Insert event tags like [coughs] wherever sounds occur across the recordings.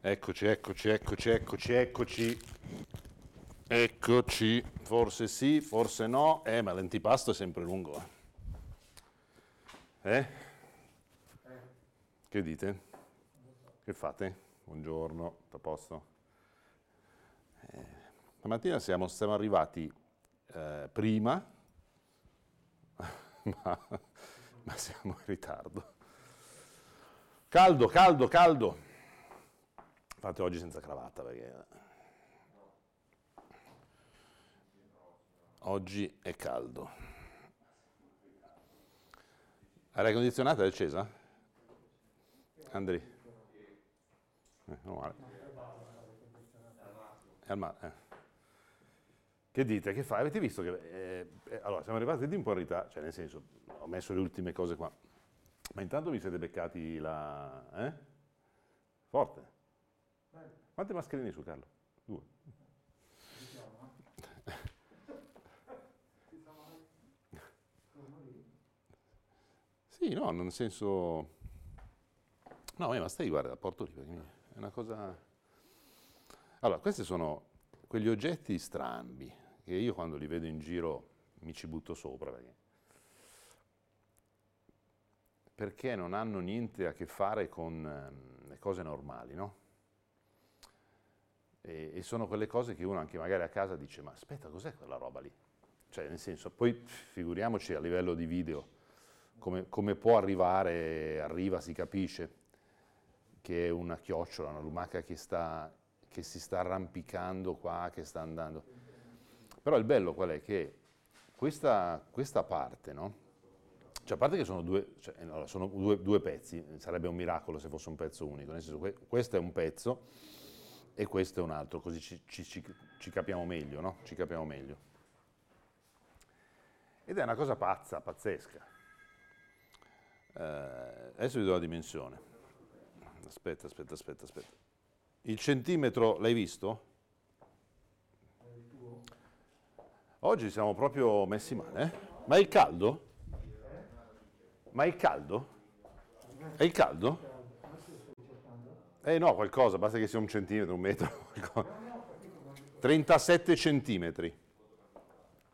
Eccoci, eccoci, eccoci, eccoci, eccoci. Eccoci, forse sì, forse no. Eh, ma l'antipasto è sempre lungo. Eh? eh. Che dite? Che fate? Buongiorno, tutto a posto? Eh, stamattina siamo, siamo arrivati eh, prima, [laughs] ma, ma siamo in ritardo. Caldo, caldo, caldo. Fate oggi senza cravatta perché... Eh. Oggi è caldo. L'aria condizionata è accesa? Andri? Eh, non male. È al mare. Eh. Che dite? Che fai? Avete visto che... Eh, eh allora, siamo arrivati di un po' in ritardo, cioè nel senso, ho messo le ultime cose qua. Ma intanto vi siete beccati la... Eh? Forte. Quante mascherine su Carlo? Due. Sì, no, nel senso... No, eh, ma stai, guarda, porto lì, è una cosa... Allora, questi sono quegli oggetti strambi, che io quando li vedo in giro mi ci butto sopra, perché, perché non hanno niente a che fare con ehm, le cose normali, no? E, e, sono quelle cose che uno anche magari a casa dice, ma aspetta, cos'è quella roba lì? Cioè, nel senso, poi figuriamoci a livello di video, come, come può arrivare, arriva, si capisce, che è una chiocciola, una lumaca che, sta, che si sta arrampicando qua, che sta andando. Però il bello qual è? Che questa, questa parte, no? Cioè, a parte che sono, due, cioè, allora, sono due, due, pezzi, sarebbe un miracolo se fosse un pezzo unico, nel senso que- questo è un pezzo e questo è un altro, così ci, ci, ci, ci capiamo meglio, no? Ci capiamo meglio. Ed è una cosa pazza, pazzesca. Eh, adesso vi do la dimensione. Aspetta, aspetta, aspetta, aspetta. Il centimetro l'hai visto? Oggi siamo proprio messi male. Eh? Ma è il caldo? Ma è il caldo? È il caldo? Eh no, qualcosa, basta che sia un centimetro, un metro. 37 [laughs] centimetri.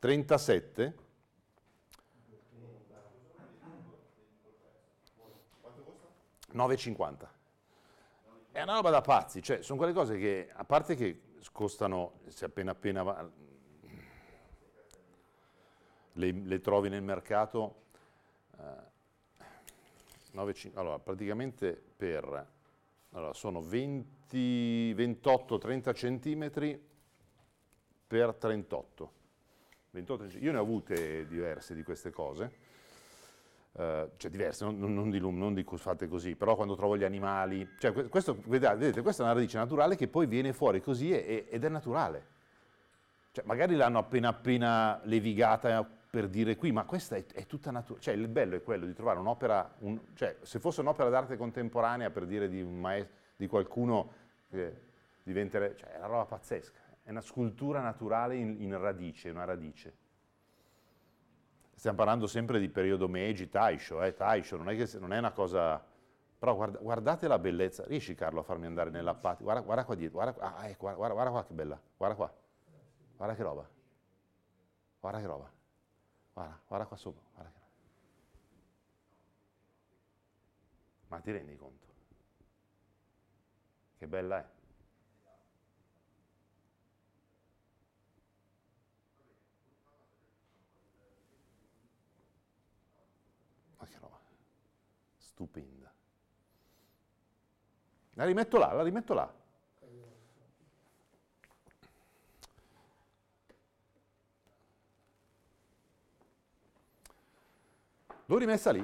37. Quanto costa? 9,50. È una roba da pazzi, cioè sono quelle cose che, a parte che costano, se appena appena va, le, le, trovi nel mercato, eh, 9, allora praticamente per allora, sono 28-30 cm per 38. 28, io ne ho avute diverse di queste cose. Uh, cioè diverse, non, non, di lum, non di fatte così, però quando trovo gli animali, cioè questo, vedete, questa è una radice naturale che poi viene fuori così e, ed è naturale. Cioè, magari l'hanno appena appena levigata per dire qui, ma questa è, è tutta natura, cioè il bello è quello di trovare un'opera, un, cioè se fosse un'opera d'arte contemporanea per dire di, maestro, di qualcuno eh, diventerebbe. cioè è una roba pazzesca, è una scultura naturale in, in radice, una radice. Stiamo parlando sempre di periodo Meiji, Taisho, eh, Taisho, non è, che, non è una cosa... Però guarda, guardate la bellezza, riesci Carlo a farmi andare nella patina, guarda, guarda, qua dietro, guarda, ah, ecco, guarda, guarda qua che bella, guarda qua, guarda che roba, guarda che roba. Guarda, guarda qua sopra. Guarda. che Ma ti rendi conto? Che bella è. Ma che roba. Stupenda. La rimetto là, la rimetto là. L'ho rimessa lì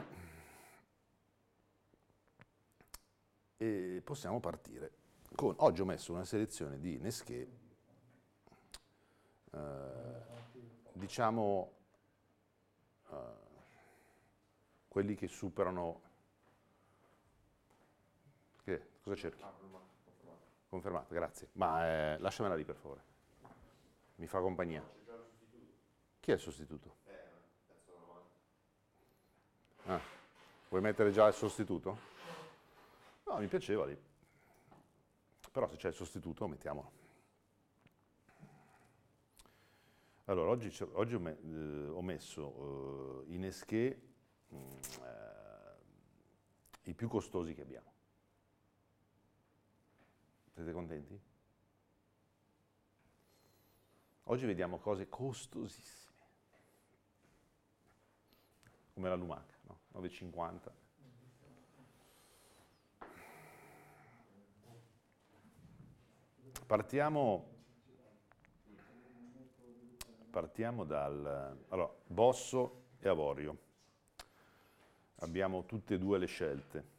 e possiamo partire. Con, oggi ho messo una selezione di Nesquet, eh, diciamo eh, quelli che superano... Che, cosa cerchi? Ah, confermato, grazie. Ma eh, lasciamela lì per favore. Mi fa compagnia. Chi è il sostituto? Ah, vuoi mettere già il sostituto? No, mi piaceva lì. Però se c'è il sostituto, mettiamolo. Allora, oggi, oggi ho, me, eh, ho, messo eh, in esche mm, eh, i più costosi che abbiamo. Siete contenti? Oggi vediamo cose costosissime, come la lumaca. 9,50. Partiamo, partiamo dal allora, Bosso e Avorio. Abbiamo tutte e due le scelte.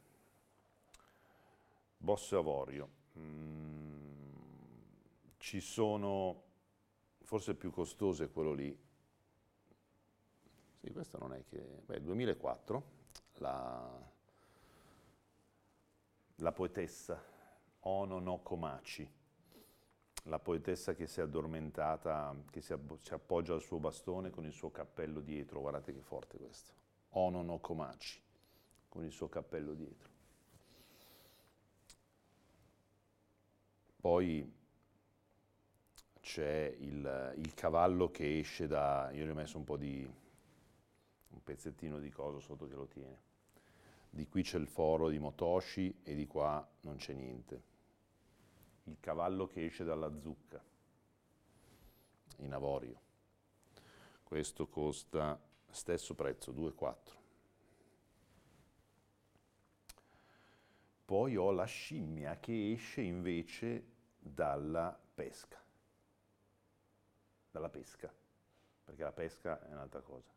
Bosso e Avorio. Mm, ci sono, forse più costoso è quello lì, sì, questo non è che... Beh, 2004 la, la poetessa Ono no Komachi, la poetessa che si è addormentata, che si, ab- si, appoggia al suo bastone con il suo cappello dietro, guardate che forte questo, Ono no Komachi, con il suo cappello dietro. Poi c'è il, il cavallo che esce da... io gli ho messo un po' di un pezzettino di coso sotto che lo tiene. Di qui c'è il foro di Motoshi e di qua non c'è niente. Il cavallo che esce dalla zucca, in avorio. Questo costa stesso prezzo, 2,4. Poi ho la scimmia che esce invece dalla pesca. Dalla pesca, perché la pesca è un'altra cosa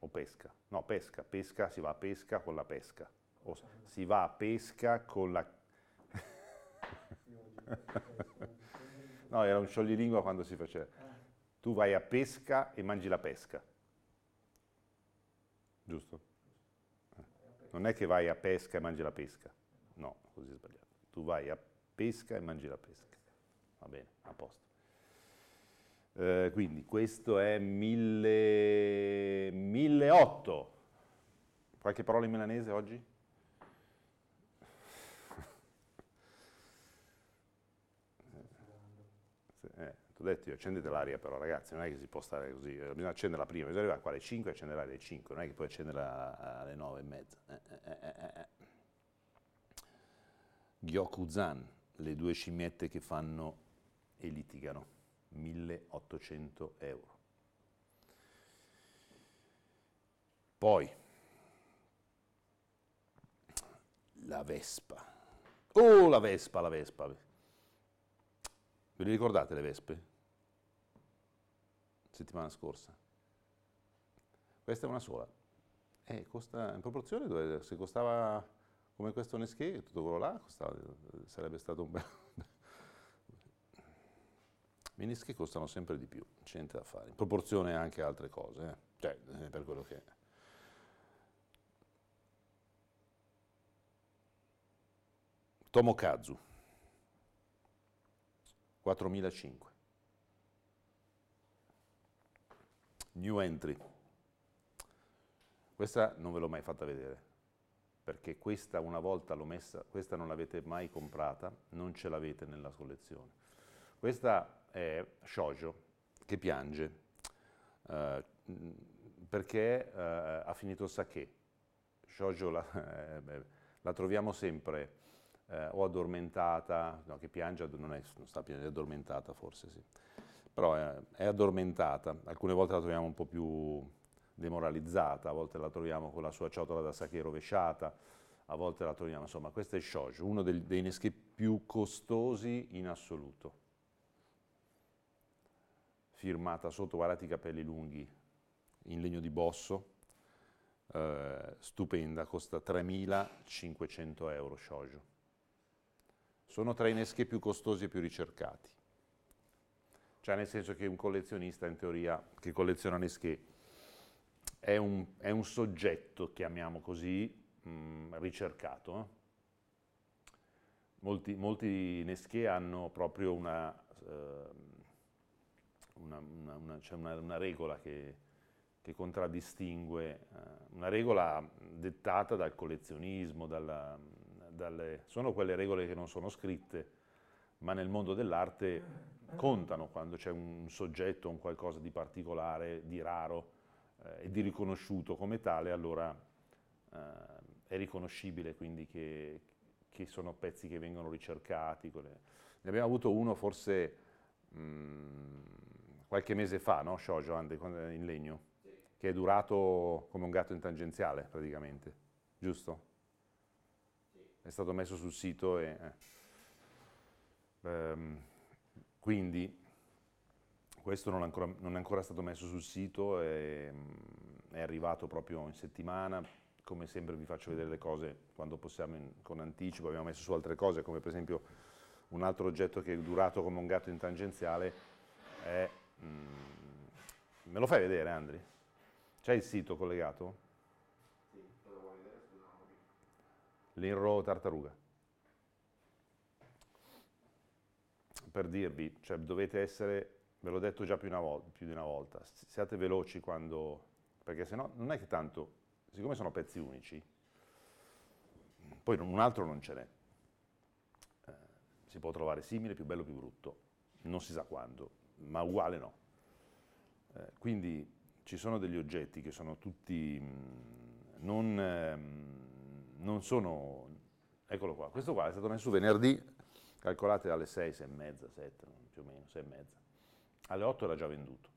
o pesca. No, pesca, pesca, si va a pesca con la pesca. O si va a pesca con la... [laughs] no, era un scioglilingua quando si faceva. Tu vai a pesca e mangi la pesca. Giusto? Eh. Non è che vai a pesca e mangi la pesca. No, così è sbagliato. Tu vai a pesca e mangi la pesca. Va bene, a posto. Eh, quindi questo è 1008. Qualche parola in milanese oggi? [laughs] Eh, ti ho detto io, accendete l'aria però ragazzi, non è che si può stare così, eh, bisogna accendere la prima, bisogna arrivare qua alle 5 e accendere l'aria alle 5, non è che puoi accenderla alle 9 e mezza. Eh, eh, eh, eh Gyokuzan, le due scimmiette che fanno e litigano. 1800 euro. Poi la Vespa. Oh, la Vespa, la Vespa. Ve le ricordate le Vespe? Settimana scorsa. Questa è una sola. Eh, costa in proporzione, se costava come questo Nesché, tutto quello là, costava, sarebbe stato un bel che costano sempre di più, niente da fare, in proporzione anche a altre cose, eh. cioè eh, per quello che... È. Tomokazu, 4005. New entry. Questa non ve l'ho mai fatta vedere, perché questa una volta l'ho messa, questa non l'avete mai comprata, non ce l'avete nella collezione. Questa è Shoujo, che piange, eh, perché eh, ha finito il sake. Shoujo la, [laughs] eh, la troviamo sempre eh, o addormentata, no, che piange, non, è, non sta piangendo, è addormentata forse, sì. Però è, è addormentata, alcune volte la troviamo un po' più demoralizzata, a volte la troviamo con la sua ciotola da sake rovesciata, a volte la troviamo, insomma, questo è Shoujo, uno dei, dei neschi più costosi in assoluto firmata sotto, guardate i capelli lunghi, in legno di bosso, eh, stupenda, costa 3.500 euro Shoujo. Sono tra i neschi più costosi e più ricercati. Cioè nel senso che un collezionista, in teoria, che colleziona neschi, è un, è un soggetto, chiamiamo così, mh, mm, ricercato. Eh? Molti, molti hanno proprio una... Eh, una, una, una, cioè una regola che, che contraddistingue, eh, una regola dettata dal collezionismo, dalla, dalle, sono quelle regole che non sono scritte, ma nel mondo dell'arte contano quando c'è un soggetto, un qualcosa di particolare, di raro eh, e di riconosciuto come tale, allora eh, è riconoscibile quindi che, che, sono pezzi che vengono ricercati. Ne abbiamo avuto uno forse... Mh, mm, qualche mese fa, no, Shoujo eh, in legno, sì. che è durato come un gatto in tangenziale praticamente, giusto? Sì. È stato messo sul sito e... Eh. Ehm, quindi questo non è, ancora, non è, ancora, stato messo sul sito, e, mh, mm, è arrivato proprio in settimana, come sempre vi faccio vedere le cose quando possiamo in, con anticipo, abbiamo messo su altre cose come per esempio un altro oggetto che è durato come un gatto in tangenziale è Mm, me lo fai vedere, Andri? C'è il sito collegato? Sì, te lo vuoi vedere? L'Inro Tartaruga. Per dirvi, cioè, dovete essere, ve l'ho detto già più, volta, più di una volta, siate veloci quando, perché se no non è che tanto, siccome sono pezzi unici, poi un altro non ce n'è. Eh, si può trovare simile, più bello, più brutto, non si sa quando, ma uguale no. Eh, quindi ci sono degli oggetti che sono tutti, mh, mm, non, eh, non, sono, eccolo qua, questo qua è stato messo venerdì, calcolate alle 6, 6 e mezza, 7 più o meno, 6 e mezza, alle 8 era già venduto,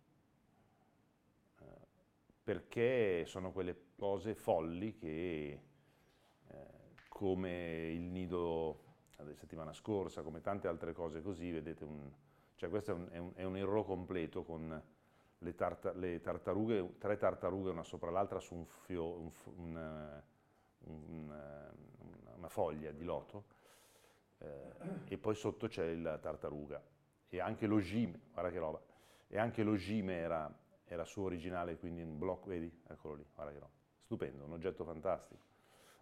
eh, perché sono quelle cose folli che eh, come il nido della settimana scorsa, come tante altre cose così, vedete un, cioè questo è un, è un, è un errore completo con le, tarta, le, tartarughe, tre tartarughe una sopra l'altra su un fio, un, una foglia di loto eh, e poi sotto c'è la tartaruga e anche l'ogime, guarda che roba, e anche l'ogime era, era suo originale, quindi in blocco, vedi? Eccolo lì, guarda che roba, stupendo, un oggetto fantastico.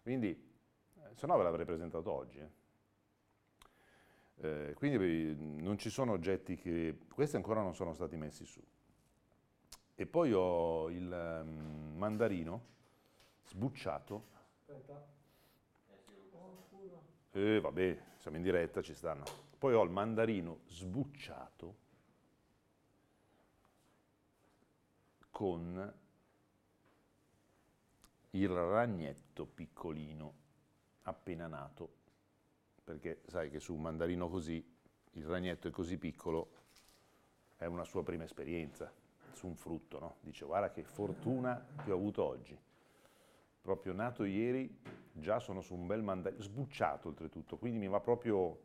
Quindi, eh, se no ve l'avrei presentato oggi. Eh. Eh, quindi non ci sono oggetti che... questi ancora non sono stati messi su. E poi ho il um, mandarino sbucciato. Aspetta. Eh, vabbè, siamo in diretta, ci stanno. Poi ho il mandarino sbucciato con il ragnetto piccolino appena nato perché sai che su un mandarino così il ragnetto è così piccolo, è una sua prima esperienza su un frutto, no? Dice guarda che fortuna che ho avuto oggi. Proprio nato ieri, già sono su un bel mandarino, sbucciato oltretutto, quindi mi va proprio,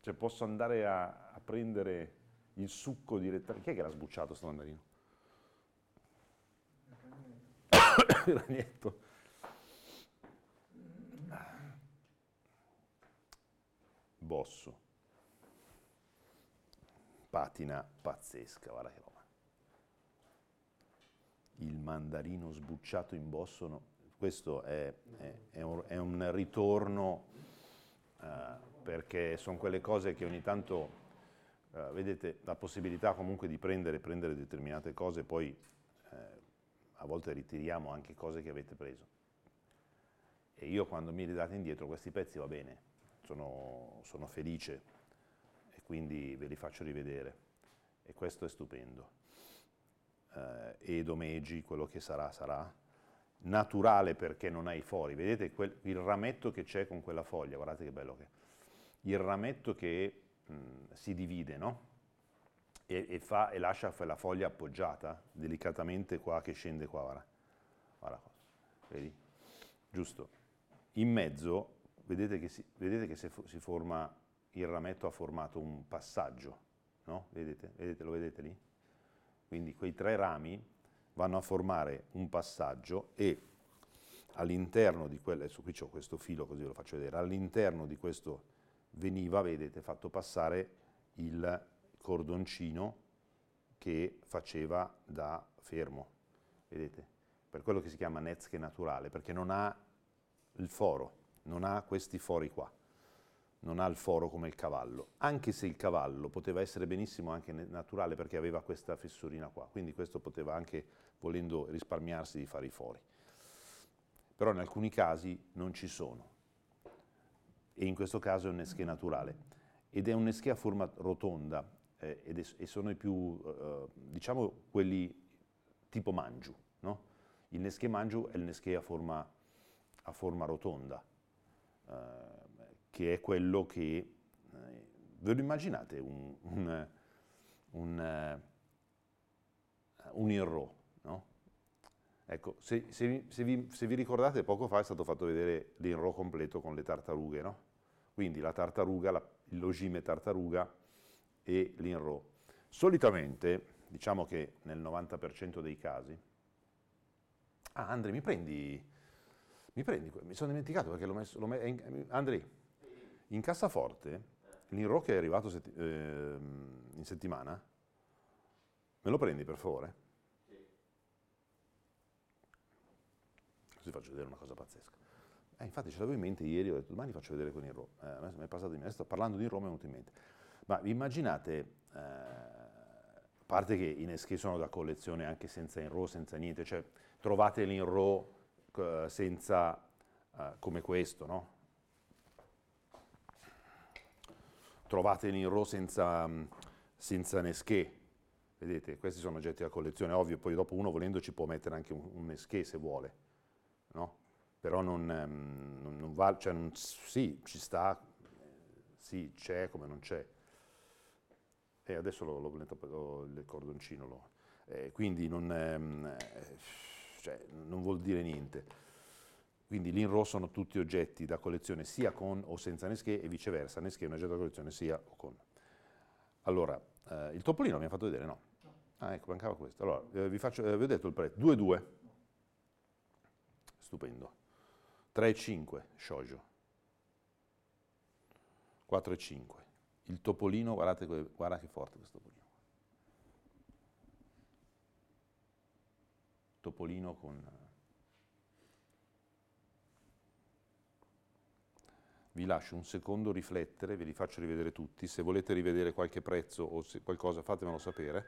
cioè posso andare a, a prendere il succo direttamente. Chi è che l'ha sbucciato sto mandarino? [coughs] Il ragnetto. Bosso. Patina pazzesca, guarda che roba. Il mandarino sbucciato in bosso, no. questo è, è, è, un, è, un, ritorno uh, perché sono quelle cose che ogni tanto, uh, vedete, la possibilità comunque di prendere, prendere determinate cose, poi uh, a volte ritiriamo anche cose che avete preso. E io quando mi ridate indietro questi pezzi va bene, sono, sono felice e quindi ve li faccio rivedere e questo è stupendo. Eh, Edo Meiji, quello che sarà, sarà. Naturale perché non hai fori, vedete quel, il rametto che c'è con quella foglia, guardate che bello che è. Il rametto che mh, mm, si divide, no? E, e, fa, e, lascia la foglia appoggiata delicatamente qua che scende qua, guarda. guarda qua. Vedi? Giusto. In mezzo vedete che si, vedete che se si forma il rametto ha formato un passaggio, no? vedete? vedete? Lo vedete lì? Quindi quei tre rami vanno a formare un passaggio e all'interno di quello, adesso qui ho questo filo così ve lo faccio vedere, all'interno di questo veniva, vedete, fatto passare il cordoncino che faceva da fermo, vedete? Per quello che si chiama Netzke naturale, perché non ha il foro, non ha questi fori qua, non ha il foro come il cavallo, anche se il cavallo poteva essere benissimo anche naturale perché aveva questa fessurina qua, quindi questo poteva anche, volendo risparmiarsi, di fare i fori. Però in alcuni casi non ci sono e in questo caso è un esche naturale ed è un esche a forma rotonda eh, e sono i più, eh, eh, diciamo, quelli tipo mangiu, no? Il nesché mangiu è il nesché a forma, a forma rotonda, Ehm, che è quello che, eh, ve lo immaginate, un, un, un, eh, un irro, no? Ecco, se, se, se, vi, se, vi, ricordate, poco fa è stato fatto vedere l'inro completo con le tartarughe, no? Quindi la tartaruga, la, il logime tartaruga e l'inro. Solitamente, diciamo che nel 90% dei casi... Ah, Andre, mi prendi mi prendi, mi sono dimenticato perché l'ho messo, l'ho messo in, Andrei, in cassaforte, l'Inro che è arrivato setti, eh, in settimana, me lo prendi per favore? Così faccio vedere una cosa pazzesca. Eh, infatti ce l'avevo in mente ieri, ho detto domani faccio vedere con Inro. Eh, mi è passato di mente, parlando di Inro mi è venuto in mente. Ma vi immaginate... Eh, a parte che i Neschi sono da collezione anche senza Inro, senza niente, cioè trovate l'Inro eh, senza, eh, come questo, no? Trovate l'Inro senza, mm, senza Nesqué, vedete, questi sono oggetti da collezione, ovvio, poi dopo uno volendo ci può mettere anche un, un Nesqué se vuole, no? Però non, ehm, non, non vale, cioè non, sì, ci sta, sì, c'è come non c'è. E eh, adesso lo, lo, lo, il cordoncino lo... Eh, quindi non... Ehm, eh, cioè non vuol dire niente. Quindi lì in rosso sono tutti oggetti da collezione sia con o senza Nesché e viceversa, Nesché è un oggetto da collezione sia o con. Allora, eh, il topolino mi ha fatto vedere, no? Ah, ecco, mancava questo. Allora, eh, vi, faccio, eh, vi ho detto il prezzo, 2,2. Stupendo. 3,5 Shoujo. 4,5. Il topolino, guardate, guarda che forte questo topolino. Topolino con eh, vi lascio un secondo riflettere, ve li faccio rivedere tutti, se volete rivedere qualche prezzo o qualcosa fatemelo sapere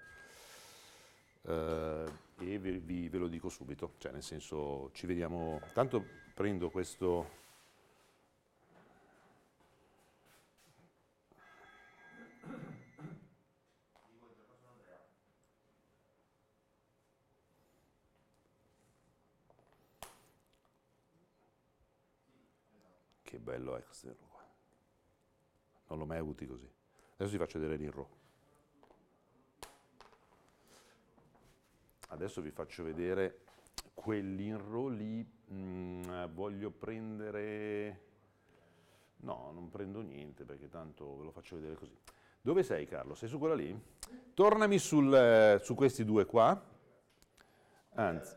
eh, e vi, vi, ve lo dico subito, cioè nel senso ci vediamo, tanto prendo questo guardava questo qua. Non l'ho mai avuto così. Adesso vi faccio vedere l'Inro. Adesso vi faccio vedere quell'Inro lì. Mh, mm, voglio prendere... No, non prendo niente perché tanto ve lo faccio vedere così. Dove sei Carlo? Sei su quella lì? Tornami sul, eh, su questi due qua. Anzi,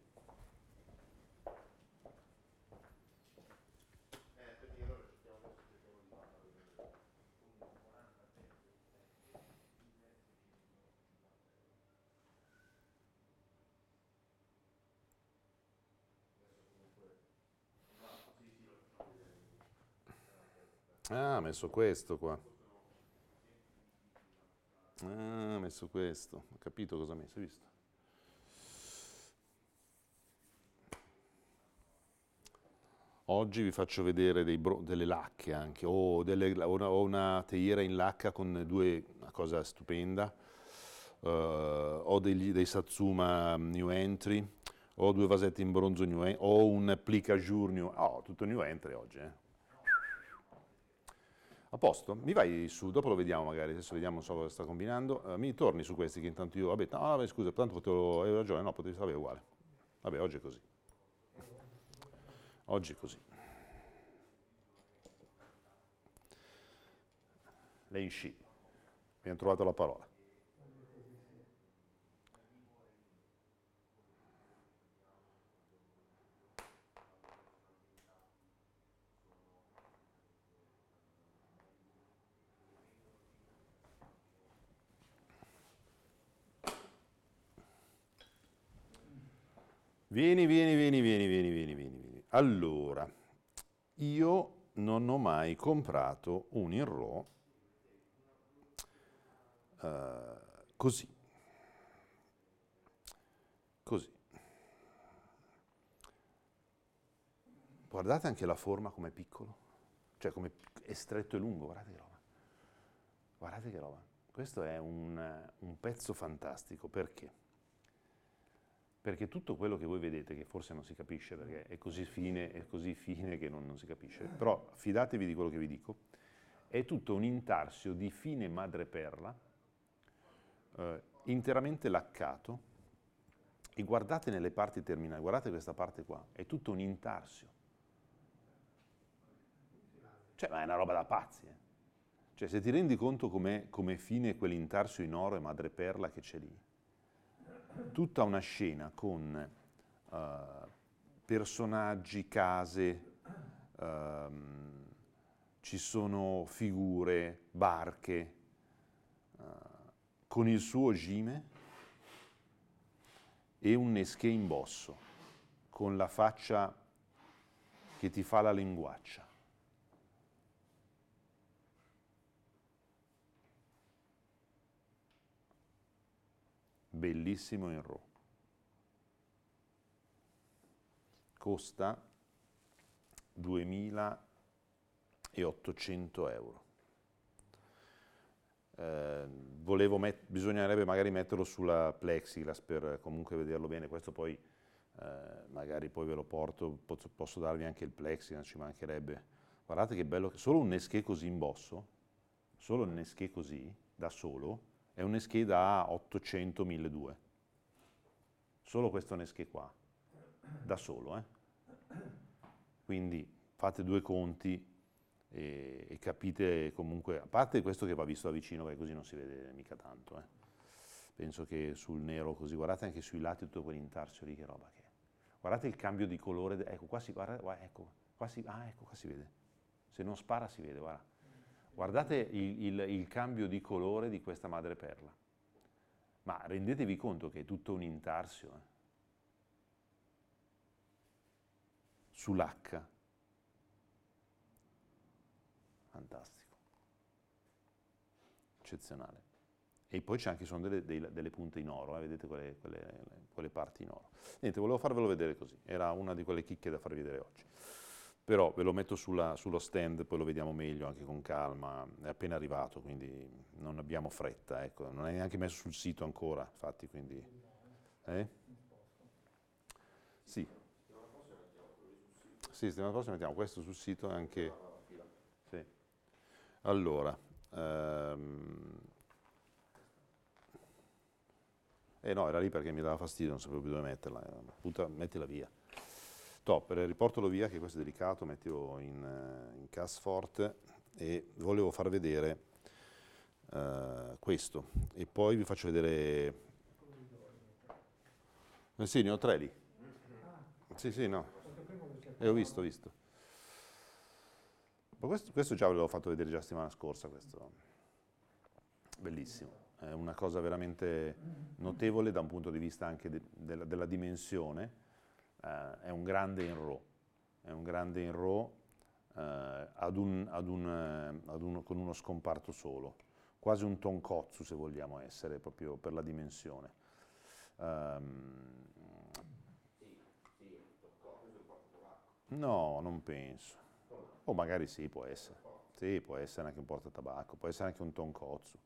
Ah, ha messo questo qua. Ah, ha messo questo. Ho capito cosa ha messo, hai visto? Oggi vi faccio vedere bro- delle lacche anche, ho, delle, una, una, teiera in lacca con due, una cosa stupenda, uh, eh, ho degli, dei Satsuma New Entry, ho due vasetti in bronzo New Entry, ho un plica jour New, oh, tutto New Entry oggi, eh. A posto? Mi vai su, dopo lo vediamo magari, adesso vediamo so cosa sta combinando. Uh, mi torni su questi che intanto io, vabbè, no, vabbè scusa, tanto potevo, avevo ragione, no, potevi stare uguale. Vabbè, oggi è così. Oggi è così. Lei in sci. Abbiamo trovato la parola. Vieni, vieni, vieni, vieni, vieni, vieni, vieni. Allora, io non ho mai comprato un Irro uh, eh, così. Così. Guardate anche la forma come è piccolo, cioè come è stretto e lungo, guardate che roba. Guardate che roba. Questo è un, un pezzo fantastico perché? perché tutto quello che voi vedete, che forse non si capisce perché è così fine, è così fine che non, non si capisce, però fidatevi di quello che vi dico, è tutto un intarsio di fine madreperla, eh, interamente laccato, e guardate nelle parti terminali, guardate questa parte qua, è tutto un intarsio. Cioè, ma è una roba da pazzi, eh. Cioè, se ti rendi conto com'è come fine quell'intarsio in oro e madreperla che c'è lì, tutta una scena con uh, personaggi, case, um, ci sono figure, barche, uh, con il suo gime e un nesché in bosso, con la faccia che ti fa la linguaccia. bellissimo in RAW. Costa 2.800 euro. Eh, met- bisognerebbe magari metterlo sulla plexiglass per comunque vederlo bene, questo poi eh, magari poi ve lo porto, posso, posso darvi anche il plexiglass, ci mancherebbe. Guardate che bello, solo un Nesqué così in bosso, solo un Nesqué così, da solo, è un esche da 800-1200. Solo questo nesche qua, da solo. Eh? Quindi fate due conti e, e, capite comunque, a parte questo che va visto da vicino, perché così non si vede mica tanto. Eh? Penso che sul nero così, guardate anche sui lati tutto quell'intarsio lì, che roba che è. Guardate il cambio di colore, ecco qua si, guarda, ecco, qua si, ah, ecco qua si vede. Se non spara si vede, guarda Guardate il, il, il cambio di colore di questa madreperla. Ma rendetevi conto che è tutto un intarsio. Eh? Sull'H. Fantastico. Eccezionale. E poi ci sono delle, delle, delle, punte in oro, eh? vedete quelle, quelle, quelle parti in oro. Niente, volevo farvelo vedere così, era una di quelle chicche da farvi vedere oggi però ve lo metto sulla, sullo stand, poi lo vediamo meglio anche con calma, è appena arrivato, quindi non abbiamo fretta, ecco. non è neanche messo sul sito ancora, infatti, quindi... Eh? Sì. Sì, settimana prossima mettiamo questo sul sito anche... Sì. Allora... Ehm... Eh no, era lì perché mi dava fastidio, non sapevo più dove metterla, Puta, mettila via. Top, eh, riportalo via che questo è delicato, mettilo in, eh, in casforte e volevo far vedere uh, questo e poi vi faccio vedere... Eh sì, ne ho tre lì. Sì, sì, no. E ho visto, ho visto. Ma questo, questo già ve l'ho fatto vedere già la settimana scorsa, questo. Bellissimo. È una cosa veramente notevole da un punto di vista anche de, de, della dimensione eh, è un grande in RAW, è un grande in RAW eh, ad un, ad un, eh, ad un, con uno scomparto solo, quasi un tonkotsu se vogliamo essere, proprio per la dimensione. Um, no, non penso. O oh, magari sì, può essere. Sì, può essere anche un portatabacco, può essere anche un tonkotsu.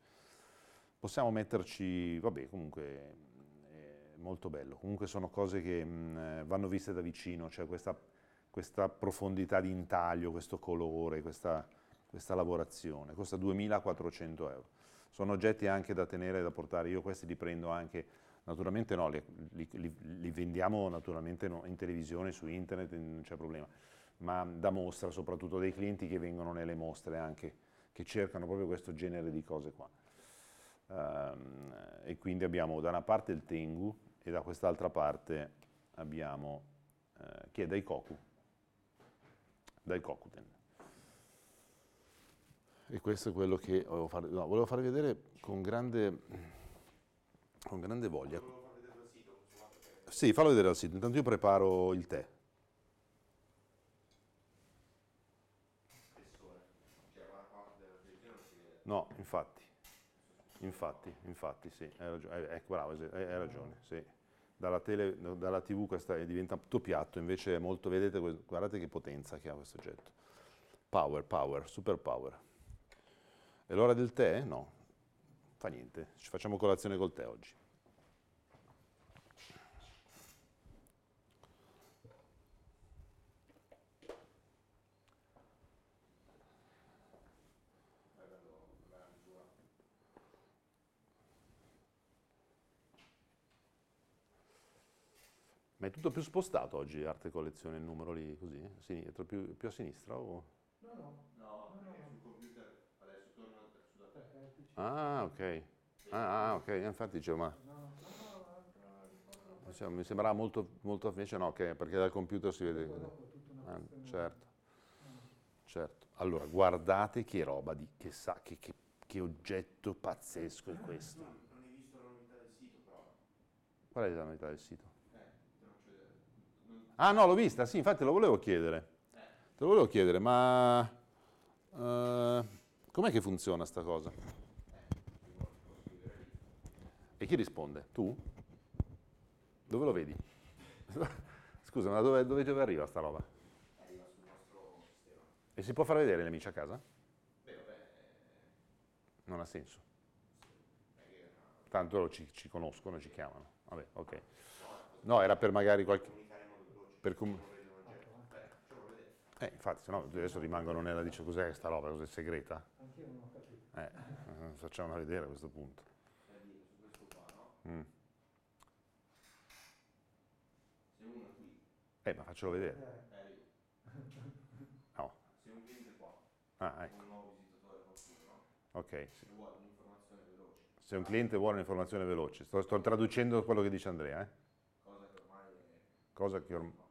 Possiamo metterci, vabbè, comunque molto bello. Comunque sono cose che mh, eh, vanno viste da vicino, cioè questa, questa profondità di intaglio, questo colore, questa, questa, lavorazione. Costa 2.400 euro. Sono oggetti anche da tenere e da portare. Io questi li prendo anche, naturalmente no, li, li, li, li vendiamo naturalmente no, in televisione, su internet, non c'è problema, ma da mostra, soprattutto dei clienti che vengono nelle mostre anche, che cercano proprio questo genere di cose qua. Um, e quindi abbiamo da una parte il Tengu, e da quest'altra parte abbiamo eh, chi è Daikoku, Daikokuten. E questo è quello che volevo farvi, no, volevo farvi vedere con grande, con grande voglia. Sì, fallo vedere al sito. Intanto io preparo il tè. Infatti, infatti, sì, hai ragione, ecco, bravo, hai ragione, sì. Dalla, tele, dalla tv questa diventa tutto piatto, invece è molto, vedete, guardate che potenza che ha questo oggetto. Power, power, super power. È l'ora del tè? No, fa niente, ci facciamo colazione col tè oggi. Ma è tutto più spostato oggi arte collezione, il numero lì così? Eh? Sinistro, più, più, a sinistra o? No, no. No, perché sul computer adesso torna sulla terra. Eh, ah, ok. Ah, ah ok, eh, infatti dicevo, ma... Cioè, mi sembrava molto, molto invece no, okay, perché dal computer si vede... Ah, certo. Eh. Certo. Allora, guardate che roba di... che sa, che, che, che oggetto pazzesco è questo. Non hai visto la novità del sito, però. Qual è la novità del sito? Ah no, l'ho vista, sì, infatti lo volevo chiedere. Te lo volevo chiedere, ma eh, com'è che funziona sta cosa? E chi risponde? Tu? Dove lo vedi? [laughs] Scusa, ma dove, dove, dove arriva sta roba? Arriva sul nostro sistema. E si può far vedere gli amici a casa? Beh, vabbè. Non ha senso. Tanto ci, ci conoscono, ci chiamano. Vabbè, ok. No, era per magari qualche... Per com- eh, infatti, se no adesso rimangono nella dice cos'è questa roba, cos'è segreta? Anche io non ho capito. Eh, eh facciamo una vedere a questo punto. Cioè, mm. Eh, ma faccelo vedere. Eh. Eh, [laughs] no. Se un cliente qua, ah, ecco. un nuovo visitatore qualcuno, ok. Sì. vuole un'informazione veloce. Se un cliente vuole un'informazione veloce, sto, sto traducendo quello che dice Andrea, eh? Cosa che ormai... È... Cosa che ormai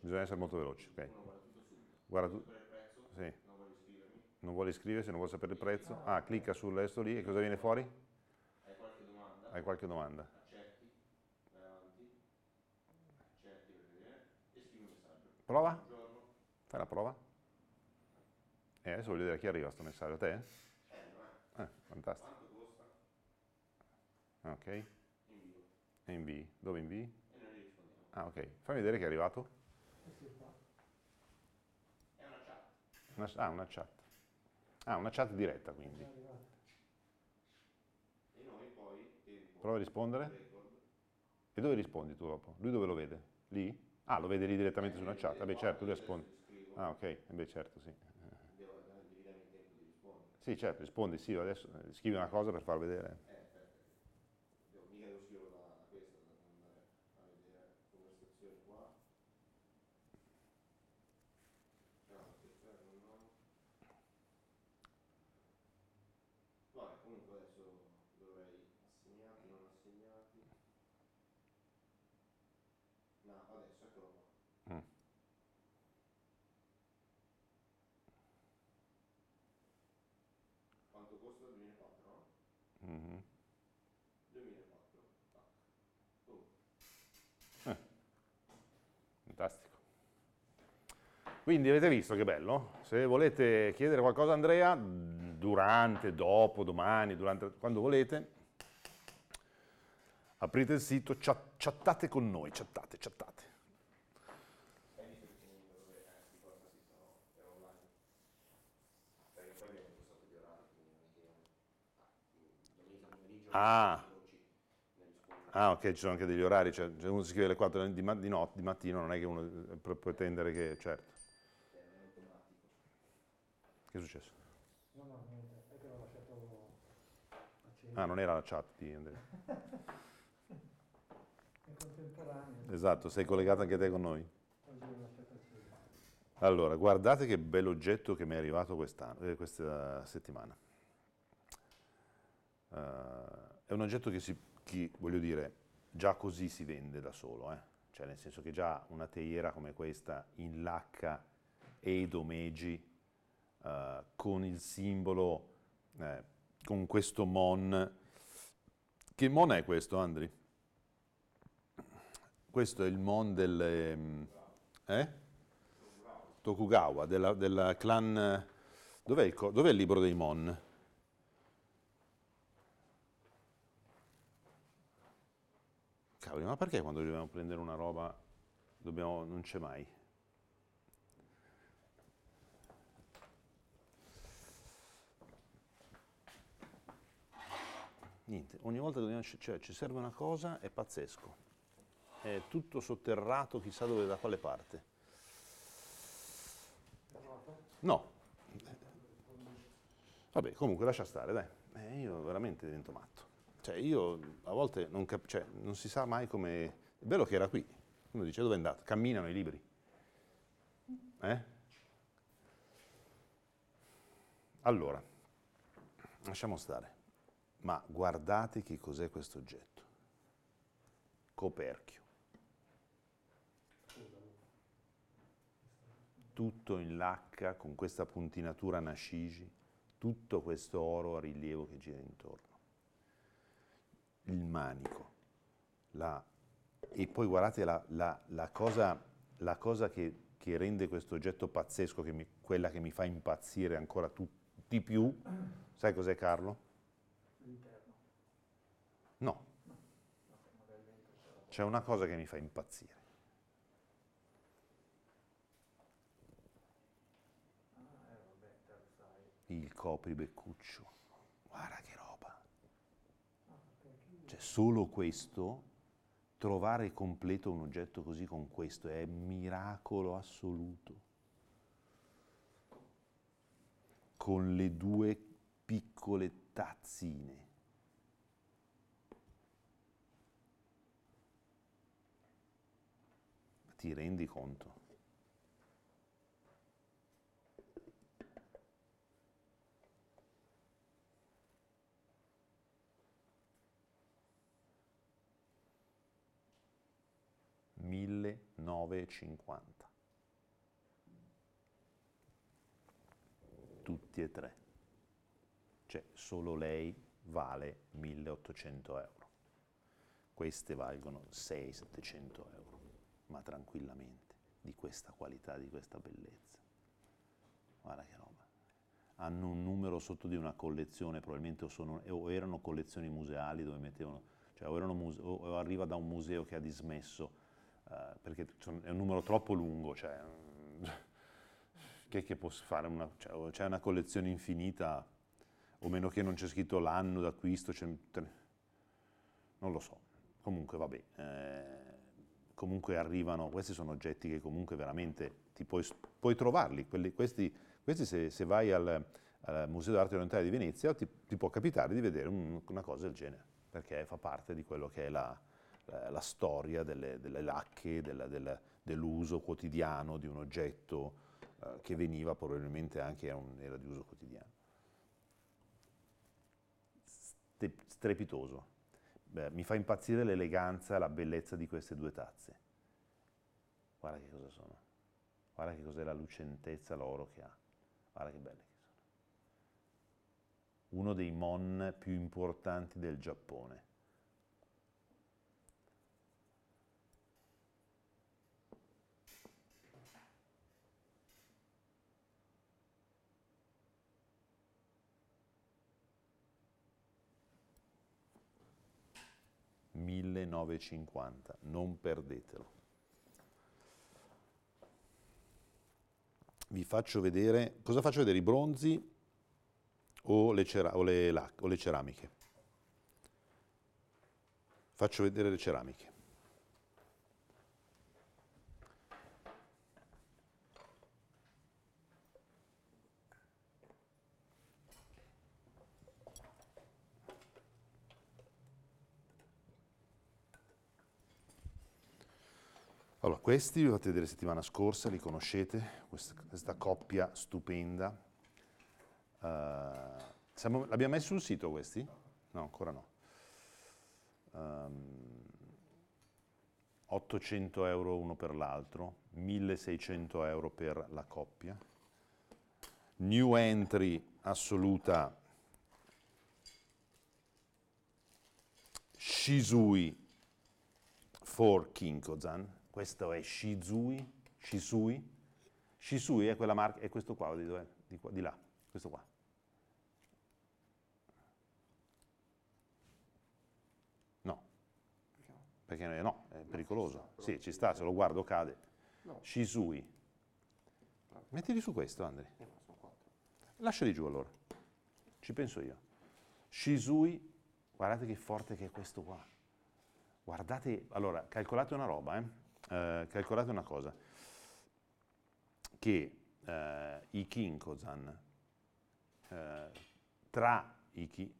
Bisogna essere molto veloci, ok. Guarda tu. Sì. Non vuole iscriversi, non vuole sapere il prezzo. Ah, clicca sull'esto lì e cosa viene fuori? Hai qualche domanda? Hai qualche domanda. Accetti, vai avanti, accetti e scrivi un messaggio. Prova? Buongiorno. Fai la prova. E eh, adesso voglio vedere a chi arriva sto messaggio, a te? Eh, fantastico. Quanto costa? Ok. Invii. Invii. Dove invii? Ah, ok. Fammi vedere che è arrivato. Una, ah, una chat. Ah, una chat diretta quindi. E noi poi... Prova a rispondere. E dove rispondi tu dopo? Lui dove lo vede? Lì? Ah, lo vede lì direttamente su una chat. Vabbè, certo, lui risponde. Ah, ok, eh, beh, certo, sì. Sì, certo, rispondi, sì, adesso eh, scrivi una cosa per far vedere. Quindi avete visto che bello? Se volete chiedere qualcosa a Andrea, durante, dopo, domani, durante, quando volete, aprite il sito, chat, chattate con noi, chattate, chattate. Ah. ah, ok, ci sono anche degli orari, cioè uno si scrive alle 4 di, di, notte, di mattino, non è che uno eh, può pretendere che, certo. Che è successo? No, no, niente, è che l'ho lasciato accendere. Ah, non era la chat di Andrea. [laughs] è contemporanea. Esatto, sei collegato anche te con noi? Oggi l'ho lasciato accendere. Allora, guardate che bell'oggetto che mi è arrivato eh, questa settimana. Uh, è un oggetto che, si, che, voglio dire, già così si vende da solo, eh? cioè nel senso che già una teiera come questa in lacca e domeggi eh, con il simbolo, eh, con questo mon. Che mon è questo, Andri? Questo è il mon del... Mm, eh? Tokugawa, della, della clan... Dov'è il, dov il, libro dei mon? Cavoli, ma perché quando dobbiamo prendere una roba dobbiamo, non c'è mai? niente, ogni volta che dobbiamo, cioè, ci serve una cosa, è pazzesco. È tutto sotterrato chissà dove, da quale parte. No. Vabbè, comunque lascia stare, dai. Eh, io veramente divento matto. Cioè, io a volte non, cap- cioè, non si sa mai come... È bello che era qui. Uno dice, dove è andato? Camminano i libri. Eh? Allora, lasciamo stare ma guardate che cos'è questo oggetto. Coperchio. Tutto in lacca con questa puntinatura nascigi, tutto questo oro a rilievo che gira intorno. Il manico. La... E poi guardate la, la, la cosa, cosa che, che, rende questo oggetto pazzesco, che mi, quella che mi fa impazzire ancora tu, di più. Sai cos'è Carlo? No. C'è una cosa che mi fa impazzire. Il copribeccuccio. Guarda che roba. Cioè solo questo, trovare completo un oggetto così con questo, è miracolo assoluto. Con le due piccole tazzine ti rendi conto? Mille nove cinquanta. Tutti e tre. Cioè solo lei vale 1800 euro. Queste valgono 600-700 euro ma tranquillamente, di questa qualità, di questa bellezza. Guarda che roba. Hanno un numero sotto di una collezione, probabilmente o, sono, o erano collezioni museali dove mettevano, cioè o, muse, o, arriva da un museo che ha dismesso, eh, perché è un numero troppo lungo, cioè, [laughs] che, che posso fare? Una, cioè, c'è una collezione infinita, o meno che non c'è scritto l'anno d'acquisto, non lo so. Comunque, vabbè. Eh, comunque arrivano, questi sono oggetti che comunque veramente ti puoi, puoi trovarli, Quelli, questi, questi se, se vai al, al, Museo d'Arte Orientale di Venezia ti, ti può capitare di vedere un, una cosa del genere, perché fa parte di quello che è la, la, la storia delle, delle lacche, della, della, dell'uso quotidiano di un oggetto eh, che veniva probabilmente anche, un, era di uso quotidiano. Strepitoso. Beh, mi fa impazzire l'eleganza, la bellezza di queste due tazze. Guarda che cosa sono. Guarda che cos'è la lucentezza, l'oro che ha. Guarda che belle che sono. Uno dei mon più importanti del Giappone. 19,50, non perdetelo. Vi faccio vedere, cosa faccio vedere? I bronzi o le, cera- o le, lac- o le ceramiche? Faccio vedere le ceramiche. Allora, questi li potete vedere settimana scorsa, li conoscete, questa, questa coppia stupenda. Uh, siamo, l'abbiamo messo sul sito questi? No, ancora no. Um, ehm, 800 euro uno per l'altro, 1600 euro per la coppia. New entry assoluta Shizui for Kinkozan questo è Shizui, Shisui, Shisui è quella marca, è questo qua, di, dove, di, qua, di là, questo qua. No, perché no, è pericoloso. Sì, ci sta, se lo guardo cade. Shisui. Mettili su questo, Andri. Eh, Lasciali giù allora, ci penso io. Shisui, guardate che forte che è questo qua. Guardate, allora, calcolate una roba, eh eh, calcolate una cosa, che eh, i Kinkozan eh, tra i chi,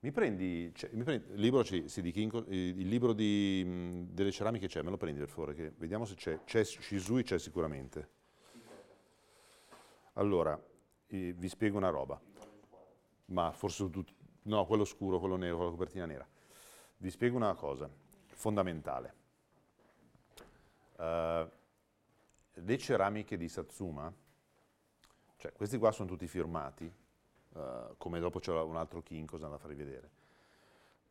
mi prendi, cioè, mi prendi il, libro, sì, sì, Kinko, il libro, di, mh, mm, delle ceramiche c'è, me lo prendi per favore, che vediamo se c'è, c'è Shizui c'è sicuramente. Allora, eh, vi spiego una roba, ma forse tutto, no, quello scuro, quello nero, con la copertina nera. Vi spiego una cosa fondamentale eh, le ceramiche di Satsuma, cioè questi qua sono tutti firmati, uh, come dopo c'è un altro Kinko's da farvi vedere.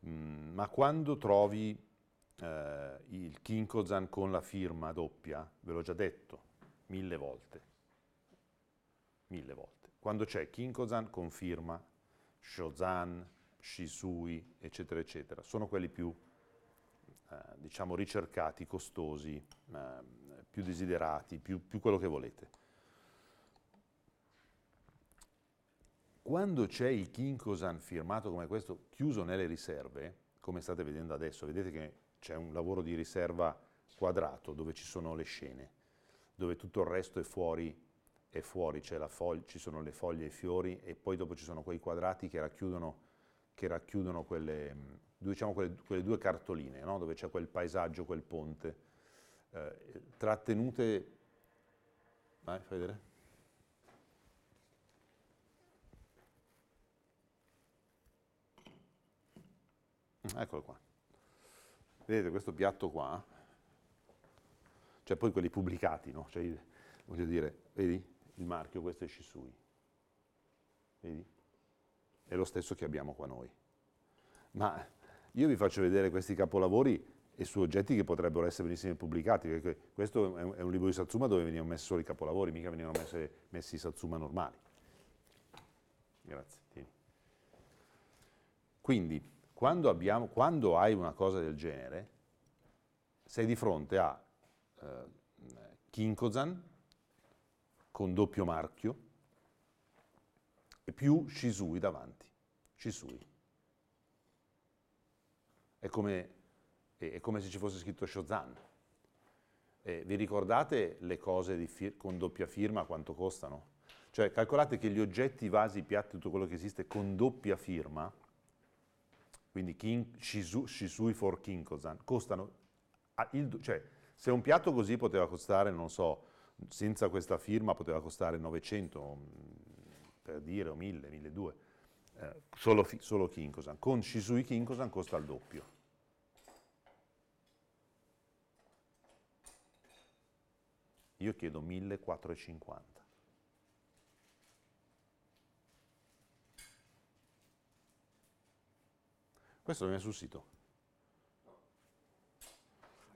Mm, ma quando trovi uh, il Kinkozan con la firma doppia, ve l'ho già detto, mille volte, mille volte. Quando c'è Kinkozan con firma, Shozan, Shisui, eccetera, eccetera, sono quelli più eh, diciamo ricercati, costosi, eh, più desiderati, più, più quello che volete. Quando c'è il Kinkosan firmato come questo, chiuso nelle riserve, come state vedendo adesso, vedete che c'è un lavoro di riserva quadrato dove ci sono le scene, dove tutto il resto è fuori, è fuori ci sono le foglie e i fiori e poi dopo ci sono quei quadrati che racchiudono, che racchiudono quelle, diciamo, quelle, quelle, due cartoline, no? dove c'è quel paesaggio, quel ponte, eh, trattenute... Vai, fai vedere. Mm, eccolo qua. Vedete questo piatto qua? Cioè poi quelli pubblicati, no? Cioè, voglio dire, vedi? Il marchio, questo è Shisui. Vedi? È lo stesso che abbiamo qua noi. Ma io vi faccio vedere questi capolavori e su oggetti che potrebbero essere benissimo pubblicati, perché questo è un libro di Satsuma dove venivano messi solo i capolavori, mica venivano messi, messi i Satsuma normali. Grazie, tieni. Quindi, quando, abbiamo, quando, hai una cosa del genere, sei di fronte a eh, Kinkozan con doppio marchio e più Shisui davanti. Shisui. È come, è come se ci fosse scritto Shozan. Eh, vi ricordate le cose fir- con doppia firma quanto costano? Cioè, calcolate che gli oggetti, i vasi, i piatti, tutto quello che esiste con doppia firma, quindi kin- shizu, Shisui for Kinkozan, costano... Il, cioè, se un piatto così poteva costare, non so, senza questa firma poteva costare 900, mm, per dire, o 1000, 1200, eh, solo, solo Kinkosan. Con Shisui Kinkosan costa il doppio. Io chiedo 1450. Questo non è sul sito.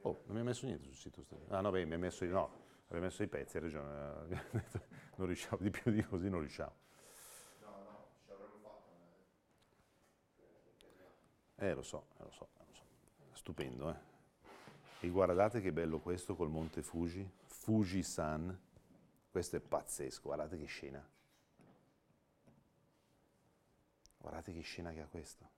Oh, non mi ha messo niente sul sito. Ah no, beh, mi ha messo, no, messo i pezzi, hai ragione. [laughs] non riusciamo, di più di così non riusciamo. Eh, lo so, eh, lo so, eh, lo so. Stupendo, eh. E guardate che bello questo col monte Fuji, Fuji-san. Questo è pazzesco, guardate che scena. Guardate che scena che ha questo.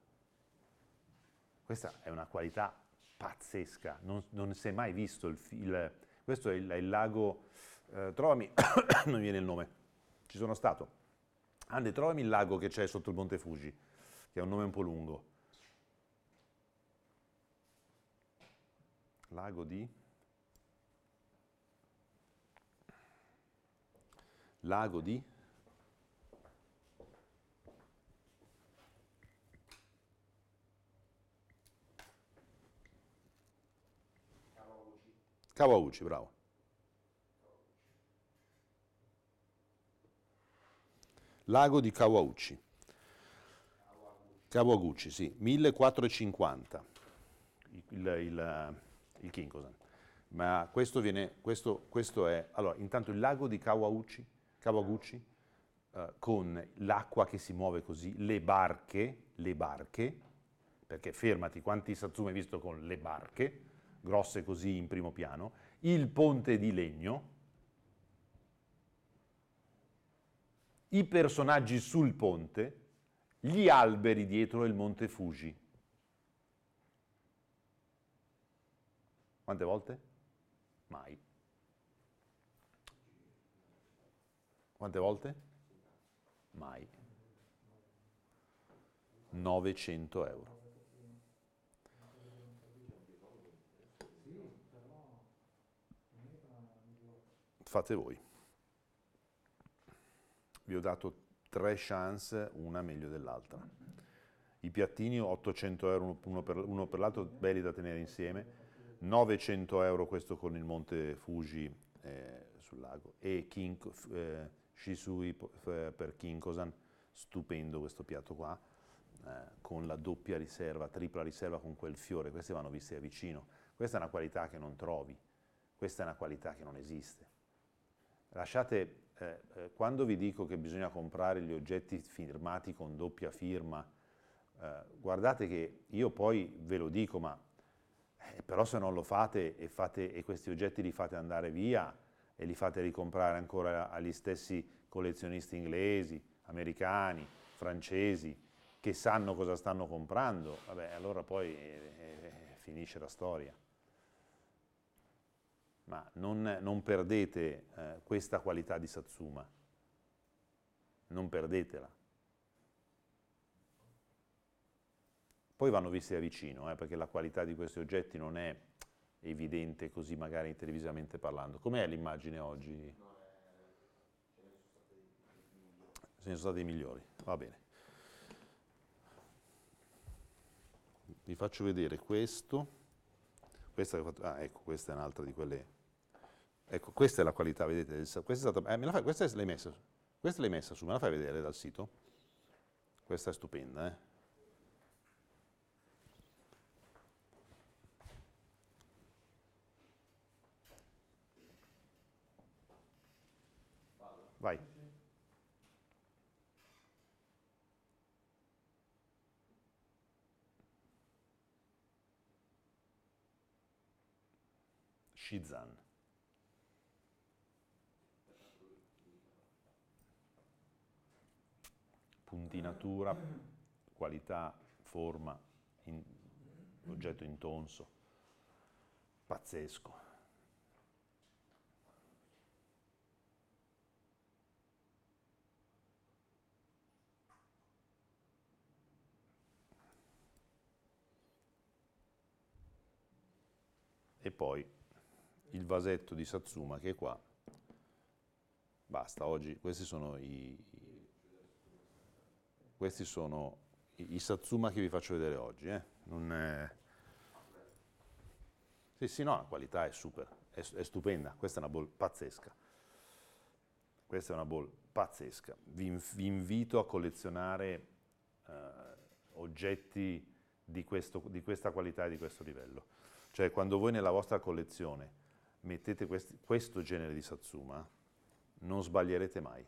Questa è una qualità pazzesca, non, non si è mai visto il, il questo è il, il lago, eh, trovami, [coughs] non viene il nome, ci sono stato. Ande, trovami il lago che c'è sotto il Monte Fuji, che è un nome un po' lungo. lago di... Lago di... Cavauci, bravo. Lago di Cavauci. Cavagucci, sì, 1450. Il, il, il Kinkosan. Ma questo, viene, questo, questo è, allora, intanto il lago di Kawauchi, Kawaguchi, eh, con l'acqua che si muove così, le barche, le barche, perché fermati, quanti satsumi hai visto con le barche, grosse così in primo piano, il ponte di legno, i personaggi sul ponte, gli alberi dietro il monte Fuji. Quante volte? Mai. Quante volte? Mai. 900 euro. Fate voi. Vi ho dato tre chance, una meglio dell'altra. I piattini 800 euro uno per, per l'altro, belli da tenere insieme 900 euro questo con il Monte Fuji eh, sul lago e Kinko, eh, Shisui per Kinkosan, stupendo questo piatto qua, eh, con la doppia riserva, tripla riserva con quel fiore, queste vanno viste da vicino. Questa è una qualità che non trovi, questa è una qualità che non esiste. Lasciate, eh, eh, quando vi dico che bisogna comprare gli oggetti firmati con doppia firma, eh, guardate che io poi ve lo dico, ma eh, però se non lo fate e, fate e questi oggetti li fate andare via e li fate ricomprare ancora agli stessi collezionisti inglesi, americani, francesi, che sanno cosa stanno comprando, vabbè, allora poi eh, eh, eh finisce la storia. Ma non, non perdete eh, questa qualità di satsuma, non perdetela. Poi vanno visti da vicino, eh, perché la qualità di questi oggetti non è evidente così magari televisivamente parlando. Com'è l'immagine oggi? Se ne sono stati i migliori, va bene. Vi faccio vedere questo. Questa che ho fatto, ah, ecco, questa è un'altra di quelle... Ecco, questa è la qualità, vedete? Questa è stata... Eh, me la fai, questa l'hai messa, messa su, me la fai vedere dal sito? Questa è stupenda, eh? Vai. Shizan. Puntinatura, qualità, forma, in, oggetto intonso, pazzesco. e poi il vasetto di Satsuma che è qua. Basta, oggi questi sono i, questi sono i, i Satsuma che vi faccio vedere oggi. Eh? È... Sì, sì, no, la qualità è super, è, è stupenda, questa è una ball pazzesca. Questa è una ball pazzesca. Vi, vi invito a collezionare eh, oggetti di, questo, di questa qualità e di questo livello. Cioè quando voi nella vostra collezione mettete questi, questo genere di satsuma, non sbaglierete mai.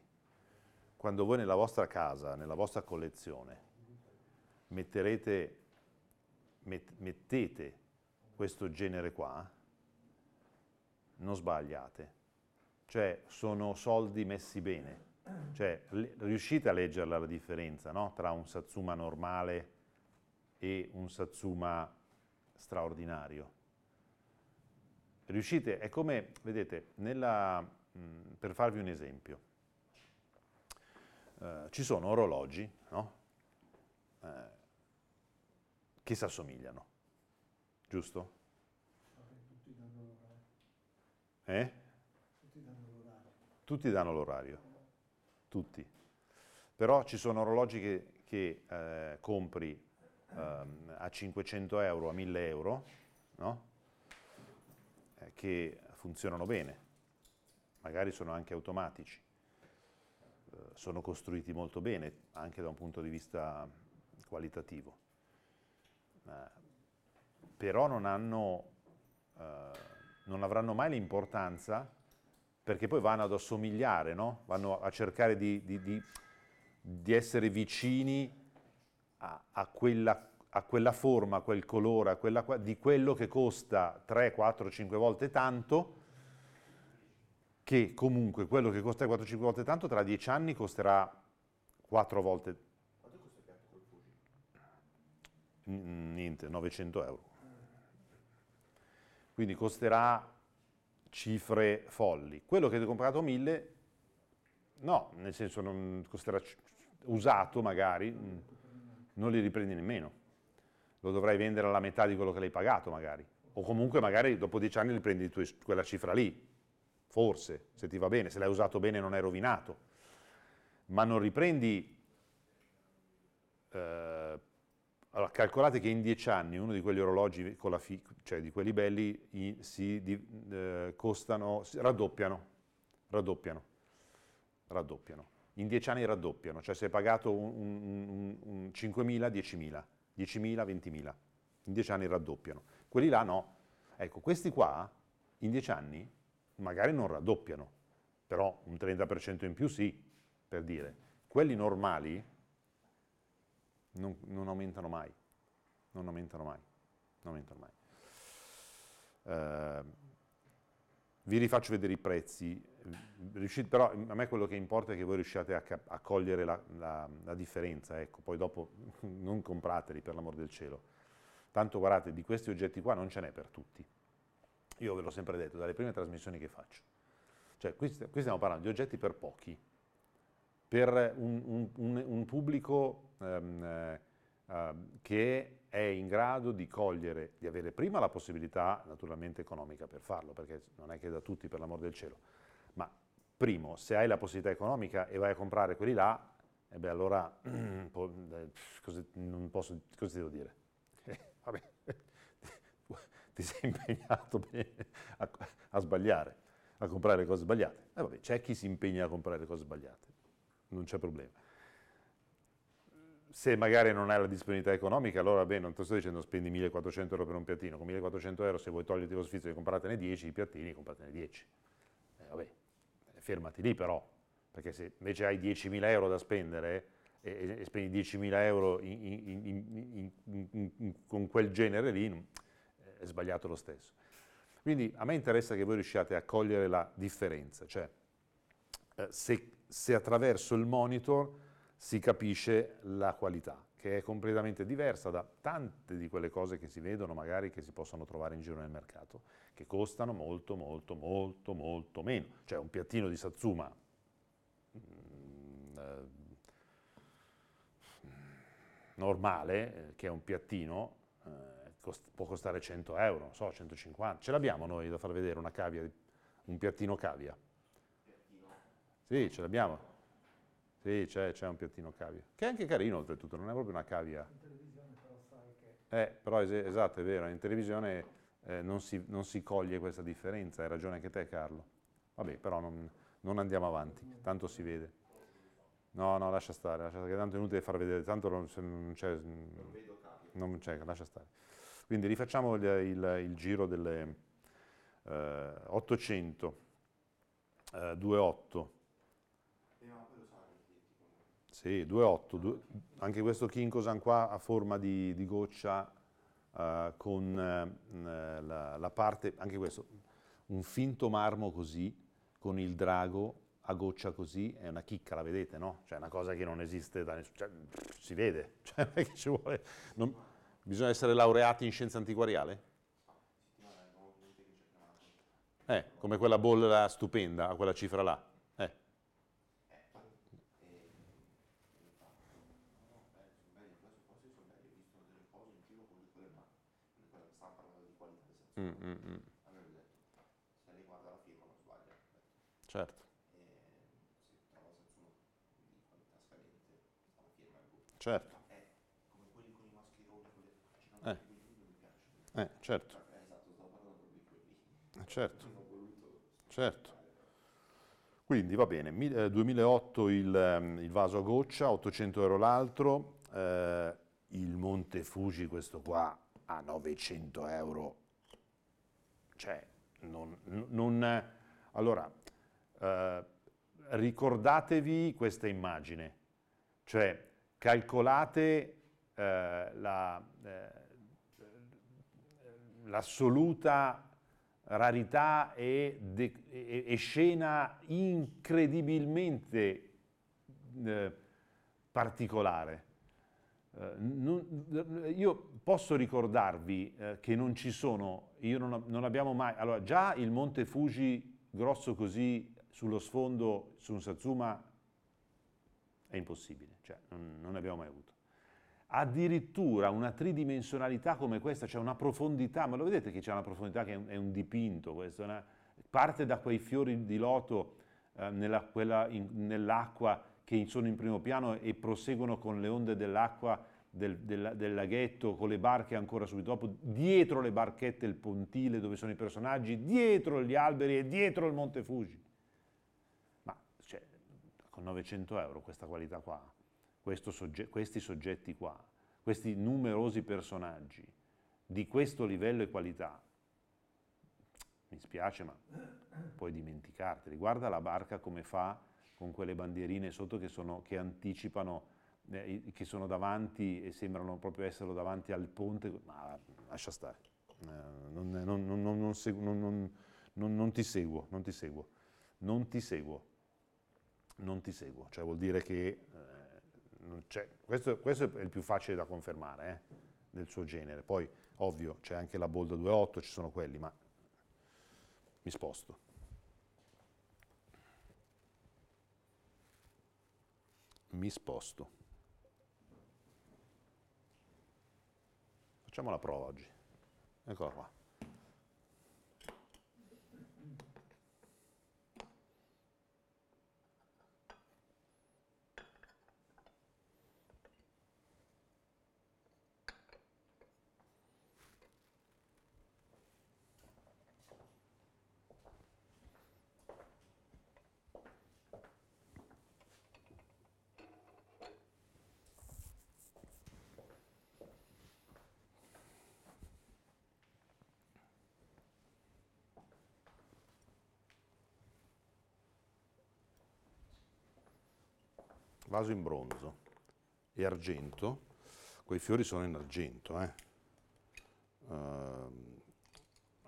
Quando voi nella vostra casa, nella vostra collezione, metterete, met, mettete questo genere qua, non sbagliate. Cioè sono soldi messi bene. Cioè riuscite a leggerla la differenza no? tra un satsuma normale e un satsuma straordinario riuscite, è come, vedete, nella, mh, per farvi un esempio, eh, ci sono orologi no? eh, che si assomigliano, giusto? Tutti danno l'orario. Eh? Tutti danno l'orario. Tutti danno l'orario, tutti. Però ci sono orologi che, che eh, compri ehm, a 500 euro, a 1000 euro, no? Eh, che funzionano bene, magari sono anche automatici, eh, sono costruiti molto bene anche da un punto di vista qualitativo, eh, però non, hanno, non avranno mai l'importanza perché poi vanno ad assomigliare, no? vanno a cercare di, di, di, di essere vicini a, a quella a quella forma, a quel colore, a quella, di quello che costa 3, 4, 5 volte tanto, che comunque quello che costa 4, 5 volte tanto tra 10 anni costerà 4 volte. Quanto costa il piatto col Fuji? Niente, 900 euro. Quindi costerà cifre folli. Quello che ti ho comprato 1000, no, nel senso non costerà usato magari, mm, non li riprendi nemmeno lo dovrai vendere alla metà di quello che l'hai pagato magari, o comunque magari dopo dieci anni riprendi quella cifra lì, forse, se ti va bene, se l'hai usato bene non hai rovinato, ma non riprendi... Eh, allora, calcolate che in dieci anni uno di quegli orologi, fi, cioè di quelli belli, i, si di, eh, costano, si, raddoppiano, raddoppiano, raddoppiano. In dieci anni raddoppiano, cioè se hai pagato un, un, un, un 5.000, 10.000 10.000, 20.000, in 10 anni raddoppiano. Quelli là no. Ecco, questi qua in 10 anni magari non raddoppiano, però un 30% in più sì, per dire. Quelli normali non, non aumentano mai, non aumentano mai, non aumentano mai. Uh, vi rifaccio vedere i prezzi, riuscite, però a me quello che importa è che voi riusciate a, cap- a cogliere la, la, la differenza, ecco. poi dopo [laughs] non comprateli per l'amor del cielo. Tanto guardate, di questi oggetti qua non ce n'è per tutti. Io ve l'ho sempre detto, dalle prime trasmissioni che faccio. Cioè, qui, st- qui stiamo parlando di oggetti per pochi, per un, un, un, un pubblico ehm, eh, che è in grado di cogliere, di avere prima la possibilità naturalmente economica per farlo, perché non è che da tutti per l'amor del cielo, ma primo, se hai la possibilità economica e vai a comprare quelli là, e eh beh allora [clears throat] eh, cosa, non posso, cosa ti devo dire? Eh, [laughs] vabbè, [laughs] ti sei impegnato a, a, sbagliare, a comprare le cose sbagliate. Eh, vabbè, c'è chi si impegna a comprare le cose sbagliate, non c'è problema se magari non hai la disponibilità economica, allora beh, non ti sto dicendo spendi 1400 euro per un piattino, con 1400 euro se vuoi toglierti lo sfizio e compratene 10, i piattini compratene 10. Eh, vabbè, eh, fermati lì però, perché se invece hai 10.000 euro da spendere e, e spendi 10.000 euro in, in, in, con quel genere lì, eh, è sbagliato lo stesso. Quindi a me interessa che voi riusciate a cogliere la differenza, cioè eh, se, se attraverso il monitor si capisce la qualità, che è completamente diversa da tante di quelle cose che si vedono, magari che si possono trovare in giro nel mercato, che costano molto, molto, molto, molto meno. Cioè un piattino di satsuma mm, eh, normale, eh, che è un piattino, eh, cost- può costare 100 euro, non so, 150. Ce l'abbiamo noi da far vedere una cavia, un piattino cavia. Piattino. Sì, ce l'abbiamo. Sì, c'è, un piattino cavia, che è anche carino oltretutto, non è proprio una cavia. In televisione però sai che... Eh, però es esatto, è vero, in televisione eh, non, si, non, si, coglie questa differenza, hai ragione anche te Carlo. Vabbè, però non, non andiamo avanti, tanto si vede. No, no, lascia stare, lascia stare, che tanto è inutile far vedere, tanto non, c'è... Non vedo cavia. Non c'è, cioè, lascia stare. Quindi rifacciamo il, il, il giro delle eh, 800, eh, 28, sì, 2,8. Anche questo Kinkosan qua a forma di, di goccia eh, con eh, la, la, parte, anche questo, un finto marmo così, con il drago a goccia così, è una chicca, la vedete, no? Cioè è una cosa che non esiste da nessuno, cioè, si vede, [laughs] cioè che ci vuole... Non... bisogna essere laureati in scienza antiquariale? Eh, come quella bolla stupenda, quella cifra là. Mm, mm, mm. Allora detto, se lei guarda la firma non sbaglia. Certo. E si trova senza una di qualità scadente, la firma è buona. Certo. È come quelli con i mascheroni, con le faccine, eh. non mi piace. Eh, certo. Eh, esatto, stavo parlando proprio di quelli. Eh, certo. Non Certo. Quindi va bene, 2008 eh, il, ehm, il, vaso a goccia, 800 euro l'altro, eh, il Monte Fuji questo qua a 900 euro cioè, non, non, allora, eh, ricordatevi questa immagine, cioè calcolate eh, la, eh, l'assoluta rarità e, de, e, e scena incredibilmente eh, particolare. Eh, non, io posso ricordarvi eh, che non ci sono, io non, non, abbiamo mai, allora già il monte Fuji grosso così sullo sfondo su un Satsuma è impossibile, cioè non, non abbiamo mai avuto. Addirittura una tridimensionalità come questa, c'è cioè una profondità, ma lo vedete che c'è una profondità che è un, è un dipinto, questo, una, parte da quei fiori di loto eh, nell'acqua che sono in primo piano e proseguono con le onde dell'acqua del, del, del, laghetto con le barche ancora subito dopo, dietro le barchette il pontile dove sono i personaggi, dietro gli alberi e dietro il Monte Fuji. Ma cioè, con 900 euro questa qualità qua, sogge- questi soggetti qua, questi numerosi personaggi di questo livello e qualità, mi spiace ma puoi dimenticarteli. Guarda la barca come fa con quelle bandierine sotto che, sono, che anticipano eh, che sono davanti e sembrano proprio esserlo davanti al ponte, ma lascia stare, eh, non, non, non, non, ti seguo, non ti seguo, non ti seguo, non ti seguo, cioè vuol dire che eh, questo, questo, è il più facile da confermare eh, del suo genere, poi ovvio c'è anche la Bolda 2.8, ci sono quelli, ma mi sposto. mi sposto. Facciamo la prova oggi. Eccola qua. vaso in bronzo e argento, quei fiori sono in argento. Eh. Uh,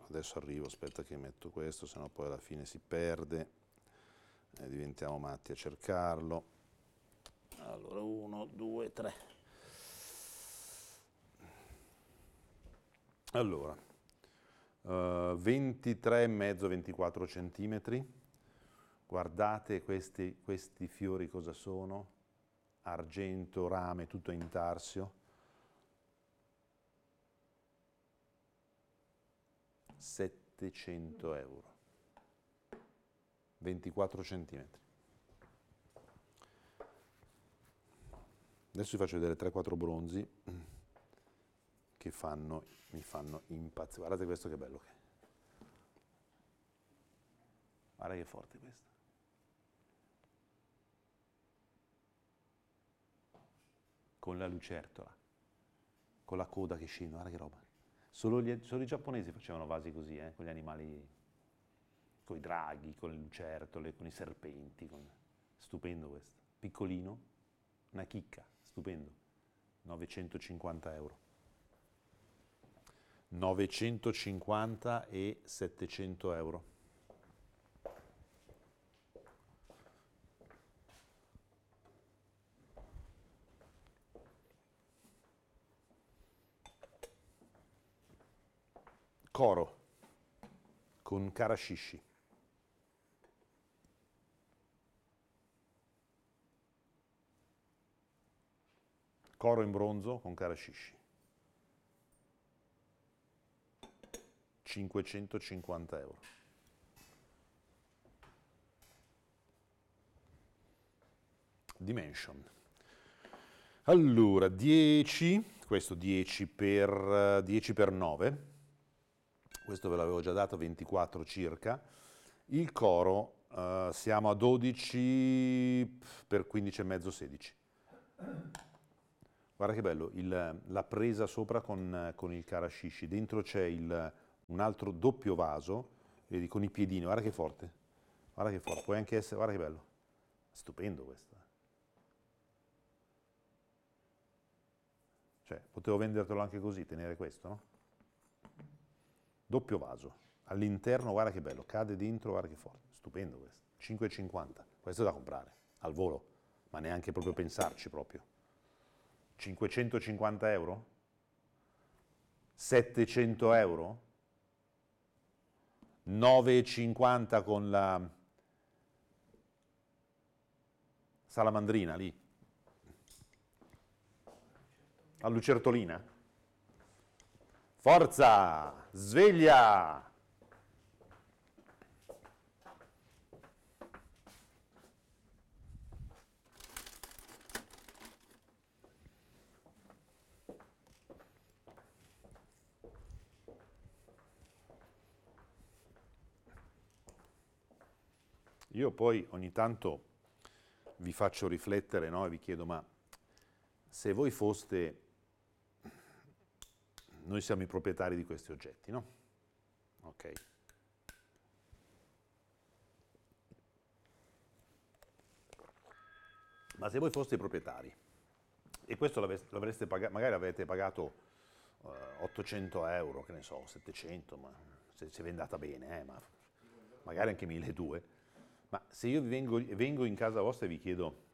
adesso arrivo, aspetta che metto questo, sennò poi alla fine si perde e eh, diventiamo matti a cercarlo. Allora, uno, due, tre. Allora, uh, eh, 23,5-24 centimetri guardate questi, questi fiori cosa sono, argento, rame, tutto in tarsio. 700 euro, 24 centimetri. Adesso vi faccio vedere 3-4 bronzi che fanno, mi fanno impazzire. Guardate questo che bello che è. Guarda che forte questo. con la lucertola, con la coda che scende, guarda che roba. Solo, gli, solo i giapponesi facevano vasi così, eh, con gli animali, con i draghi, con le lucertole, con i serpenti. Con... Stupendo questo. Piccolino, una chicca, stupendo. 950 euro. 950 e 700 euro. Coro con Karashishi. Coro in bronzo con Karashishi. 550 euro. Dimension. Allora, 10, questo 10 per, 10 per 9 questo ve l'avevo già dato, 24 circa. Il coro eh, siamo a 12 per 15 e mezzo, 16. Guarda che bello, il, la presa sopra con, con il karashishi, dentro c'è il, un altro doppio vaso, vedi, con i piedini, guarda che forte, guarda che forte, puoi anche essere, guarda che bello, stupendo questo. Eh. Cioè, potevo vendertelo anche così, tenere questo, no? doppio vaso, all'interno, guarda che bello, cade dentro, guarda che forte, stupendo questo, 5,50, questo è da comprare, al volo, ma neanche proprio pensarci proprio. 550 euro? 700 euro? 9,50 con la salamandrina lì, la lucertolina? Forza! Sveglia! Io poi ogni tanto vi faccio riflettere no? e vi chiedo, ma se voi foste noi siamo i proprietari di questi oggetti, no? Ok. Ma se voi foste i proprietari e questo l'avreste pagato, magari avete pagato uh, eh, 800 euro, che ne so, 700, ma se, se è andata bene, eh, ma magari anche 1200, ma se io vengo, vengo, in casa vostra e vi chiedo,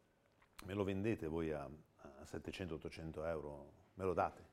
me lo vendete voi a, a 700-800 euro, me lo date?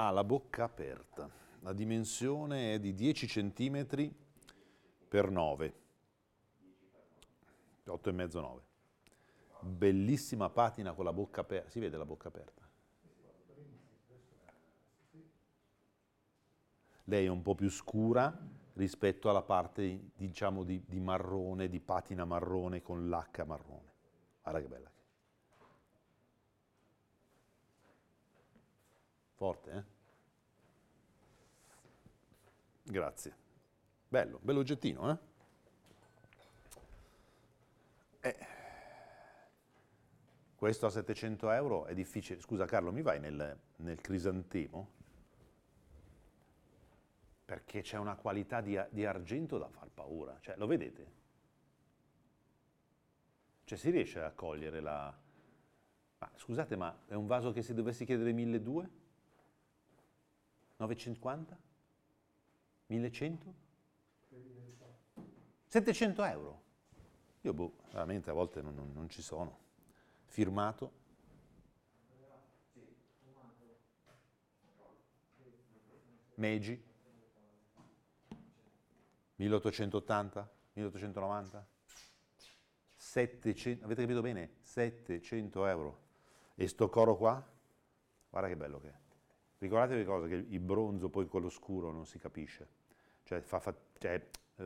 ha la bocca aperta. La dimensione è di 10 cm per 9. 8,5 9. Bellissima patina con la bocca aperta. Si vede la bocca aperta. Lei è un po' più scura rispetto alla parte diciamo di, di marrone, di patina marrone con l'H marrone. Guarda che bella Forte, eh? Grazie. Bello, bello oggettino, eh? eh. Questo a 700 euro è difficile. Scusa Carlo, mi vai nel, nel crisantemo? Perché c'è una qualità di, di argento da far paura. Cioè, lo vedete? Cioè, si riesce a cogliere la... Ma, scusate, ma è un vaso che se dovessi chiedere 1200? 950? 1100? 700 euro. Io boh, veramente a volte non, non, non ci sono. Firmato. Meiji. 1880? 1890? 700, avete capito bene? 700 euro. E sto coro qua? Guarda che bello che è. Ricordatevi cosa, che il bronzo poi con lo scuro non si capisce, cioè, fa, fa, cioè eh,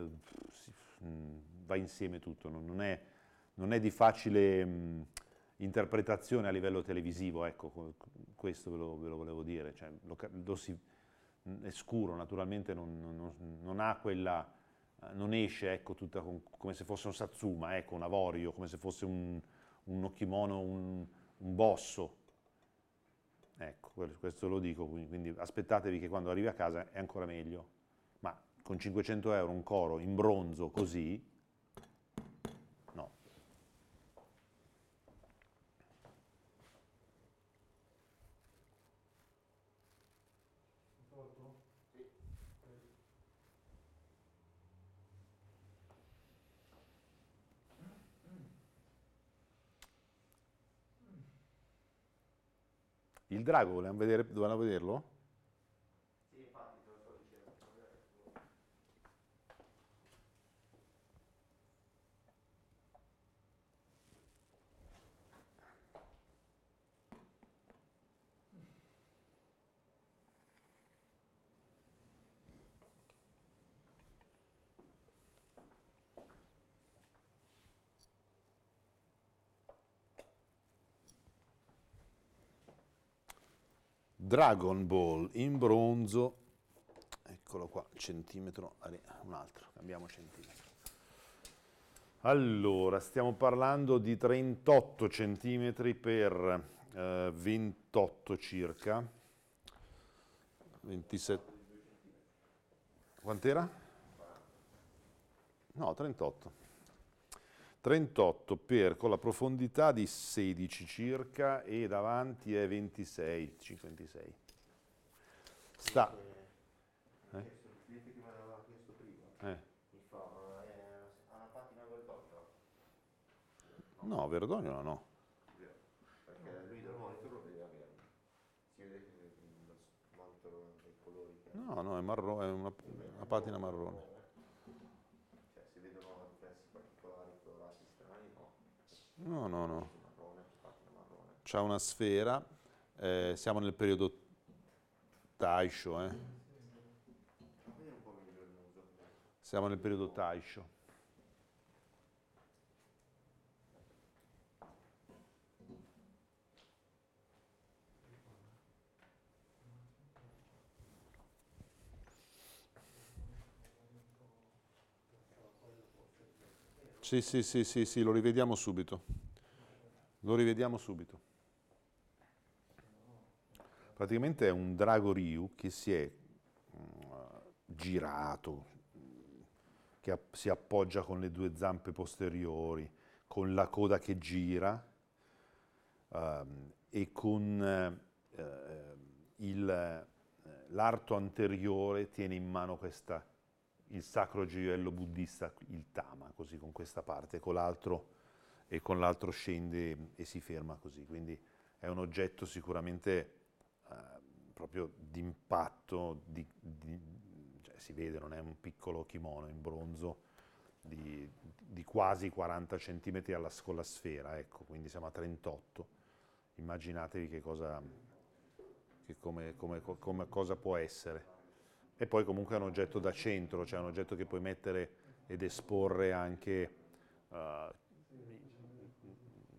mm, va insieme tutto, non è, non è di facile mh, mm, interpretazione a livello televisivo, ecco, questo ve lo, ve lo volevo dire, cioè, lo, lo si, mm, è scuro, naturalmente non, non, non ha quella eh, non esce ecco, tutta con, come se fosse un satsuma, ecco, un avorio, come se fosse un, un okimono, un, un bosso, Ecco, questo lo dico, quindi aspettatevi che quando arrivi a casa è ancora meglio. Ma con 500 euro un coro in bronzo così, il drago, volevamo vedere, dovevano vederlo? Dragon Ball in bronzo, eccolo qua, centimetro, un altro, cambiamo centimetro. Allora, stiamo parlando di 38 centimetri per eh, 28 circa, 27, quant'era? No, 38. 38 per con la profondità di 16 circa e davanti è 26, 5, 26. Sta. Eh? Eh. No, Verdognola no. Perché lui dal monitor lo vedeva verde. Si vede che lo smalto dei colori. No, no, è, marrone, è una, una patina marrone. No, no, no. C'è una sfera, eh, siamo nel periodo Taisho, eh. Siamo nel periodo Taisho. Sì, sì, sì, sì, sì, lo rivediamo subito. Lo rivediamo subito. Praticamente è un drago Ryu che si è mm, girato, che si appoggia con le due zampe posteriori, con la coda che gira ehm, e con eh, eh, eh l'arto anteriore tiene in mano questa il sacro gioiello buddista, il Tama, così con questa parte, con l'altro e con l'altro scende e si ferma così. Quindi è un oggetto sicuramente eh, proprio d'impatto, di, di, cioè si vede, non è un piccolo kimono in bronzo di, di quasi 40 cm alla, con la sfera, ecco, quindi siamo a 38. Immaginatevi che cosa, che come, come, come cosa può essere e poi comunque è un oggetto da centro, cioè un oggetto che puoi mettere ed esporre anche uh,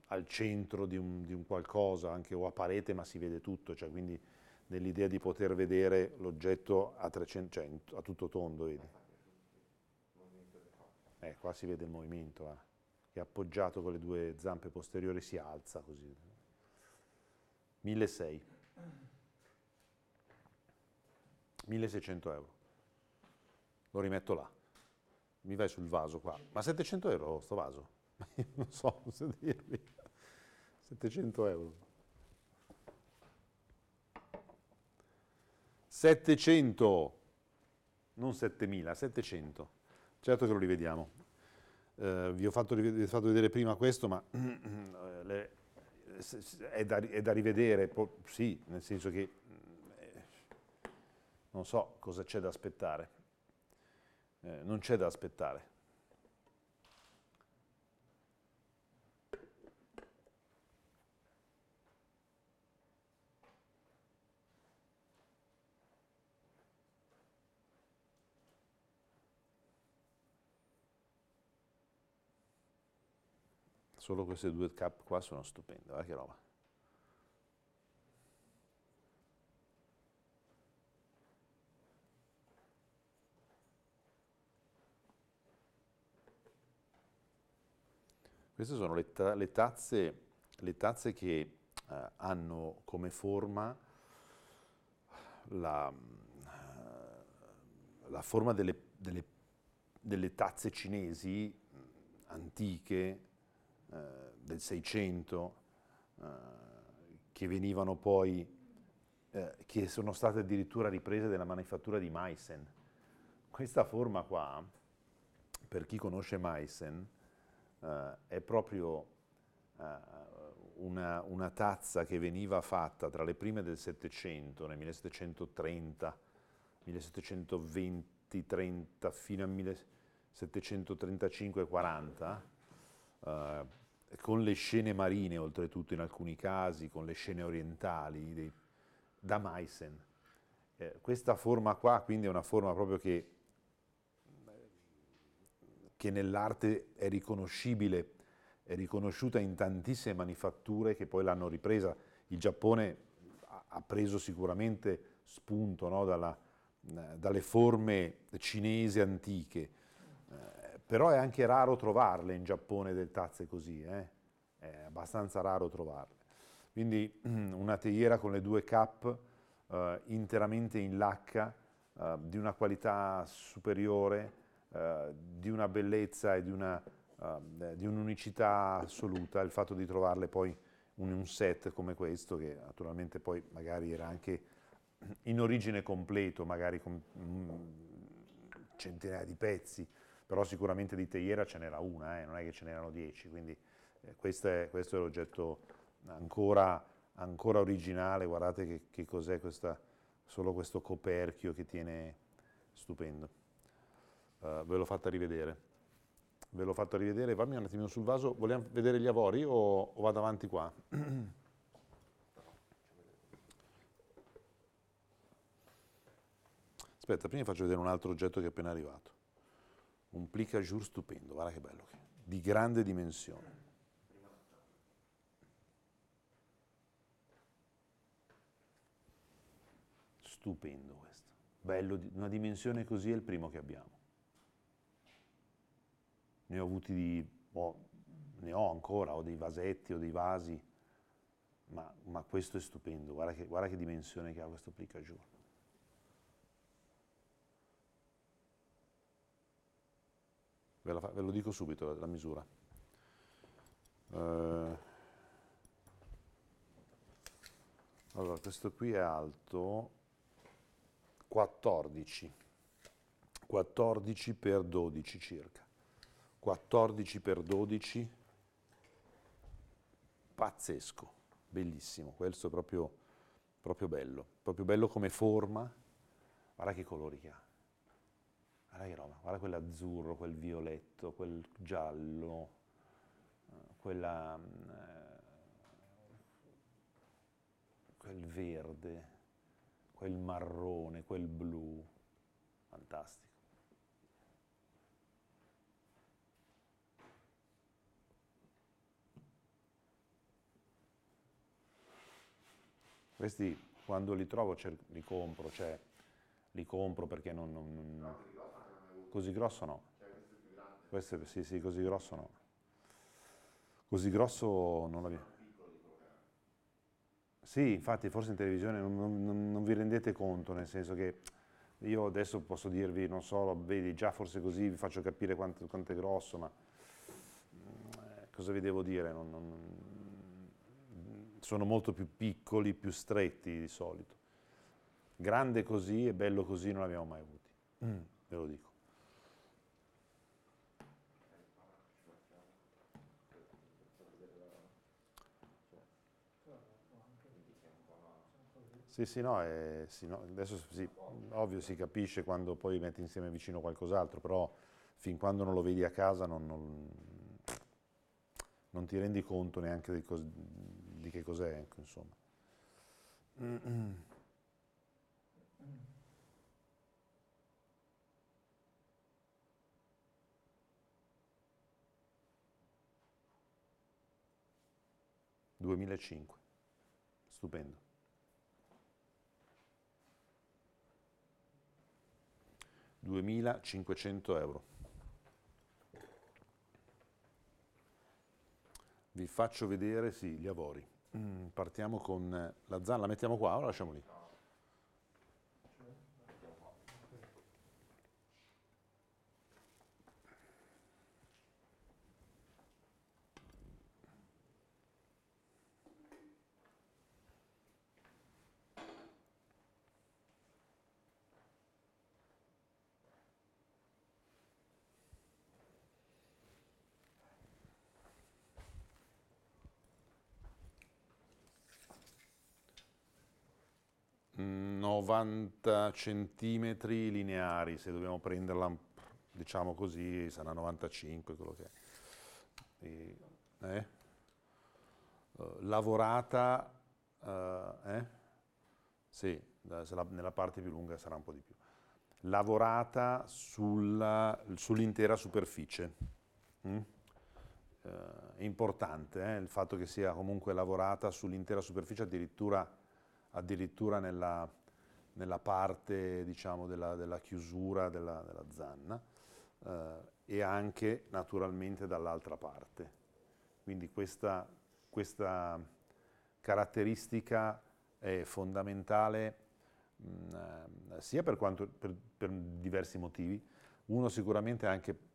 al centro di un, di un qualcosa, anche o a parete ma si vede tutto, cioè quindi nell'idea di poter vedere l'oggetto a, 300, cioè a tutto tondo, vedi? Eh, qua si vede il movimento, eh. è appoggiato con le due zampe posteriori, si alza così. 1600. 1600 euro. Lo rimetto là. Mi vai sul vaso qua. Ma 700 euro sto vaso? [laughs] non so cosa dirvi. 700 euro. 700, non 7000, 700. Certo che lo rivediamo. Eh, vi, ho fatto, vi, ho fatto, vedere prima questo, ma [clears throat] eh, le, eh, è, da, è da rivedere, sì, nel senso che non so cosa c'è da aspettare. Eh, non c'è da aspettare. Solo queste due cap qua sono stupende, guarda che roba. Queste sono le, ta- le, tazze, le tazze, che eh, hanno come forma la, eh, la forma delle, delle, delle, tazze cinesi mm, antiche eh, del Seicento eh, che venivano poi eh, che sono state addirittura riprese dalla manifattura di Meissen. Questa forma qua, per chi conosce Meissen, eh, è proprio eh, una, una, tazza che veniva fatta tra le prime del Settecento, nel 1730, 1720-30 fino al 1735-40, eh, con le scene marine oltretutto in alcuni casi, con le scene orientali dei, da Meissen. Eh, questa forma qua quindi è una forma proprio che che nell'arte è riconoscibile, è riconosciuta in tantissime manifatture che poi l'hanno ripresa. Il Giappone ha preso sicuramente spunto no, dalla, dalle forme cinesi antiche, eh, però è anche raro trovarle in Giappone del tazze così, eh? è abbastanza raro trovarle. Quindi [clears throat] una teiera con le due cap eh, interamente in lacca, eh, di una qualità superiore, eh, di una bellezza e di, una, eh, di un'unicità assoluta, il fatto di trovarle poi in un set come questo, che naturalmente poi magari era anche in origine completo, magari con mm, centinaia di pezzi, però sicuramente di teiera ce n'era una, eh, non è che ce n'erano dieci, quindi eh, questo, è, questo, è, l'oggetto ancora, ancora originale, guardate che, che cos'è questa, solo questo coperchio che tiene stupendo. Uh, ve l'ho fatta rivedere. Ve l'ho fatta rivedere, fammi un attimino sul vaso, vogliamo vedere gli avori o, o vado avanti qua? [clears throat] Aspetta, prima vi faccio vedere un altro oggetto che è appena arrivato. Un plicajour stupendo, guarda che bello che è, di grande dimensione. Stupendo questo, bello, una dimensione così è il primo che abbiamo ne ho avuti di, oh, ne ho ancora, ho dei vasetti, ho dei vasi, ma, ma questo è stupendo, guarda che, guarda che, dimensione che ha questo plicajour. Ve, ve, lo dico subito la, la misura. Uh, allora, questo qui è alto 14, 14 per 12 circa. 14 x 12, pazzesco, bellissimo, questo è proprio, proprio bello, proprio bello come forma, guarda che colori che ha, guarda che roba, guarda quell'azzurro, quel violetto, quel giallo, eh, quella, mm, eh, quel verde, quel marrone, quel blu, fantastico. Questi quando li trovo cer- li compro, cioè li compro perché non... non, non... Cioè, così grosso no. Cioè, Questo è, sì, sì, così grosso no. Così grosso non l'abbiamo. Sì, infatti forse in televisione non, non, non, vi rendete conto, nel senso che io adesso posso dirvi, non so, vedi, già forse così vi faccio capire quanto, quanto è grosso, ma eh, cosa vi devo dire? Non, sono molto più piccoli, più stretti di solito. Grande così e bello così non l'abbiamo mai avuti, mm. ve lo dico. Sì, sì, no, eh, sì, no adesso sì, ovvio si capisce quando poi metti insieme vicino qualcos'altro, però fin quando non lo vedi a casa non, non, non ti rendi conto neanche di, cos, di che cos'è, ecco, insomma. Mm-hmm. ...2005, stupendo. ...2.500 euro. Vi faccio vedere, sì, gli avori. Mm, partiamo con la zanna, la mettiamo qua o la lasciamo lì? 90 centimetri lineari, se dobbiamo prenderla, diciamo così, sarà 95, quello che è. E, eh? uh, lavorata, uh, eh? sì, la, nella parte più lunga sarà un po' di più. Lavorata sulla, sull'intera superficie. Mm? Uh, importante eh? il fatto che sia comunque lavorata sull'intera superficie, addirittura addirittura nella, nella parte diciamo, della, della, chiusura della, della zanna eh, e anche naturalmente dall'altra parte. Quindi questa, questa caratteristica è fondamentale mh, mm, sia per, quanto, per, per diversi motivi, uno sicuramente anche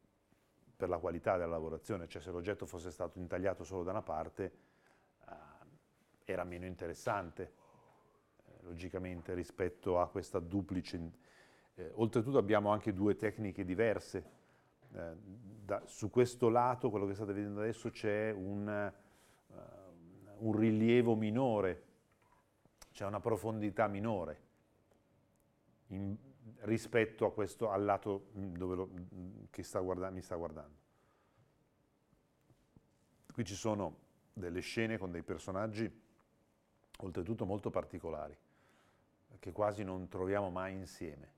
per la qualità della lavorazione, cioè se l'oggetto fosse stato intagliato solo da una parte eh, era meno interessante logicamente rispetto a questa duplice. Eh, oltretutto abbiamo anche due tecniche diverse. Eh, da, su questo lato, quello che state vedendo adesso, c'è un, uh, un rilievo minore, c'è una profondità minore in, rispetto questo, al lato mm, lo, mm, che sta guarda, mi sta guardando. Qui ci sono delle scene con dei personaggi oltretutto molto particolari che quasi non troviamo mai insieme.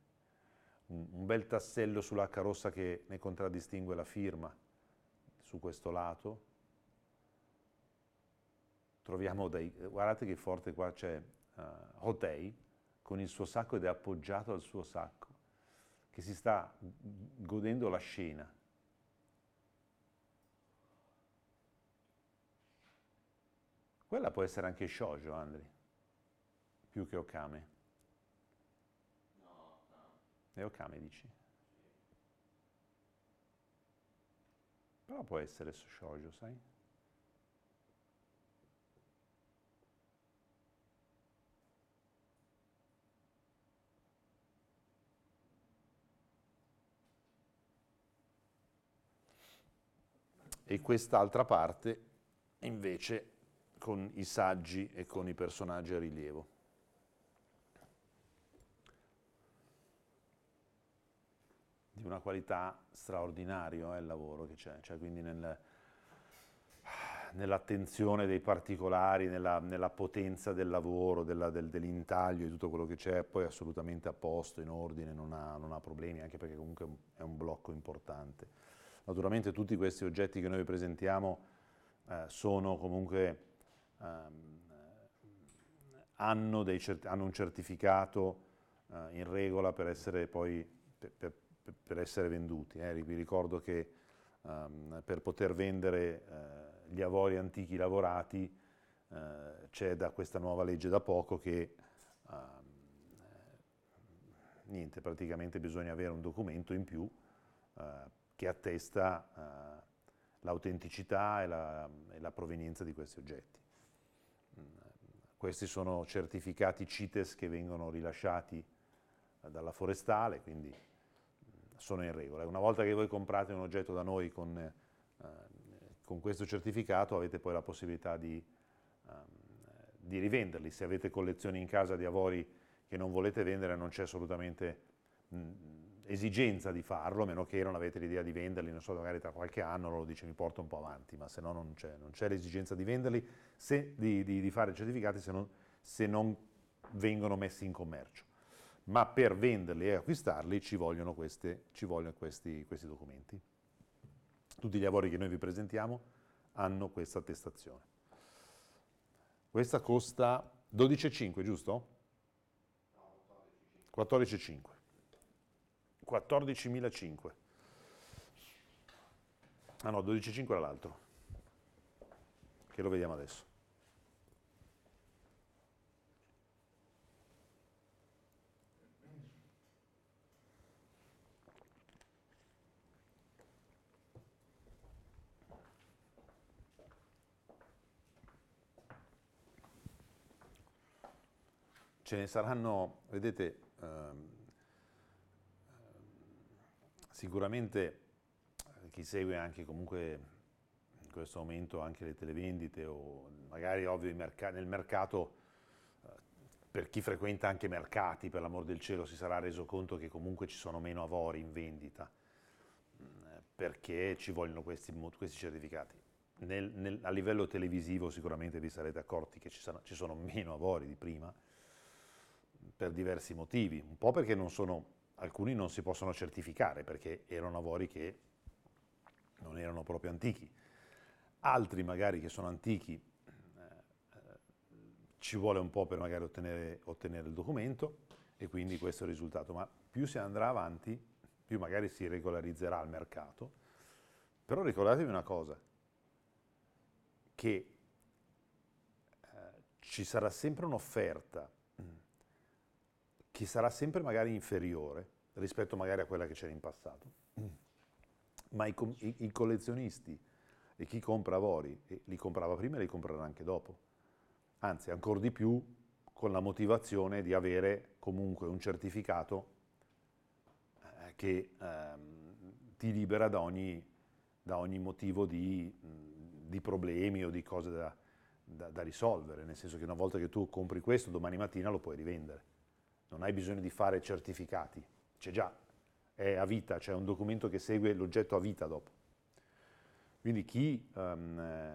Un, un bel tassello sull'H rossa che ne contraddistingue la firma su questo lato. Troviamo dei, guardate che forte qua c'è uh, Hotei con il suo sacco ed è appoggiato al suo sacco, che si sta godendo la scena. Quella può essere anche Shoujo, Andri, più che Okame. Eokame Però può essere shoujo, sai? E quest'altra parte invece con i saggi e con i personaggi a rilievo. di una qualità straordinaria eh, il lavoro che c'è, cioè quindi nel, nell'attenzione dei particolari, nella, nella potenza del lavoro, della, del, dell'intaglio di tutto quello che c'è, poi assolutamente a posto, in ordine, non ha, non ha, problemi, anche perché comunque è un blocco importante. Naturalmente tutti questi oggetti che noi presentiamo eh, sono comunque, ehm, hanno, cert- hanno, un certificato eh, in regola per essere poi, per, per, per essere venduti. Eh. Vi ricordo che um, per poter vendere uh, gli avori antichi lavorati uh, c'è da questa nuova legge da poco che uh, niente, praticamente bisogna avere un documento in più eh, che attesta l'autenticità e la, e la provenienza di questi oggetti. Mm, questi sono certificati CITES che vengono rilasciati dalla forestale, quindi sono in regola. Una volta che voi comprate un oggetto da noi con, eh, con questo certificato avete poi la possibilità di, um, di, rivenderli. Se avete collezioni in casa di avori che non volete vendere non c'è assolutamente mh, esigenza di farlo, a meno che non avete l'idea di venderli, non so, magari tra qualche anno lo dice mi porto un po' avanti, ma se no non c'è, non c'è l'esigenza di venderli, se, di, di, di fare certificati se non, se non vengono messi in commercio ma per venderli e acquistarli ci vogliono, queste, ci vogliono questi, questi documenti. Tutti gli lavori che noi vi presentiamo hanno questa attestazione. Questa costa 12,5, giusto? 14,5. 14.005. Ah no, 12,5 era l'altro, che lo vediamo adesso. ce ne saranno, vedete, ehm, sicuramente eh, chi segue anche comunque in questo momento anche le televendite o magari ovvio merc- nel mercato eh, per chi frequenta anche mercati, per l'amor del cielo, si sarà reso conto che comunque ci sono meno avori in vendita mm, eh, perché ci vogliono questi, questi certificati. Nel, nel, a livello televisivo sicuramente vi sarete accorti che ci, sarà, ci sono meno avori di prima, per diversi motivi, un po' perché non sono, alcuni non si possono certificare perché erano lavori che non erano proprio antichi, altri magari che sono antichi eh, ci vuole un po' per magari ottenere, ottenere il documento e quindi questo è il risultato, ma più si andrà avanti più magari si regolarizzerà il mercato, però ricordatevi una cosa, che eh, ci sarà sempre un'offerta che sarà sempre magari inferiore rispetto magari a quella che c'era in passato. Mm. Ma i, com- i-, collezionisti e chi compra avori li comprava prima e li comprerà anche dopo. Anzi, ancora di più con la motivazione di avere comunque un certificato eh, che ehm, ti libera da ogni, da ogni motivo di, di, problemi o di cose da, da, da risolvere, nel senso che una volta che tu compri questo, domani mattina lo puoi rivendere non hai bisogno di fare certificati, c'è già, è a vita, c'è cioè un documento che segue l'oggetto a vita dopo. Quindi chi um,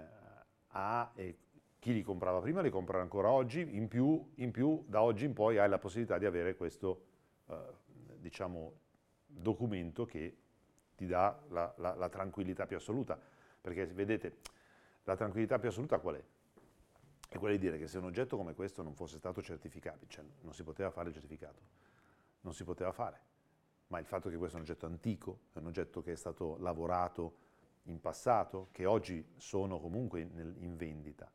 ha e chi li comprava prima li compra ancora oggi, in più, in più, da oggi in poi hai la possibilità di avere questo uh, diciamo, documento che ti dà la, la, la tranquillità più assoluta. Perché vedete, la tranquillità più assoluta qual è? è quella di dire che se un oggetto come questo non fosse stato certificato, cioè non si poteva fare il certificato, non si poteva fare, ma il fatto che questo è un oggetto antico, è un oggetto che è stato lavorato in passato, che oggi sono comunque in, in vendita.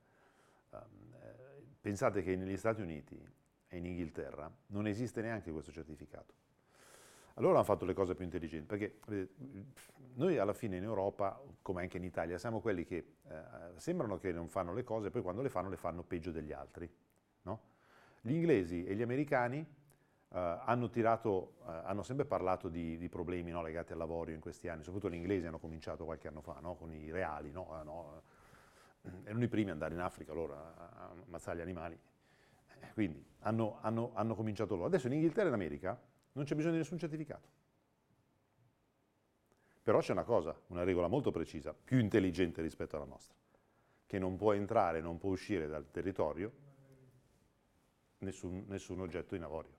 Ehm, eh, pensate che negli Stati Uniti e in Inghilterra non esiste neanche questo certificato. Allora hanno fatto le cose più intelligenti, perché eh, noi alla fine in Europa, come anche in Italia, siamo quelli che eh, sembrano che non fanno le cose, poi quando le fanno le fanno peggio degli altri. No? Gli inglesi e gli americani Uh, hanno, tirato, uh, hanno, sempre parlato di, di problemi no, legati al lavoro in questi anni, soprattutto gli inglesi hanno cominciato qualche anno fa no, con i reali, no? Eh, no? erano i primi ad andare in Africa loro a ammazzare gli animali, quindi hanno, hanno, hanno cominciato loro. Adesso in Inghilterra e in America non c'è bisogno di nessun certificato. Però c'è una cosa, una regola molto precisa, più intelligente rispetto alla nostra, che non può entrare, non può uscire dal territorio nessun, nessun oggetto in avorio.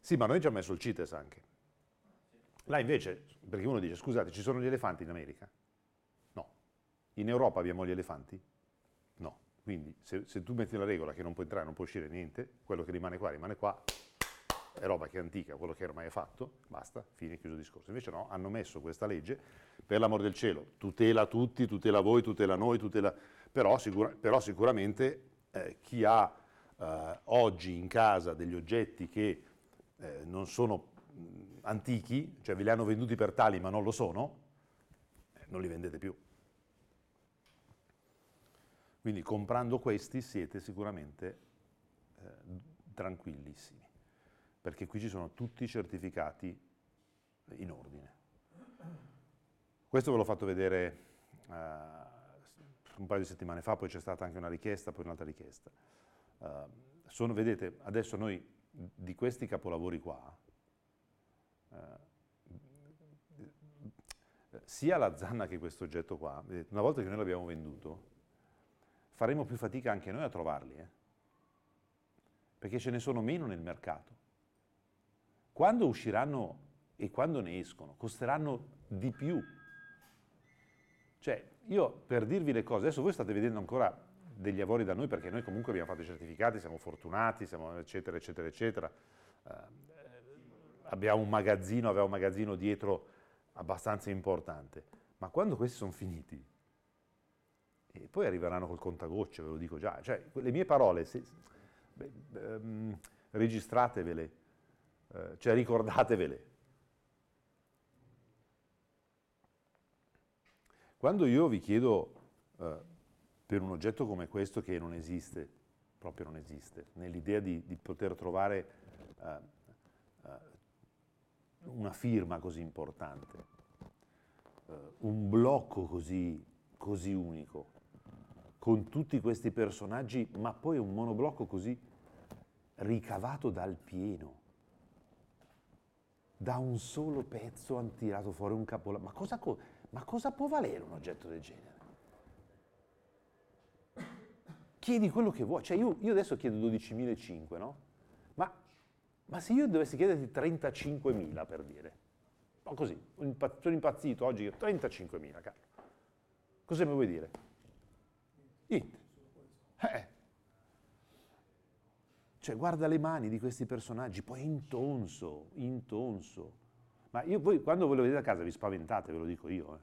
Sì, ma noi ci abbiamo messo il CITES anche. Là invece, perché uno dice, scusate, ci sono gli elefanti in America? No. In Europa abbiamo gli elefanti? No. Quindi se, se tu metti la regola che non può entrare, non può uscire niente, quello che rimane qua rimane qua, è roba che è antica, quello che ormai è fatto, basta, fine, chiuso il discorso. Invece no, hanno messo questa legge, per l'amor del cielo, tutela tutti, tutela voi, tutela noi, tutela... però, sicura... però sicuramente eh, chi ha eh, oggi in casa degli oggetti che eh, non sono antichi, cioè ve li hanno venduti per tali ma non lo sono, eh, non li vendete più. Quindi comprando questi siete sicuramente eh, tranquillissimi perché qui ci sono tutti i certificati in ordine. Questo ve l'ho fatto vedere uh, un paio di settimane fa, poi c'è stata anche una richiesta, poi un'altra richiesta. Uh, sono, vedete, adesso noi di questi capolavori qua, uh, sia la zanna che questo oggetto qua, vedete, una volta che noi l'abbiamo venduto, faremo più fatica anche noi a trovarli, eh? perché ce ne sono meno nel mercato quando usciranno e quando ne escono, costeranno di più. Cioè, io per dirvi le cose, adesso voi state vedendo ancora degli avori da noi, perché noi comunque abbiamo fatto i certificati, siamo fortunati, siamo eccetera, eccetera, eccetera. Eh, abbiamo un magazzino, aveva un magazzino dietro abbastanza importante. Ma quando questi sono finiti, e poi arriveranno col contagocce, ve lo dico già, cioè le mie parole, se, beh, ehm, registratevele, eh, cioè ricordatevele. Quando io vi chiedo eh, per un oggetto come questo che non esiste, proprio non esiste, nell'idea di, di poter trovare eh, eh una firma così importante, eh, un blocco così, così unico, con tutti questi personaggi, ma poi un monoblocco così ricavato dal pieno da un solo pezzo hanno tirato fuori un capolavoro. Ma cosa, co- ma cosa può valere un oggetto del genere? Chiedi quello che vuoi. Cioè io, io adesso chiedo 12.500, no? Ma, ma, se io dovessi chiederti 35.000 per dire, ma così, sono impazzito oggi, io 35.000, Carlo. Cosa mi vuoi dire? Niente. Eh, cioè, guarda le mani di questi personaggi, poi è intonso, intonso. Ma io, voi, quando voi lo vedete a casa vi spaventate, ve lo dico io. Eh.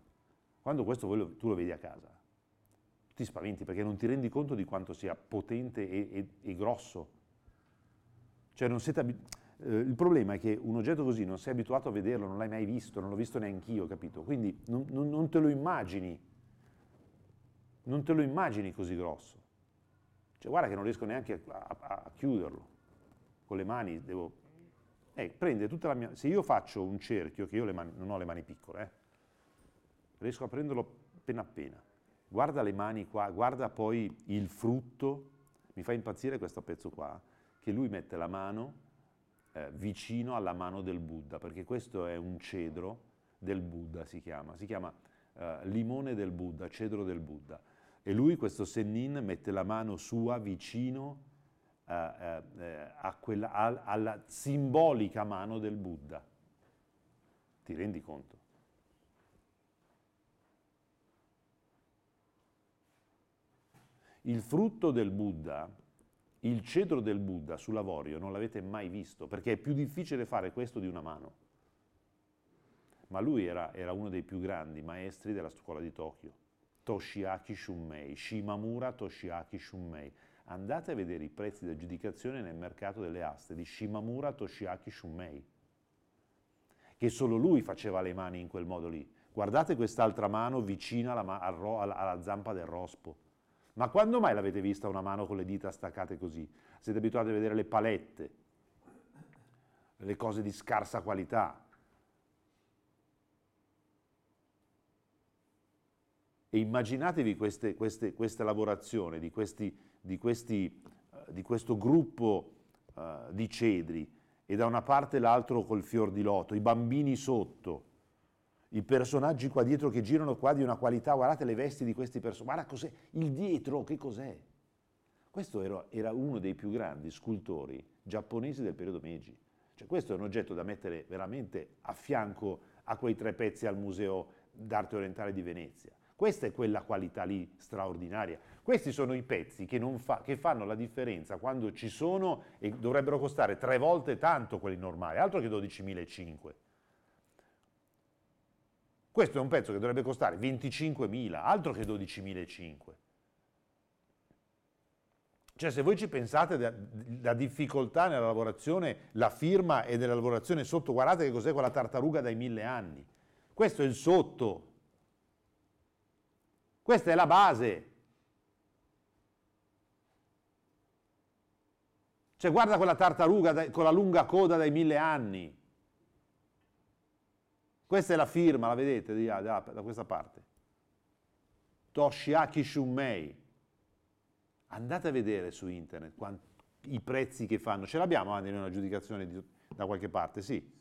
Quando questo lo, tu lo vedi a casa, ti spaventi perché non ti rendi conto di quanto sia potente e, e, e grosso. Cioè, non siete abituati eh, il problema è che un oggetto così non sei abituato a vederlo, non l'hai mai visto, non l'ho visto neanche io, capito? Quindi non, non, non, te lo immagini, non te lo immagini così grosso. Cioè, guarda che non riesco neanche a, a, a chiuderlo, con le mani devo... Eh, prende tutta la mia... Se io faccio un cerchio, che io mani, non ho le mani piccole, eh, riesco a prenderlo appena appena. Guarda le mani qua, guarda poi il frutto, mi fa impazzire questo pezzo qua, che lui mette la mano eh, vicino alla mano del Buddha, perché questo è un cedro del Buddha, si chiama, si chiama eh, limone del Buddha, cedro del Buddha. E lui, questo Sennin, mette la mano sua vicino eh, eh, quella, al, alla simbolica mano del Buddha. Ti rendi conto? Il frutto del Buddha, il cedro del Buddha sull'avorio non l'avete mai visto, perché è più difficile fare questo di una mano. Ma lui era, era uno dei più grandi maestri della scuola di Tokyo. Toshiaki Shumei, Shimamura Toshiaki Shumei. Andate a vedere i prezzi di aggiudicazione nel mercato delle aste di Shimamura Toshiaki Shumei, che solo lui faceva le mani in quel modo lì. Guardate quest'altra mano vicina alla, alla, alla zampa del rospo. Ma quando mai l'avete vista una mano con le dita staccate così? Siete abituati a vedere le palette, le cose di scarsa qualità, E immaginatevi queste, queste, questa lavorazione di, questi, di, questi, eh, di questo gruppo uh, di cedri e da una parte l'altro col fior di loto, i bambini sotto, i personaggi qua dietro che girano qua di una qualità, guardate le vesti di questi personaggi, guarda cos'è, il dietro che cos'è? Questo era, era, uno dei più grandi scultori giapponesi del periodo Meiji. Cioè, questo è un oggetto da mettere veramente a fianco a quei tre pezzi al Museo d'arte orientale di Venezia. Questa è quella qualità lì straordinaria. Questi sono i pezzi che, fa, che fanno la differenza quando ci sono e dovrebbero costare tre volte tanto quelli normali, altro che 12.500. Questo è un pezzo che dovrebbe costare 25.000, altro che 12.500. Cioè se voi ci pensate da, difficoltà nella lavorazione, la firma e della lavorazione sotto, guardate che cos'è quella tartaruga dai mille anni. Questo è il sotto, questa è la base. Cioè guarda quella tartaruga con la lunga coda dai mille anni. Questa è la firma, la vedete da, da, da questa parte. Toshiaki Shumei. Andate a vedere su internet quanti, i prezzi che fanno. Ce l'abbiamo anche in una giudicazione di, da qualche parte, sì.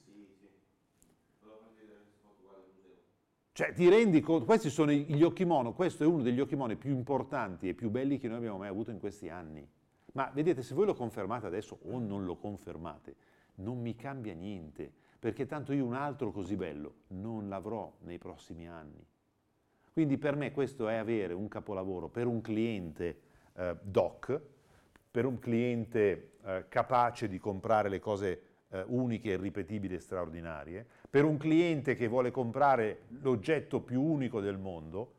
Cioè, ti rendi conto, questi sono gli Okimono, questo è uno degli Okimono più importanti e più belli che noi abbiamo mai avuto in questi anni. Ma vedete, se voi lo confermate adesso o non lo confermate, non mi cambia niente, perché tanto io un altro così bello non l'avrò nei prossimi anni. Quindi per me questo è avere un capolavoro per un cliente eh, doc, per un cliente eh, capace di comprare le cose eh, uniche, ripetibili e straordinarie, per un cliente che vuole comprare l'oggetto più unico del mondo,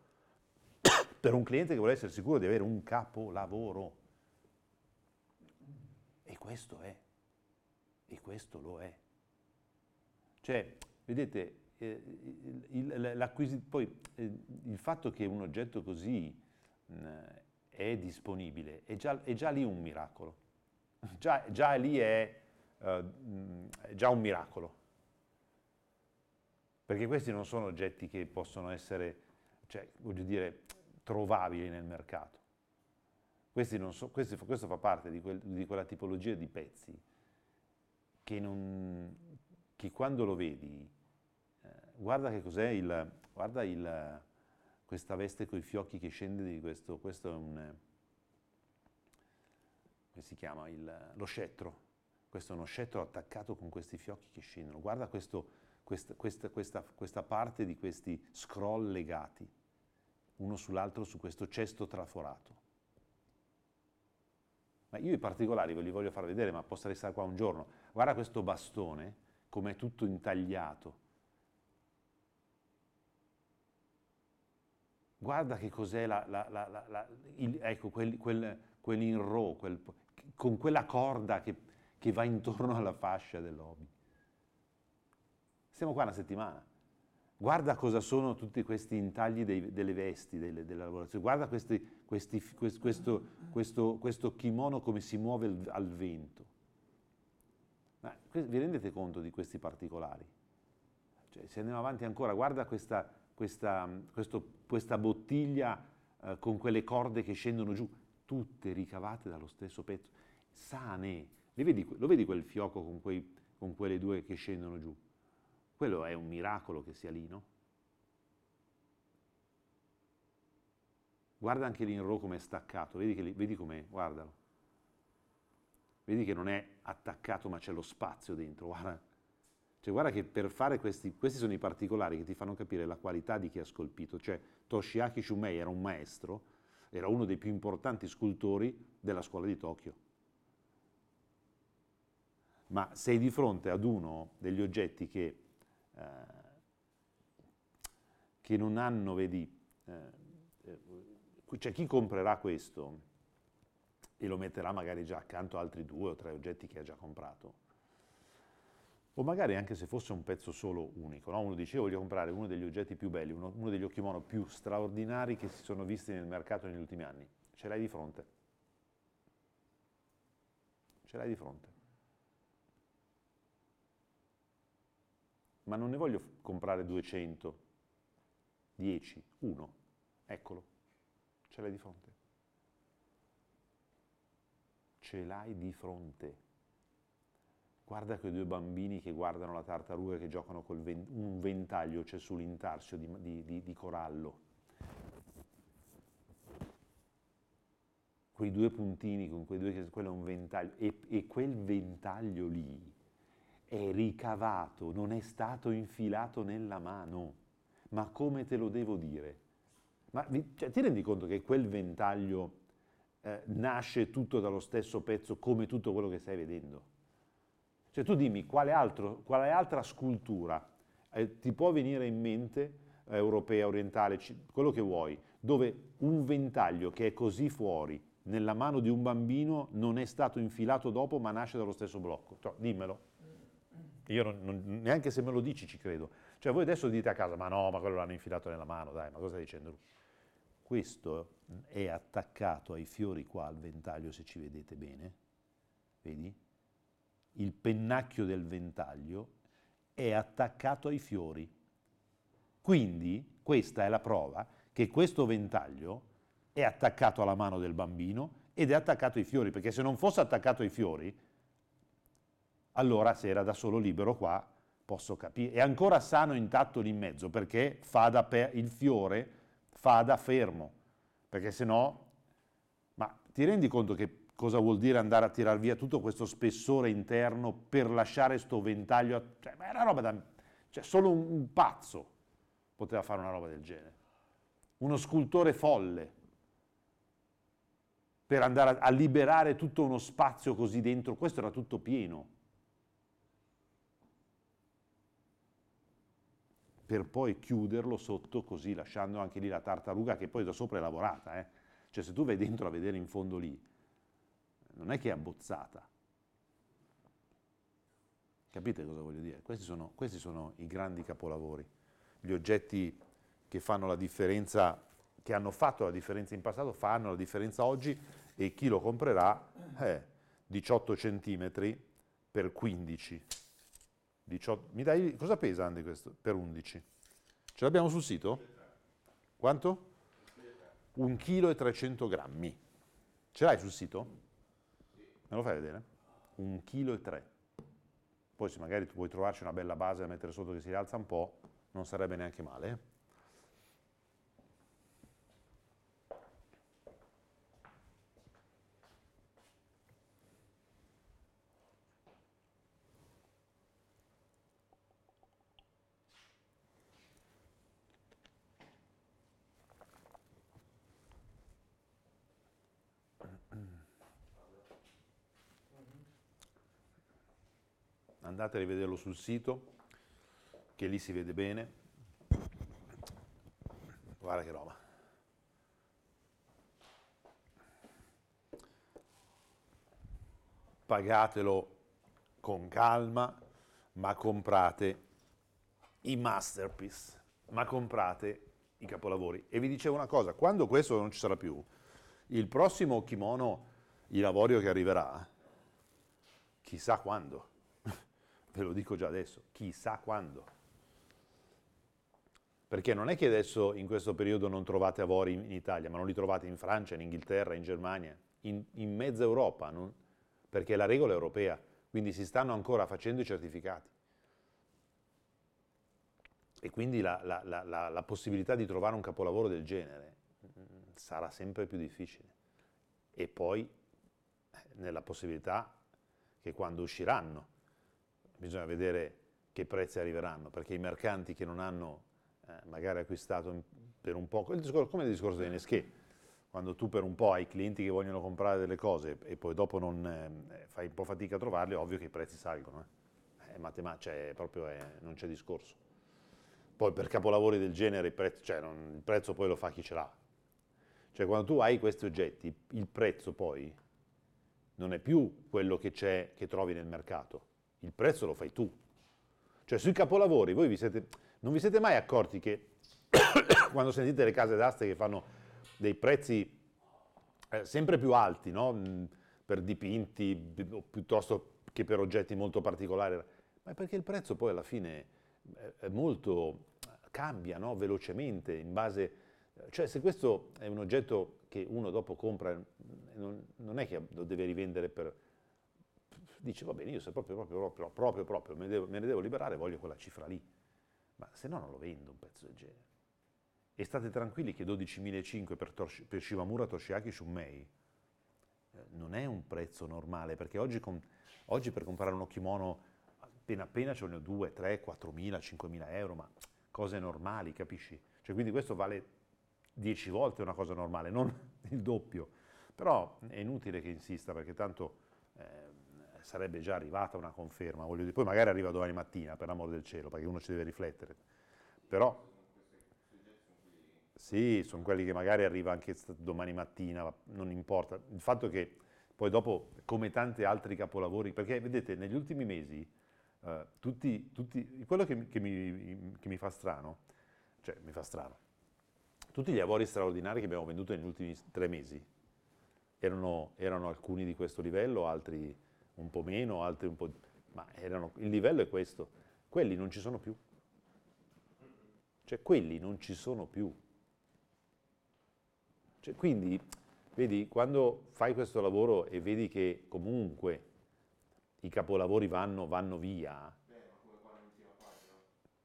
[coughs] per un cliente che vuole essere sicuro di avere un capolavoro. E questo è, e questo lo è. Cioè, vedete, eh, il, poi, eh, il, fatto che un oggetto così mh, è disponibile è già, è già, lì un miracolo, già, già lì è eh, è già un miracolo. Perché questi non sono oggetti che possono essere, cioè, voglio dire, trovabili nel mercato. So, questi, questo fa parte di, quel, di, quella tipologia di pezzi che, non, che quando lo vedi, eh, guarda che cos'è il, guarda il, questa veste con i fiocchi che scende di questo, questo è un, come si chiama, il, lo scettro, questo è uno scettro attaccato con questi fiocchi che scendono. Guarda questo, questa, questa, questa, questa parte di questi scroll legati, uno sull'altro su questo cesto traforato. Ma io i particolari ve li voglio far vedere, ma posso restare qua un giorno. Guarda questo bastone, com'è tutto intagliato. Guarda che cos'è la, la, la, il, ecco, quel, quel, quell'inro, quel, con quella corda che che va intorno alla fascia del Siamo qua una settimana. Guarda cosa sono tutti questi intagli dei, delle vesti, delle, delle lavorazioni. Guarda questi, questi, quest, questo, questo, questo, kimono come si muove al, al vento. Ma vi rendete conto di questi particolari? Cioè, se andiamo avanti ancora, guarda questa, questa, questo, questa bottiglia eh, con quelle corde che scendono giù, tutte ricavate dallo stesso pezzo, sane, vedi, lo vedi quel fioco con, quei, con quelle due che scendono giù? Quello è un miracolo che sia lì, no? Guarda anche l'inro come è staccato, vedi, che, vedi com'è, guardalo. Vedi che non è attaccato ma c'è lo spazio dentro, guarda. Cioè guarda che per fare questi, questi sono i particolari che ti fanno capire la qualità di chi ha scolpito. Cioè Toshiaki Shumei era un maestro, era uno dei più importanti scultori della scuola di Tokyo ma sei di fronte ad uno degli oggetti che, eh, che non hanno, vedi, eh, eh, cioè chi comprerà questo e lo metterà magari già accanto a altri due o tre oggetti che ha già comprato, o magari anche se fosse un pezzo solo unico, no? uno dice io voglio comprare uno degli oggetti più belli, uno, uno degli occhimono più straordinari che si sono visti nel mercato negli ultimi anni, ce l'hai di fronte, ce l'hai di fronte. ma non ne voglio comprare 200, 10, 1, eccolo, ce l'hai di fronte. Ce l'hai di fronte. Guarda quei due bambini che guardano la tartaruga che giocano con ven- un ventaglio, c'è cioè sull'intarsio di, di, di, di corallo. quei due puntini con quei due che quello è un ventaglio e, e, quel ventaglio lì è ricavato, non è stato infilato nella mano. Ma come te lo devo dire? Ma cioè, ti rendi conto che quel ventaglio eh, nasce tutto dallo stesso pezzo come tutto quello che stai vedendo? Cioè tu dimmi quale, altro, quale altra scultura eh, ti può venire in mente, eh, europea, orientale, quello che vuoi, dove un ventaglio che è così fuori nella mano di un bambino non è stato infilato dopo ma nasce dallo stesso blocco. Cioè, dimmelo. Io non, non, neanche se me lo dici ci credo. Cioè voi adesso dite a casa, ma no, ma quello l'hanno infilato nella mano, dai, ma cosa stai dicendo? Questo è attaccato ai fiori qua al ventaglio, se ci vedete bene, vedi? Il pennacchio del ventaglio è attaccato ai fiori. Quindi questa è la prova che questo ventaglio è attaccato alla mano del bambino ed è attaccato ai fiori, perché se non fosse attaccato ai fiori allora se era da solo libero qua posso capire. È ancora sano intatto lì in mezzo perché fa da per, il fiore fa da fermo, perché se no... Ma ti rendi conto che cosa vuol dire andare a tirar via tutto questo spessore interno per lasciare sto ventaglio? A, cioè, ma è una roba da... Cioè, solo un, un pazzo poteva fare una roba del genere. Uno scultore folle per andare a liberare tutto uno spazio così dentro, questo era tutto pieno. per poi chiuderlo sotto così lasciando anche lì la tartaruga che poi da sopra è lavorata. Eh? Cioè se tu vai dentro a vedere in fondo lì, non è che è abbozzata. Capite cosa voglio dire? Questi sono, questi sono i grandi capolavori, gli oggetti che fanno la differenza, che hanno fatto la differenza in passato, fanno la differenza oggi e chi lo comprerà, eh, 18 cm per 15 cm. 18, mi dai, cosa pesa Andy questo? Per 11. Ce l'abbiamo sul sito? Quanto? 1 kg e 300 grammi. Ce l'hai sul sito? Me lo fai vedere? 1 kg e 3. Poi se magari tu vuoi trovarci una bella base da mettere sotto che si rialza un po', non sarebbe neanche male. Eh? andate a rivederlo sul sito, che lì si vede bene. Guarda che roba. Pagatelo con calma, ma comprate i masterpiece, ma comprate i capolavori. E vi dicevo una cosa, quando questo non ci sarà più, il prossimo kimono in avorio che arriverà, chissà quando, ve lo dico già adesso, chissà quando. Perché non è che adesso in questo periodo non trovate avori in Italia, ma non li trovate in Francia, in Inghilterra, in Germania, in, in mezza Europa, non? perché la regola è europea, quindi si stanno ancora facendo i certificati. E quindi la, la, la, la possibilità di trovare un capolavoro del genere mm, sarà sempre più difficile. E poi eh, nella possibilità che quando usciranno bisogna vedere che prezzi arriveranno, perché i mercanti che non hanno eh, magari acquistato per un po', il discorso, come il discorso dei Nesché, quando tu per un po' hai clienti che vogliono comprare delle cose e poi dopo non, eh, eh fai un po' fatica a trovarle, è ovvio che i prezzi salgono, eh. è matematica, cioè, proprio è, non c'è discorso. Poi per capolavori del genere il prezzo, cioè, non, il prezzo poi lo fa chi ce l'ha. Cioè quando tu hai questi oggetti, il prezzo poi non è più quello che, c'è, che trovi nel mercato, il prezzo lo fai tu. Cioè sui capolavori voi vi siete, non vi siete mai accorti che [coughs] quando sentite le case d'aste che fanno dei prezzi eh, sempre più alti, no? Mm, per dipinti piuttosto che per oggetti molto particolari, ma perché il prezzo poi alla fine eh, molto, eh, cambia no? velocemente in base... Eh, cioè se questo è un oggetto che uno dopo compra, mm, non, non è che lo deve rivendere per dice va bene, io se proprio, proprio, proprio, proprio, proprio me, devo, me ne devo liberare, voglio quella cifra lì. Ma se no non lo vendo un pezzo del genere. E state tranquilli che 12.500 per, Tosh, per Shimamura Toshiaki Shumei eh, non è un prezzo normale, perché oggi, con, oggi per comprare un kimono appena appena ce ne ho 2, 3, 4.000, 5.000 euro, ma cose normali, capisci? Cioè quindi questo vale 10 volte una cosa normale, non [laughs] il doppio. Però è inutile che insista, perché tanto sarebbe già arrivata una conferma, voglio dire, poi magari arriva domani mattina, per l'amor del cielo, perché uno ci deve riflettere, però... Sì, sono quelli che magari arriva anche domani mattina, ma non importa. Il fatto che poi dopo, come tanti altri capolavori, perché vedete, negli ultimi mesi, eh, tutti, tutti, quello che, che, mi, che mi fa strano, cioè mi fa strano, tutti gli lavori straordinari che abbiamo venduto negli ultimi tre mesi, erano, erano, alcuni di questo livello, altri un po' meno, altri un po'... di ma erano, il livello è questo, quelli non ci sono più. Cioè quelli non ci sono più. Cioè, quindi, vedi, quando fai questo lavoro e vedi che comunque i capolavori vanno, vanno via...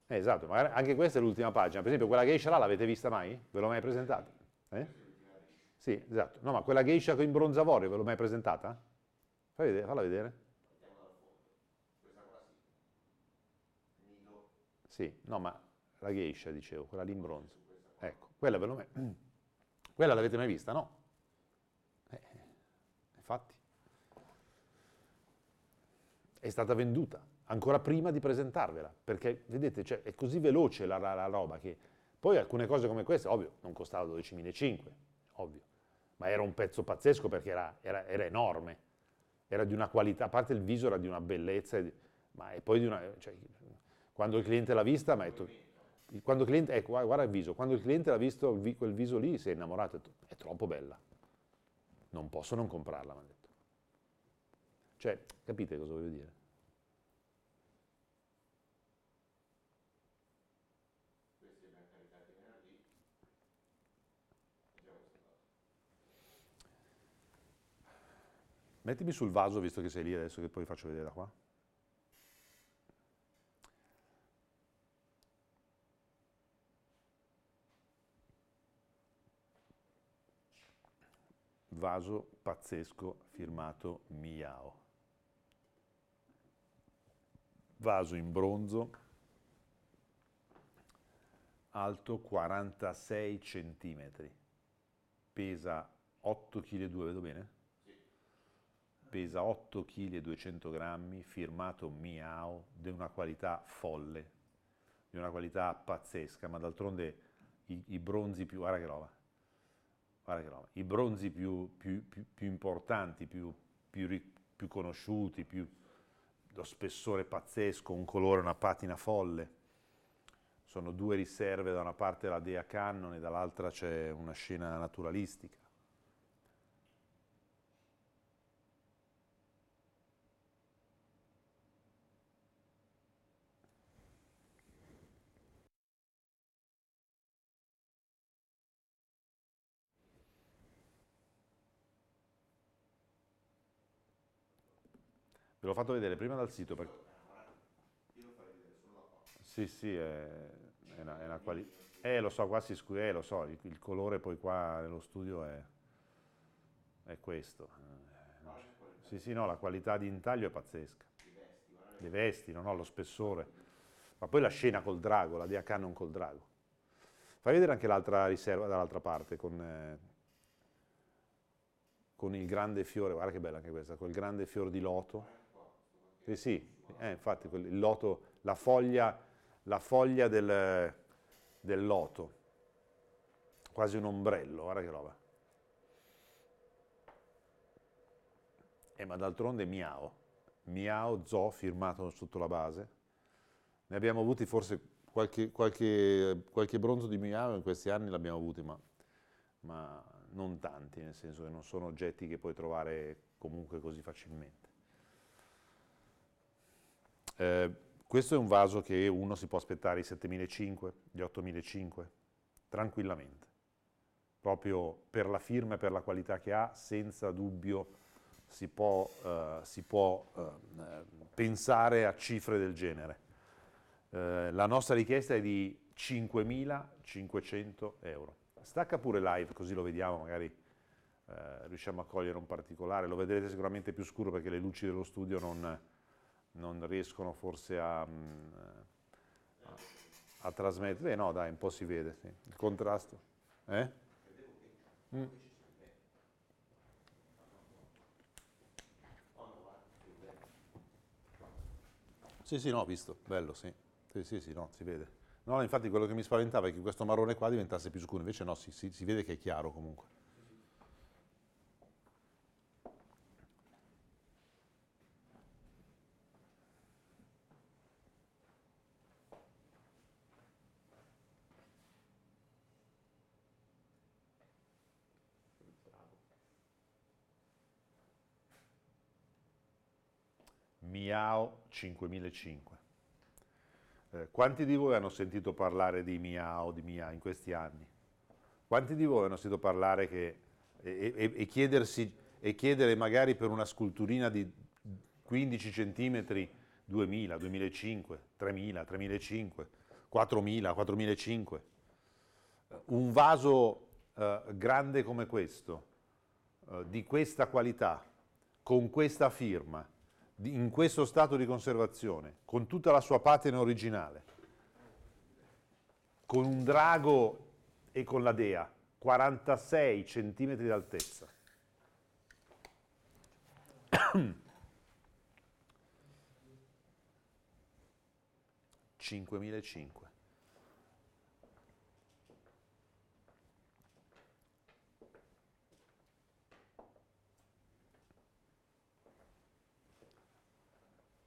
eh, esatto, magari anche questa è l'ultima pagina. Per esempio, quella geisha là l'avete vista mai? Ve l'ho mai presentata? Eh? Sì, esatto. No, ma quella geisha in bronzavorio ve l'ho mai presentata? Fai vedere, falla vedere. Sì, no, ma la geisha, dicevo, quella lì in bronzo. Ecco, quella ve lo metto. Mm. Quella l'avete mai vista, no? Eh, infatti. È stata venduta ancora prima di presentarvela, perché vedete, cioè, è così veloce la, la, la, roba che poi alcune cose come queste, ovvio, non costava 12.500, ovvio, ma era un pezzo pazzesco perché era, era, era enorme era di una qualità, a parte il viso era di una bellezza, ma è poi di una... Cioè, quando il cliente l'ha vista, ma è to- quando il cliente, ecco, guarda il viso, quando il cliente l'ha visto quel viso lì, si è innamorato, è troppo bella, non posso non comprarla, mi ha detto. Cioè, capite cosa voglio dire? Mettimi sul vaso, visto che sei lì adesso, che poi faccio vedere da qua. Vaso pazzesco firmato Miao. Vaso in bronzo, alto 46 cm, pesa 8,2 kg, vedo bene? pesa 8 kg e 200 grammi, firmato Miao, di una qualità folle, di una qualità pazzesca, ma d'altronde i, i bronzi più, guarda che roba, guarda che roba, i bronzi più, più, più, più importanti, più, conosciuti, più lo spessore pazzesco, un colore, una patina folle. Sono due riserve, da una parte la Dea Cannon e dall'altra c'è una scena naturalistica Ve l'ho fatto vedere prima dal sito. Per... Sì, sì, è, è una, è una qualità. Eh, lo so, qua si scuola, eh, lo so, il, il, colore poi qua nello studio è, è questo. Sì, sì, no, la qualità di intaglio è pazzesca. Le vesti, non ho lo spessore. Ma poi la scena col drago, la Dea Cannon col drago. Fai vedere anche l'altra riserva dall'altra parte con, eh, con il grande fiore, guarda che bella anche questa, col grande fiore di loto. Sì, sì. Eh, infatti il loto, la foglia, la foglia del, del loto, quasi un ombrello, guarda che roba. Eh, ma d'altronde Miao, Miao Zo firmato sotto la base. Ne abbiamo avuti forse qualche, qualche, qualche bronzo di Miao in questi anni, l'abbiamo avuti, ma, ma non tanti, nel senso che non sono oggetti che puoi trovare comunque così facilmente. Eh, questo è un vaso che uno si può aspettare i 7.500, gli 8.500, tranquillamente, proprio per la firma e per la qualità che ha, senza dubbio si può, eh, si può eh, pensare a cifre del genere. Eh, la nostra richiesta è di 5.500 euro. Stacca pure live, così lo vediamo magari. Eh, riusciamo a cogliere un particolare, lo vedrete sicuramente più scuro perché le luci dello studio non, non riescono forse a, mm, a, a trasmettere. Eh no, dai, un po' si vede, sì. Il contrasto. Eh? Mm. Sì, sì, no, visto, bello, sì. Sì, sì, sì, no, si vede. No, infatti quello che mi spaventava è che questo marrone qua diventasse più scuro, invece no, si, si, si vede che è chiaro comunque. Miao 5005. Eh, quanti di voi hanno sentito parlare di Miao, di Mia in questi anni? Quanti di voi hanno sentito parlare che, e, e, e, chiedersi, e chiedere magari per una sculturina di 15 cm 2000, 2005, 3000, 3005, 4000, 4005? Un vaso eh, grande come questo, eh, di questa qualità, con questa firma, in questo stato di conservazione, con tutta la sua patina originale, con un drago e con la dea, 46 centimetri d'altezza. [clears throat] Cinquemilacinque.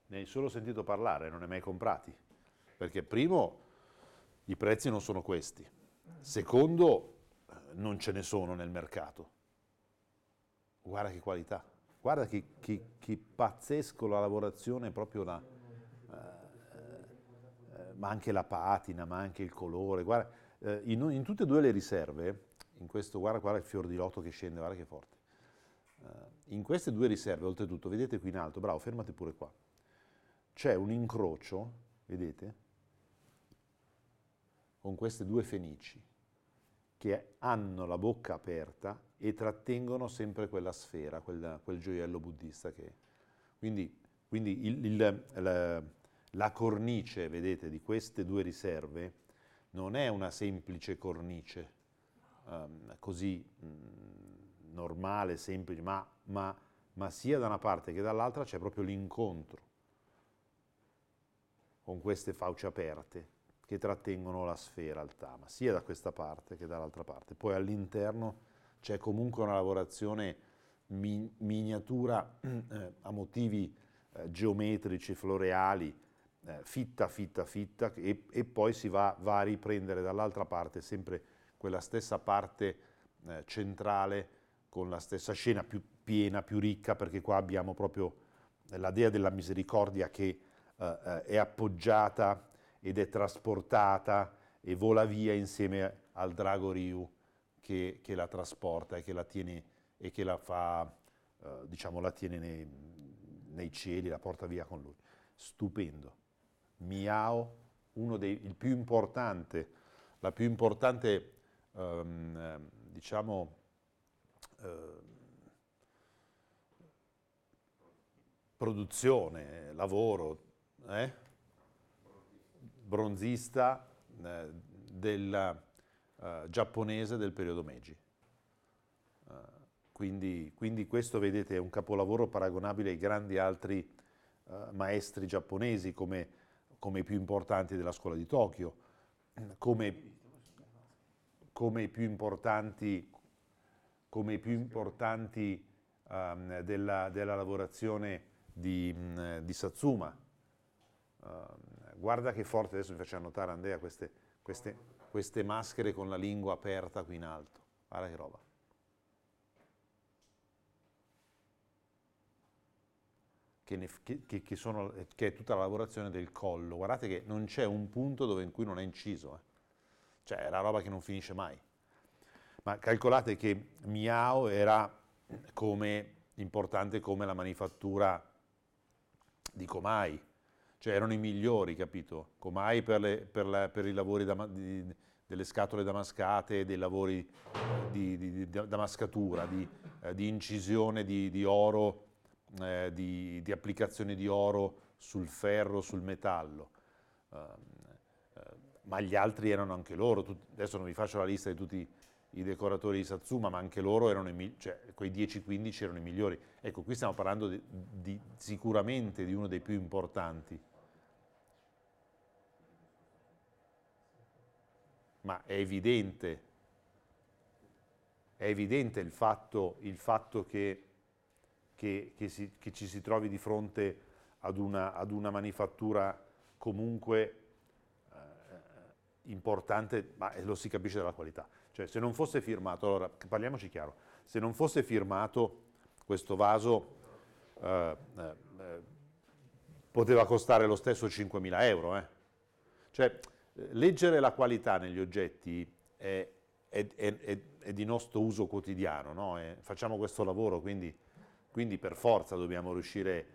ne hai solo sentito parlare, non ne hai mai comprati. Perché primo, i prezzi non sono questi. Secondo, eh, non ce ne sono nel mercato. Guarda che qualità, guarda che, che, che pazzesco la lavorazione, proprio la, eh, eh, ma anche la patina, ma anche il colore. Guarda, eh, in, in, tutte e due le riserve, in questo, guarda, guarda il fior di loto che scende, guarda che forte. Eh, in queste due riserve, oltretutto, vedete qui in alto, bravo, fermate pure qua c'è un incrocio, vedete, con queste due fenici che hanno la bocca aperta e trattengono sempre quella sfera, quel, quel gioiello buddista che Quindi, quindi il, il, la, la cornice, vedete, di queste due riserve non è una semplice cornice, um, così mh, mm, normale, semplice, ma, ma, ma sia da una parte che dall'altra c'è proprio l'incontro con queste fauci aperte che trattengono la sfera, al tama, sia da questa parte che dall'altra parte. Poi all'interno c'è comunque una lavorazione mi- miniatura [clears throat] eh, a motivi eh, geometrici, floreali, eh, fitta, fitta, fitta, e, e poi si va, va, a riprendere dall'altra parte sempre quella stessa parte eh, centrale con la stessa scena più piena, più ricca, perché qua abbiamo proprio la dea della misericordia che eh, eh, è appoggiata ed è trasportata e vola via insieme al drago Ryu che, che la trasporta e che la tiene, che la fa, eh, diciamo, la tiene nei, nei cieli, la porta via con lui. Stupendo. Miao, uno dei, il più importante, la più importante, um, diciamo, uh, produzione, lavoro, eh? bronzista eh, del, eh, giapponese del periodo Meiji. Uh, quindi, quindi, questo, vedete, è un capolavoro paragonabile ai grandi altri uh, maestri giapponesi come, come, i più importanti della scuola di Tokyo, come, come i più importanti, come i più importanti um, della, della, lavorazione di, mh, mm, di Satsuma. Ehm, guarda che forte, adesso mi faceva notare Andrea queste, queste, queste maschere con la lingua aperta qui in alto, guarda che roba. Che, che, che, sono, che, è tutta la lavorazione del collo. Guardate che non c'è un punto dove in cui non è inciso, eh. cioè è la roba che non finisce mai. Ma calcolate che Miao era come, importante come la manifattura di Comai, cioè erano i migliori, capito? Comai per, le, per, la, per i lavori da, di, delle scatole damascate, dei lavori di, di, di damascatura, di, eh, incisione di, oro, eh, di, applicazione di oro sul ferro, sul metallo. Uh, ma gli altri erano anche loro, Tut- adesso non vi faccio la lista di tutti i decoratori di Satsuma, ma anche loro erano i migliori, cioè quei 10-15 erano i migliori. Ecco, qui stiamo parlando di, di, sicuramente di uno dei più importanti ma è evidente, è evidente il fatto, il fatto che, che, che, si, che, ci si trovi di fronte ad una, ad una manifattura comunque eh, importante, ma lo si capisce dalla qualità. Cioè se non fosse firmato, allora parliamoci chiaro, se non fosse firmato questo vaso eh, eh, eh poteva costare lo stesso 5.000 euro. Eh. Cioè, leggere la qualità negli oggetti è, è, è, è di nostro uso quotidiano, no? Eh, facciamo questo lavoro, quindi, quindi, per forza dobbiamo riuscire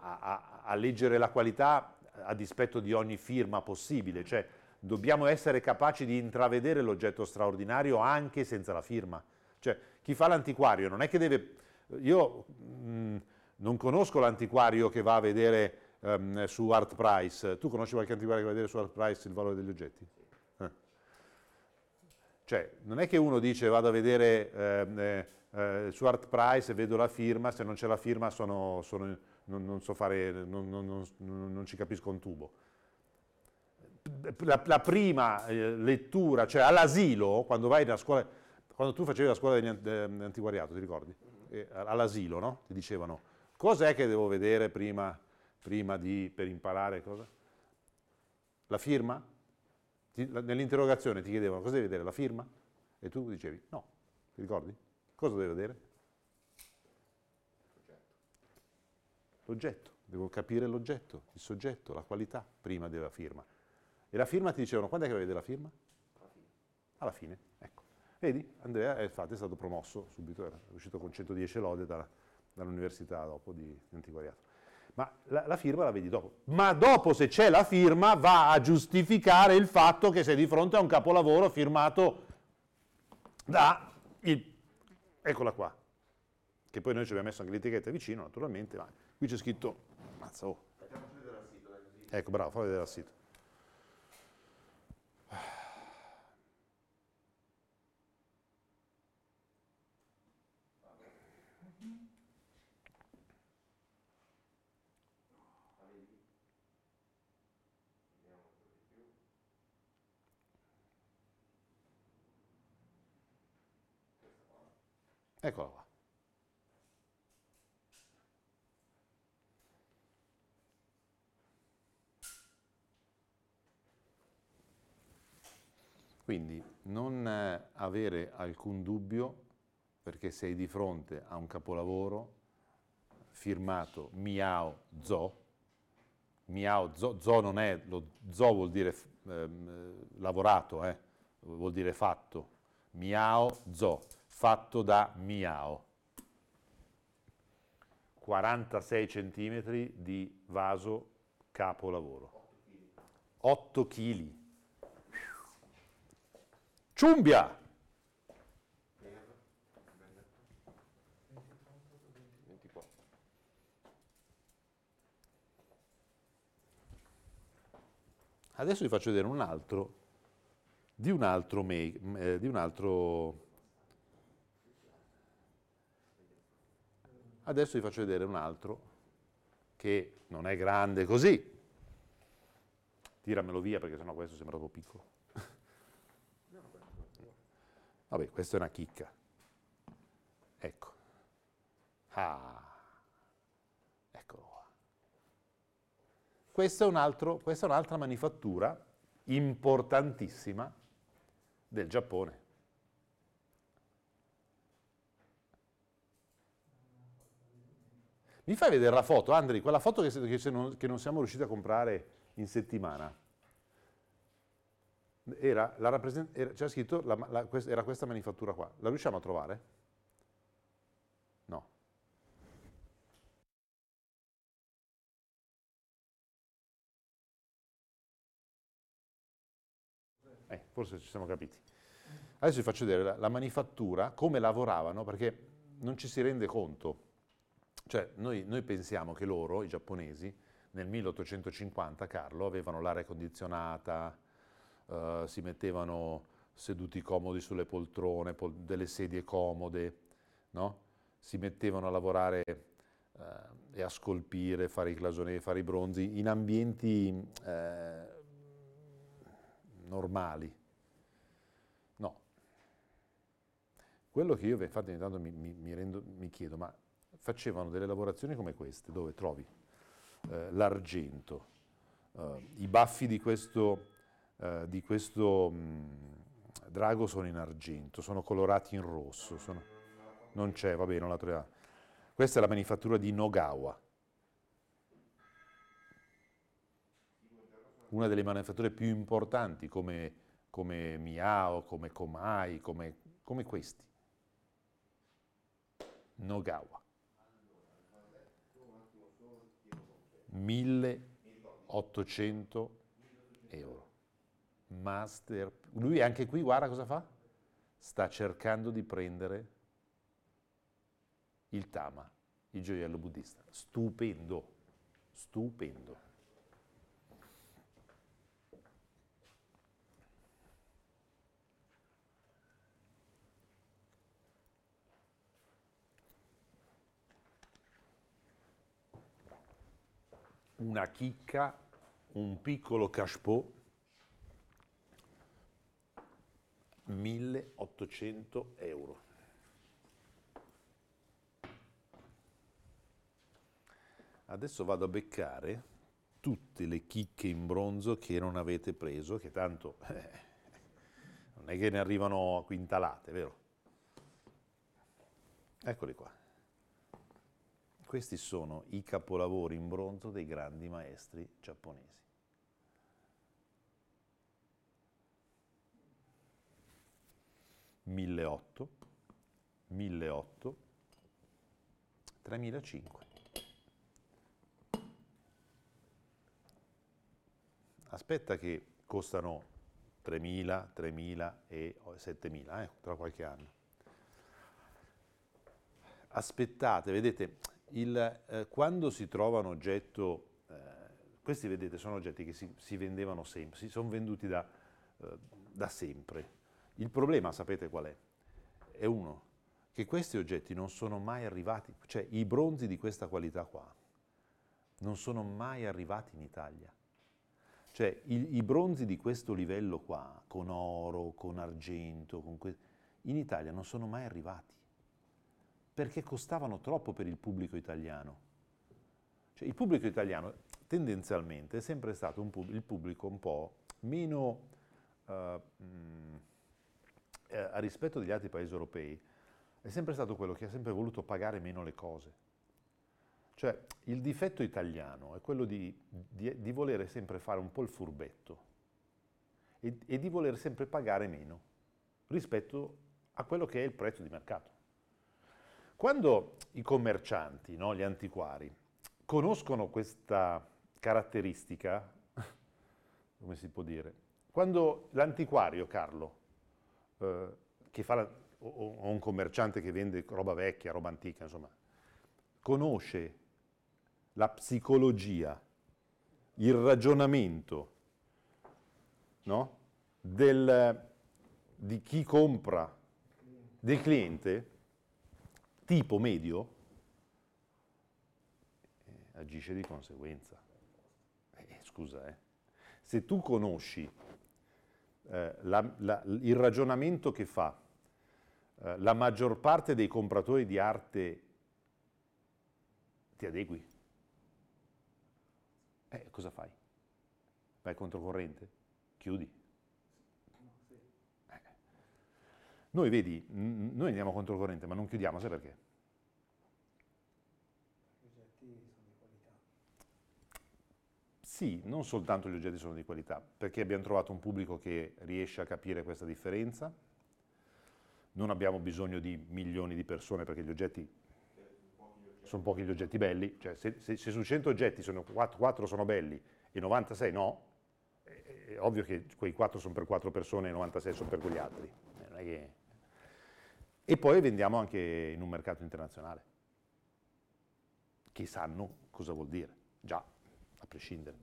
a, a, a, leggere la qualità a dispetto di ogni firma possibile, cioè dobbiamo essere capaci di intravedere l'oggetto straordinario anche senza la firma. Cioè, chi fa l'antiquario non è che deve... Io mh, mm, non conosco l'antiquario che va a vedere ehm, su Art Price. Tu conosci qualche antiquario che va a vedere su Art Price il valore degli oggetti? Eh. Cioè, non è che uno dice vado a vedere ehm, eh, eh, su Art Price e vedo la firma, se non c'è la firma sono, sono, non, non, so fare, non, non ci capisco un tubo. La, la, prima eh, lettura, cioè all'asilo, quando vai nella scuola, quando tu facevi la scuola dell'antiquariato, ti ricordi? Eh, all'asilo, no? Ti dicevano, cos'è che devo vedere prima? prima di, per imparare cosa? La firma? Nell'interrogazione ti chiedevano cosa devi vedere, la firma? E tu dicevi no, ti ricordi? Cosa devi vedere? L'oggetto, devo capire l'oggetto, il soggetto, la qualità prima della firma. E la firma ti dicevano quando è che vede la firma? Alla fine, ecco. Vedi, Andrea è, eh, infatti è stato promosso subito, era uscito con 110 lode da, dall'università dopo di antiquariato ma la, la, firma la vedi dopo. Ma dopo se c'è la firma va a giustificare il fatto che sei di fronte a un capolavoro firmato da... Il... Eccola qua, che poi noi ci abbiamo messo anche l'etichetta vicino naturalmente, ma qui c'è scritto... Mazza, oh. Ecco, bravo, fa vedere il sito. Eccola qua. Quindi non eh, avere alcun dubbio perché sei di fronte a un capolavoro firmato Miao Zo. Miao Zo, Zo non è, lo Zo vuol dire eh, lavorato, eh, vuol dire fatto. Miao Zo fatto da Miao. 46 cm di vaso capolavoro. 8 kg. Ciumbia! Adesso vi faccio vedere un altro, di un altro, make, eh, di un altro Adesso vi faccio vedere un altro che non è grande così. Tiramelo via perché sennò questo sembra troppo piccolo. Vabbè, questa è una chicca. Ecco. Ah. Eccolo qua. Questa è, un altro, questa è un'altra manifattura importantissima del Giappone. Mi fai vedere la foto, Andri, quella foto che, che, non, che non siamo riusciti a comprare in settimana? Era, la era, c'era scritto, la, la, questa, era questa manifattura qua. La riusciamo a trovare? No. Eh, forse ci siamo capiti. Adesso vi faccio vedere la, la manifattura, come lavoravano, perché non ci si rende conto cioè, noi, noi pensiamo che loro, i giapponesi, nel 1850, Carlo, avevano l'aria condizionata, eh, si mettevano seduti comodi sulle poltrone, pol- delle sedie comode, no? si mettevano a lavorare eh, e a scolpire, fare i clasoneri, fare i bronzi, in ambienti eh, normali. No. Quello che io infatti ogni tanto mi, mi, mi, rendo, mi chiedo, ma facevano delle lavorazioni come queste, dove trovi eh, l'argento, eh, i baffi di questo, eh, di questo mh, mm, drago sono in argento, sono colorati in rosso, sono... non c'è, va bene, non la troviamo. Questa è la manifattura di Nogawa, una delle manifatture più importanti come, come Miao, come Komai, come, come questi. Nogawa. 1800 euro. Master, lui anche qui guarda cosa fa, sta cercando di prendere il Tama, il gioiello buddista. Stupendo, stupendo. una chicca, un piccolo cashpo, 1800 euro. Adesso vado a beccare tutte le chicche in bronzo che non avete preso, che tanto eh, [laughs] non è che ne arrivano a quintalate, vero? Eccoli qua. Questi sono i capolavori in bronzo dei grandi maestri giapponesi. Mille otto, mille otto, tremila cinque. Aspetta che costano 3.000, 3.000 e 7.000 eh, tra qualche anno aspettate, vedete, il, eh, quando si trova un oggetto, eh, questi vedete sono oggetti che si, si vendevano sempre, si sono venduti da, eh, da sempre. Il problema sapete qual è? È uno, che questi oggetti non sono mai arrivati, cioè i bronzi di questa qualità qua, non sono mai arrivati in Italia. Cioè il, i bronzi di questo livello qua, con oro, con argento, con que... in Italia non sono mai arrivati perché costavano troppo per il pubblico italiano. Cioè, il pubblico italiano tendenzialmente è sempre stato pub- il pubblico un po' meno, uh, eh, mh, mm, eh, a rispetto degli altri paesi europei, è sempre stato quello che ha sempre voluto pagare meno le cose. Cioè, il difetto italiano è quello di, di, di volere sempre fare un po' il furbetto e, e di voler sempre pagare meno rispetto a quello che è il prezzo di mercato. Quando i commercianti, no, gli antiquari, conoscono questa caratteristica, [laughs] come si può dire, quando l'antiquario Carlo, eh, che fa la, o, o un commerciante che vende roba vecchia, roba antica, insomma, conosce la psicologia, il ragionamento no? Del, di chi compra, del cliente, tipo medio eh, agisce di conseguenza. Eh, scusa, eh. se tu conosci eh, la, la, il ragionamento che fa eh, la maggior parte dei compratori di arte, ti adegui. cosa fai? Vai controcorrente? Chiudi. Noi, vedi, noi andiamo controcorrente, ma non chiudiamo, sai perché? Gli oggetti sono di qualità. Sì, non soltanto gli oggetti sono di qualità, perché abbiamo trovato un pubblico che riesce a capire questa differenza, non abbiamo bisogno di milioni di persone perché gli oggetti sono pochi gli oggetti belli, cioè se, se, se su 100 oggetti sono 4, 4, sono belli e 96 no, è, è, ovvio che quei 4 sono per 4 persone e 96 sono per quegli altri, eh, non è che e poi vendiamo anche in un mercato internazionale, che sanno cosa vuol dire, già, a prescindere.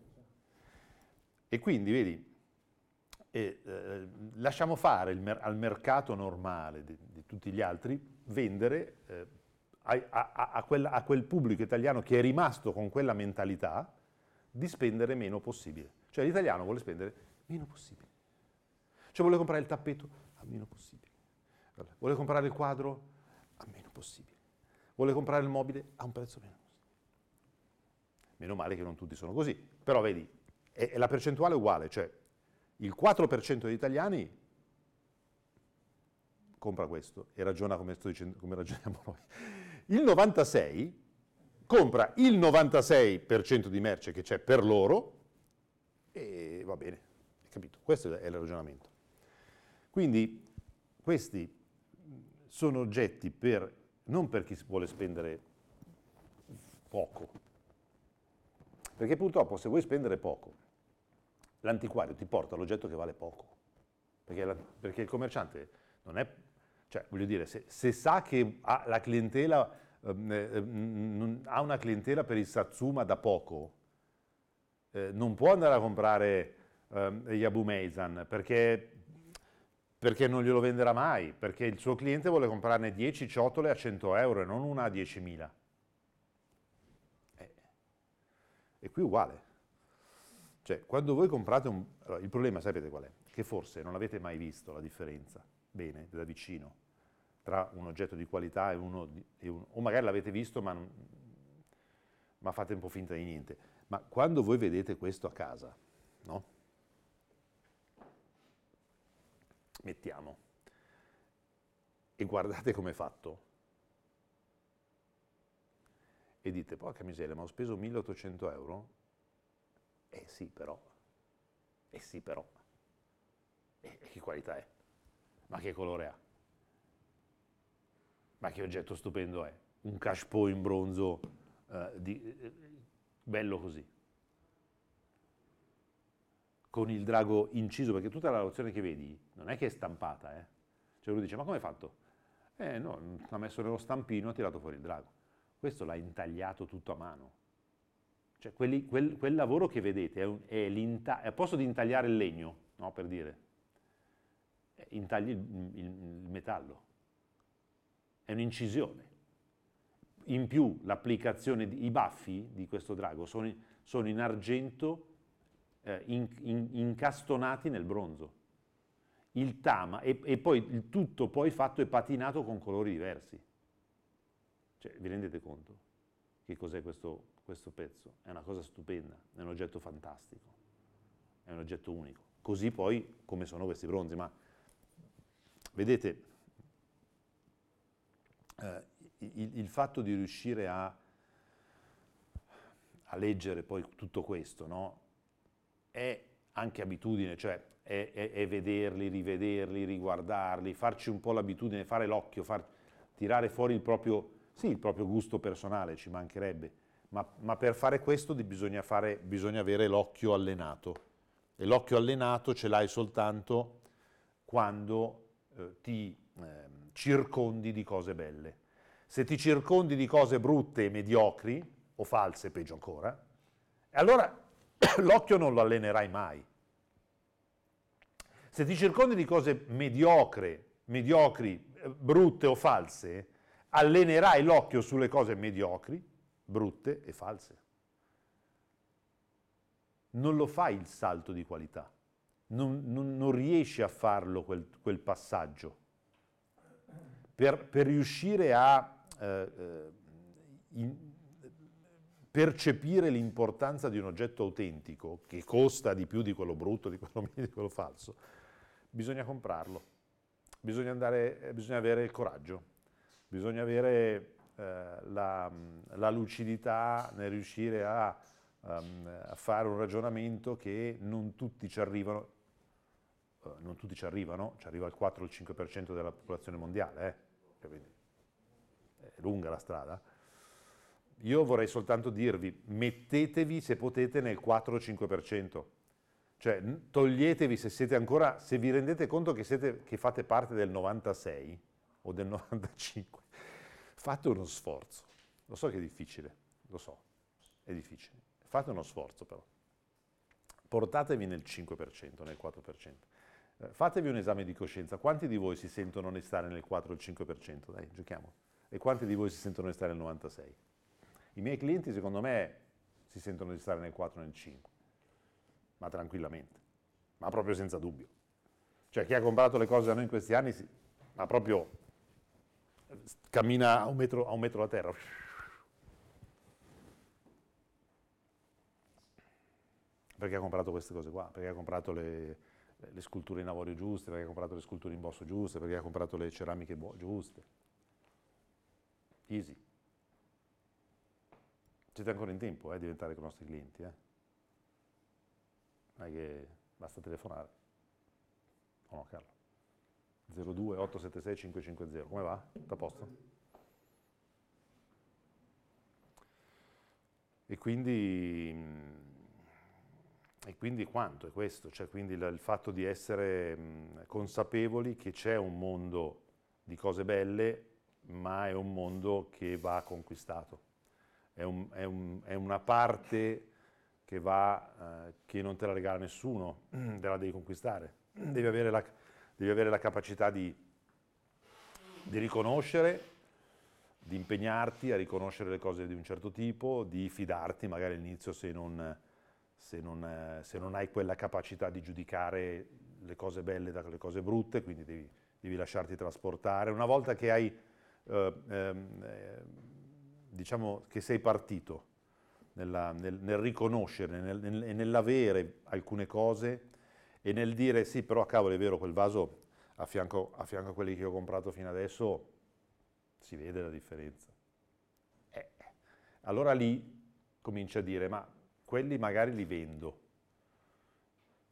E quindi, vedi, e, eh, eh, lasciamo fare mer- al mercato normale di, di, tutti gli altri vendere eh, a, a, a, quel, a, quel, pubblico italiano che è rimasto con quella mentalità di spendere meno possibile. Cioè l'italiano vuole spendere meno possibile. Cioè vuole comprare il tappeto a meno possibile. Vuole comprare il quadro? A meno possibile. Vuole comprare il mobile? A un prezzo meno Meno male che non tutti sono così. Però vedi, è, è la percentuale è uguale, cioè il 4% degli italiani compra questo e ragiona come, sto dicendo, come ragioniamo noi. Il 96% compra il 96% di merce che c'è per loro e va bene, capito? Questo è il ragionamento. Quindi questi sono oggetti per, non per chi vuole spendere poco, perché purtroppo se vuoi spendere poco, l'antiquario ti porta l'oggetto che vale poco, perché, la, perché il commerciante non è, cioè voglio dire, se, se sa che ha la clientela ehm, eh, eh, ha una clientela per il satsuma da poco, eh, non può andare a comprare eh, Yabu Meizan perché perché non glielo venderà mai, perché il suo cliente vuole comprarne 10 ciotole a 100 euro e non una a 10.000. Eh, e qui uguale. Cioè, quando voi comprate un... Allora, il problema sapete qual è? Che forse non avete mai visto la differenza, bene, da vicino, tra un oggetto di qualità e uno... Di... E un... o magari l'avete visto ma, non... ma fate un po' finta di niente. Ma quando voi vedete questo a casa, no? mettiamo. E guardate come è fatto. E dite, porca miseria, ma ho speso 1800 euro? Eh sì, però. Eh sì, però. E eh, eh, che qualità è? Ma che colore ha? Ma che oggetto stupendo è? Un cashpo in bronzo eh, di, eh, eh bello così con il drago inciso, perché tutta la lozione che vedi non è che è stampata, eh? cioè lui dice ma come hai fatto? Eh no, ha messo nello stampino e ha tirato fuori il drago. Questo l'ha intagliato tutto a mano. Cioè quelli, quel, quel, lavoro che vedete è, un, è, è a posto di intagliare il legno, no, per dire, eh, intagli il, il, il metallo. È un'incisione. In più l'applicazione, i baffi di questo drago sono, sono in argento eh, in, in, incastonati nel bronzo. Il tama, e, e, poi il tutto poi fatto e patinato con colori diversi. Cioè, vi rendete conto che cos'è questo, questo pezzo? È una cosa stupenda, è un oggetto fantastico, è un oggetto unico. Così poi come sono questi bronzi, ma vedete, eh, il, il, fatto di riuscire a, a leggere poi tutto questo, no? è anche abitudine, cioè è, è, è vederli, rivederli, riguardarli, farci un po' l'abitudine, fare l'occhio, far, tirare fuori il proprio, sì, il proprio gusto personale, ci mancherebbe, ma, ma per fare questo bisogna, fare, bisogna avere l'occhio allenato. E l'occhio allenato ce l'hai soltanto quando eh, ti eh, circondi di cose belle. Se ti circondi di cose brutte mediocri, o false, peggio ancora, allora [coughs] l'occhio non lo allenerai mai. Se ti circondi di cose mediocre, mediocri, eh, brutte o false, allenerai l'occhio sulle cose mediocri, brutte e false. Non lo fai il salto di qualità, non, non, non riesci a farlo quel, quel passaggio. Per, per, riuscire a eh, eh in, percepire l'importanza di un oggetto autentico, che costa di più di quello brutto, di quello, [laughs] di quello falso, bisogna comprarlo, bisogna, andare, eh, bisogna avere il coraggio, bisogna avere eh, la, mm, la, lucidità nel riuscire a, um, a, fare un ragionamento che non tutti ci arrivano, eh, non tutti ci arrivano, ci arriva il 4 o il 5% della popolazione mondiale, eh? è lunga la strada, io vorrei soltanto dirvi, mettetevi se potete nel 4-5%, cioè toglietevi se siete ancora, se vi rendete conto che, siete, che fate parte del 96 o del 95, fate uno sforzo. Lo so che è difficile, lo so, è difficile. Fate uno sforzo però. Portatevi nel 5%, nel 4%. Eh, fatevi un esame di coscienza. Quanti di voi si sentono onestare nel 4 5%? Dai, giochiamo. E quanti di voi si sentono onestare nel 96? I miei clienti, secondo me, si sentono di stare nel 4 o nel 5, ma tranquillamente, ma proprio senza dubbio. Cioè chi ha comprato le cose da noi in questi anni, ma proprio cammina a un metro, a un metro da terra. Perché ha comprato queste cose qua? Perché ha comprato le, le sculture in avorio giuste, perché ha comprato le sculture in bosso giuste, perché ha comprato le ceramiche boh, giuste. Easy. Siete ancora in tempo eh, a diventare con i nostri clienti. Eh? è che basta telefonare. O no, Carlo? 02 876 550. Come va? Tutto a posto? E quindi, mm, e quindi, quanto è questo? Cioè, quindi il fatto di essere mm, consapevoli che c'è un mondo di cose belle, ma è un mondo che va conquistato è, un, è, un, è una parte che, va, eh, che non te la regala nessuno, [clears throat] te la devi conquistare, devi avere la, devi avere la capacità di, di riconoscere di impegnarti a riconoscere le cose di un certo tipo, di fidarti magari all'inizio se non, se non, se non hai quella capacità di giudicare le cose belle dalle cose brutte, quindi devi, devi, lasciarti trasportare. Una volta che hai eh, ehm, eh, diciamo che sei partito nella, nel, nel, riconoscere nel, nel, nell'avere alcune cose e nel dire sì però cavolo è vero quel vaso a fianco, a fianco a quelli che ho comprato fino adesso si vede la differenza. Eh, allora lì comincia a dire ma quelli magari li vendo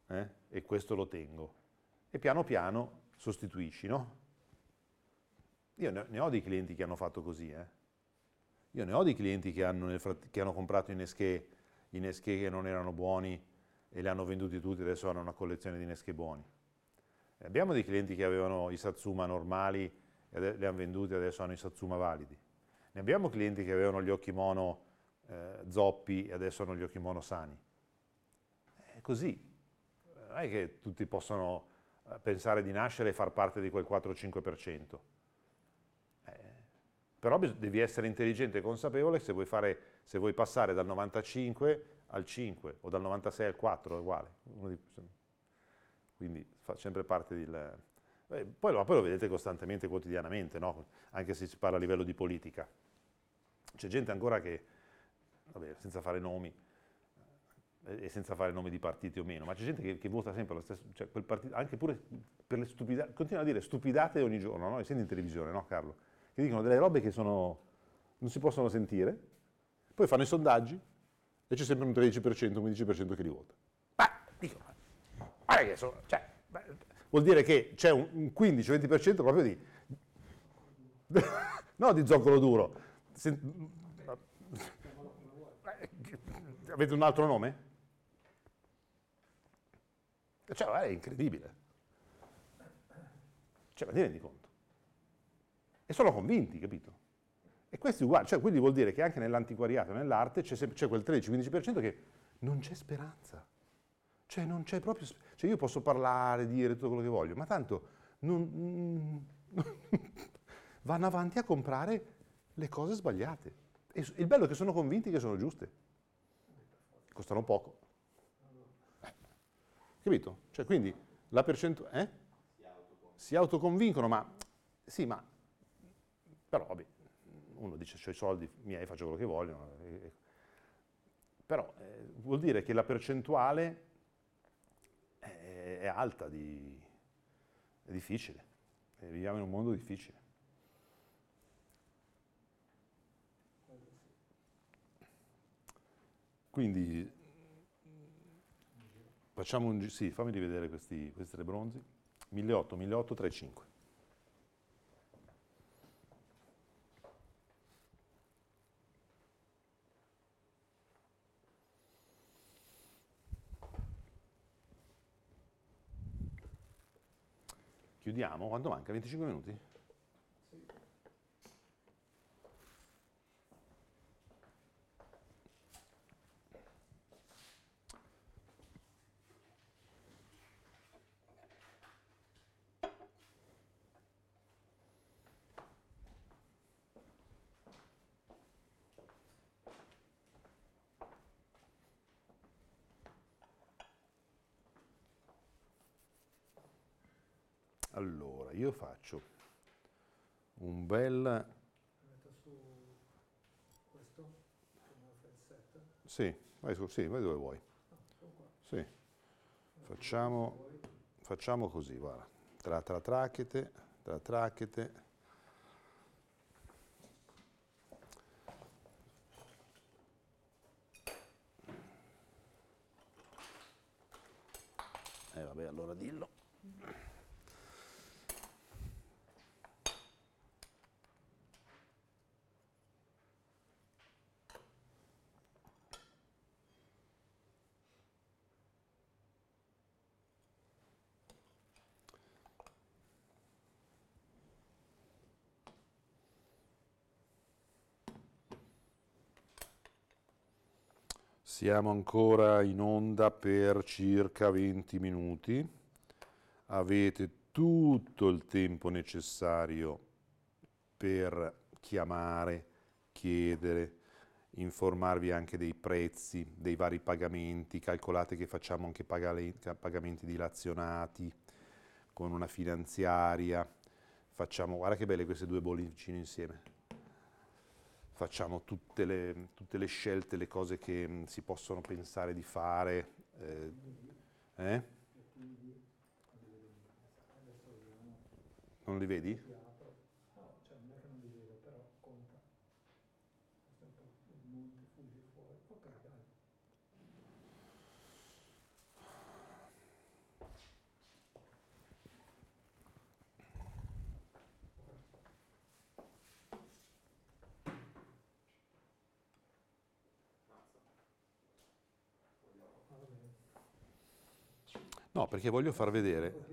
eh? e questo lo tengo e piano piano sostituisci, no? Io ne ho, dei clienti che hanno fatto così, eh? Io ne ho di clienti che hanno, che hanno comprato i inesche che non erano buoni e li hanno venduti tutti, adesso hanno una collezione di inesche buoni. Eh, abbiamo dei clienti che avevano i Satsuma normali, e li hanno venduti e adesso hanno i Satsuma validi. Ne abbiamo clienti che avevano gli occhi mono eh, zoppi e adesso hanno gli occhi mono sani. È così. Non è che tutti possono eh, pensare di nascere e far parte di quel 4-5% però devi essere intelligente e consapevole se vuoi, fare, se vuoi passare dal 95 al 5 o dal 96 al 4 è uguale. Quindi fa sempre parte del... Eh, poi, lo, poi, lo vedete costantemente, quotidianamente, no? anche se si parla a livello di politica. C'è gente ancora che, vabbè, senza fare nomi, eh, e senza fare nomi di partiti o meno, ma c'è gente che, che vota sempre lo stesso, cioè partito, anche pure per le stupidate, continua a dire stupidate ogni giorno, no? senti in televisione, no Carlo? che dicono delle robe che sono, non si possono sentire, poi fanno i sondaggi e c'è sempre un 13%, un 15% che li vota. Ma dico, guarda che sono, cioè, ma, vuol dire che c'è un, un 15-20% proprio di, [laughs] no di zoccolo duro. Se, [laughs] avete un altro nome? Cioè, è incredibile. Cioè, ma ti rendi conto? E sono convinti, capito? E questo è uguale, cioè quindi vuol dire che anche nell'antiquariato, nell'arte, c'è, sempre, c'è quel 13-15% che non c'è speranza. Cioè non c'è proprio, cioè io posso parlare, dire tutto quello che voglio, ma tanto non, mm, [laughs] vanno avanti a comprare le cose sbagliate. E il bello è che sono convinti che sono giuste. Costano poco. Capito? Cioè quindi la percentuale... Eh? Si autoconvincono, ma... Sì, ma però vabbè, uno dice ho i soldi miei, faccio quello che voglio. Però eh, vuol dire che la percentuale è, è alta, di, è difficile. E eh, viviamo in un mondo difficile. Quindi facciamo un giro, sì, fammi rivedere questi, questi tre bronzi. 1800, 1008, 35. Chiudiamo, quando manca? 25 minuti? io faccio un bel... Sì, vai su, sì, vai dove vuoi. Ah, sì. Facciamo, facciamo così, guarda. Tra, tra trachete, tra trachete. E eh, vabbè, allora dillo. Siamo ancora in onda per circa 20 minuti. Avete tutto il tempo necessario per chiamare, chiedere, informarvi anche dei prezzi, dei vari pagamenti, calcolate che facciamo anche pagamenti dilazionati con una finanziaria, facciamo, guarda che belle queste due bollicine insieme, facciamo tutte le, tutte le scelte, le cose che mh, mm, si possono pensare di fare. Eh, eh? Non li vedi? No, perché voglio far vedere,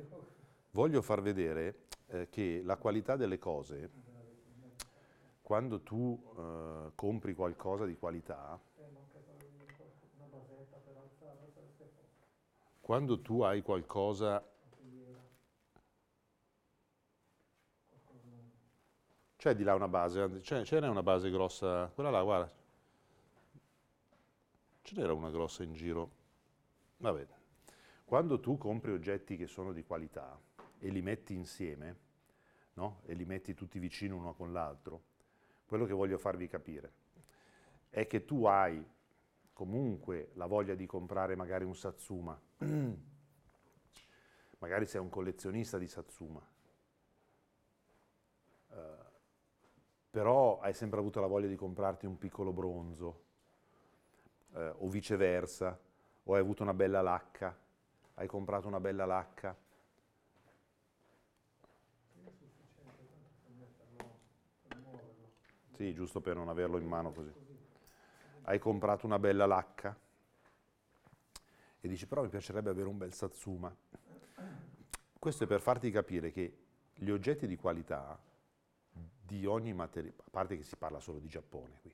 voglio far vedere eh, che la qualità delle cose, quando tu eh, compri qualcosa di qualità, quando tu hai qualcosa... C'è di là una base, c'è, ce n'è una base grossa, quella là, guarda. Ce n'era una grossa in giro. Va bene. Quando tu compri oggetti che sono di qualità e li metti insieme, no? e li metti tutti vicino uno con l'altro, quello che voglio farvi capire è che tu hai comunque la voglia di comprare magari un Satsuma, [clears throat] magari sei un collezionista di Satsuma, uh, però hai sempre avuto la voglia di comprarti un piccolo bronzo, uh, o viceversa, o hai avuto una bella lacca, hai comprato una bella lacca. Sì, giusto per non averlo in mano così. Hai comprato una bella lacca. E dici, però mi piacerebbe avere un bel satsuma. Questo è per farti capire che gli oggetti di qualità di ogni materia, a parte che si parla solo di Giappone qui,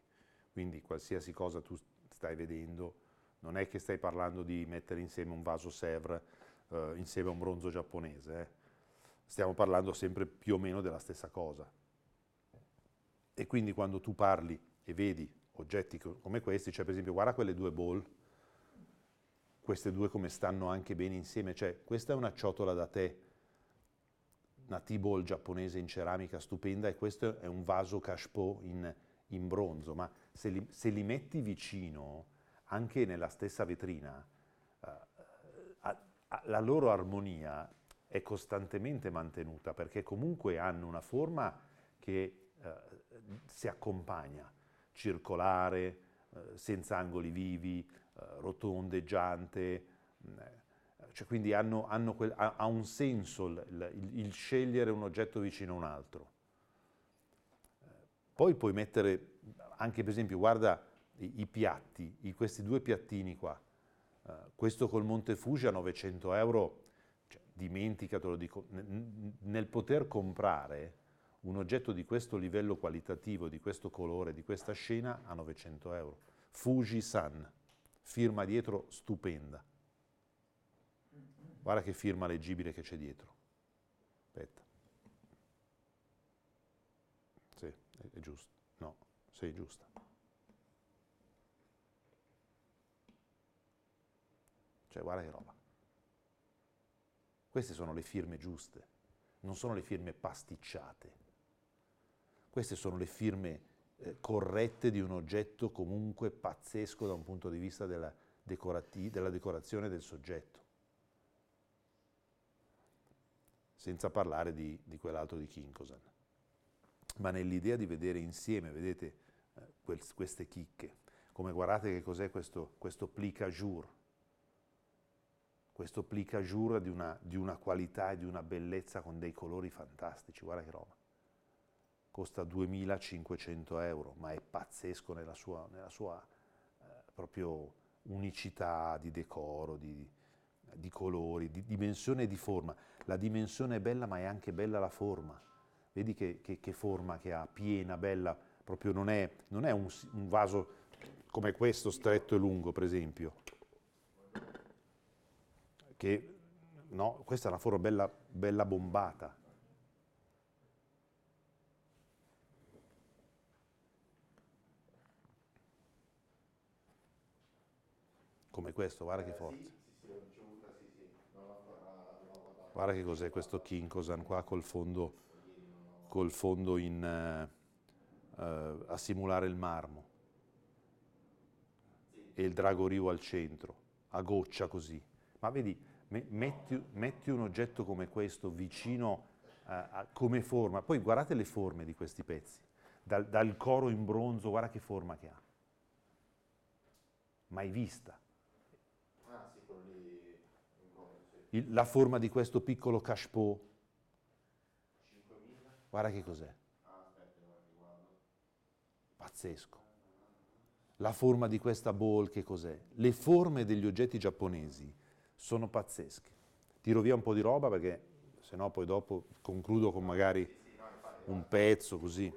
quindi qualsiasi cosa tu stai vedendo, non è che stai parlando di mettere insieme un vaso Sevre eh, insieme a un bronzo giapponese, eh. stiamo parlando sempre più o meno della stessa cosa. E quindi quando tu parli e vedi oggetti come questi, cioè per esempio guarda quelle due ball, queste due come stanno anche bene insieme, cioè questa è una ciotola da te, una T-ball giapponese in ceramica stupenda e questo è un vaso cashpo in, in bronzo, ma se li, se li metti vicino anche nella stessa vetrina, eh, la loro armonia è costantemente mantenuta perché comunque hanno una forma che eh, si accompagna, circolare, eh, senza angoli vivi, rotondeggiante, mm, cioè quindi hanno, hanno quel, ha, ha, un senso il, il, il, scegliere un oggetto vicino a un altro. Poi puoi mettere, anche per esempio, guarda i, piatti, i, questi due piattini qua, uh, questo col Monte Fuji a 900 euro, cioè, dimentica, te lo dico, nel, nel poter comprare un oggetto di questo livello qualitativo, di questo colore, di questa scena a 900 euro. Fuji Sun, firma dietro stupenda. Guarda che firma leggibile che c'è dietro. Aspetta. Sì, è, è giusto. No, sei giusta. cioè guarda che roba. Queste sono le firme giuste, non sono le firme pasticciate. Queste sono le firme eh, corrette di un oggetto comunque pazzesco da un punto di vista della, decorati- della decorazione del soggetto. Senza parlare di, di quell'altro di Kinkosan. Ma nell'idea di vedere insieme, vedete, eh, quel, queste chicche, come guardate che cos'è questo, questo plicajour, questo plicagiura di una, di una qualità e di una bellezza con dei colori fantastici, guarda che roba. Costa 2500 euro, ma è pazzesco nella sua, nella sua eh, proprio unicità di decoro, di, di colori, di dimensione e di forma. La dimensione è bella, ma è anche bella la forma. Vedi che, che, che forma che ha, piena, bella, proprio non è, non è un, un, vaso come questo stretto e lungo, per esempio, che no, questa è una forma bella, bella bombata. Come questo, guarda che eh, forte. Diciamo guarda che cos'è questo Kinkosan qua col fondo, col fondo in, uh, a simulare il marmo e il dragorio al centro, a goccia così. Ma vedi, metti, metti un oggetto come questo vicino a, eh, a, come forma, poi guardate le forme di questi pezzi, dal, dal coro in bronzo, guarda che forma che ha. Mai vista. Ah, Il, la forma di questo piccolo cashpo. Guarda che cos'è. Ah, Pazzesco la forma di questa ball che cos'è? Le forme degli oggetti giapponesi sono pazzesche. Tiro via un po' di roba perché sennò poi dopo concludo con magari un pezzo così.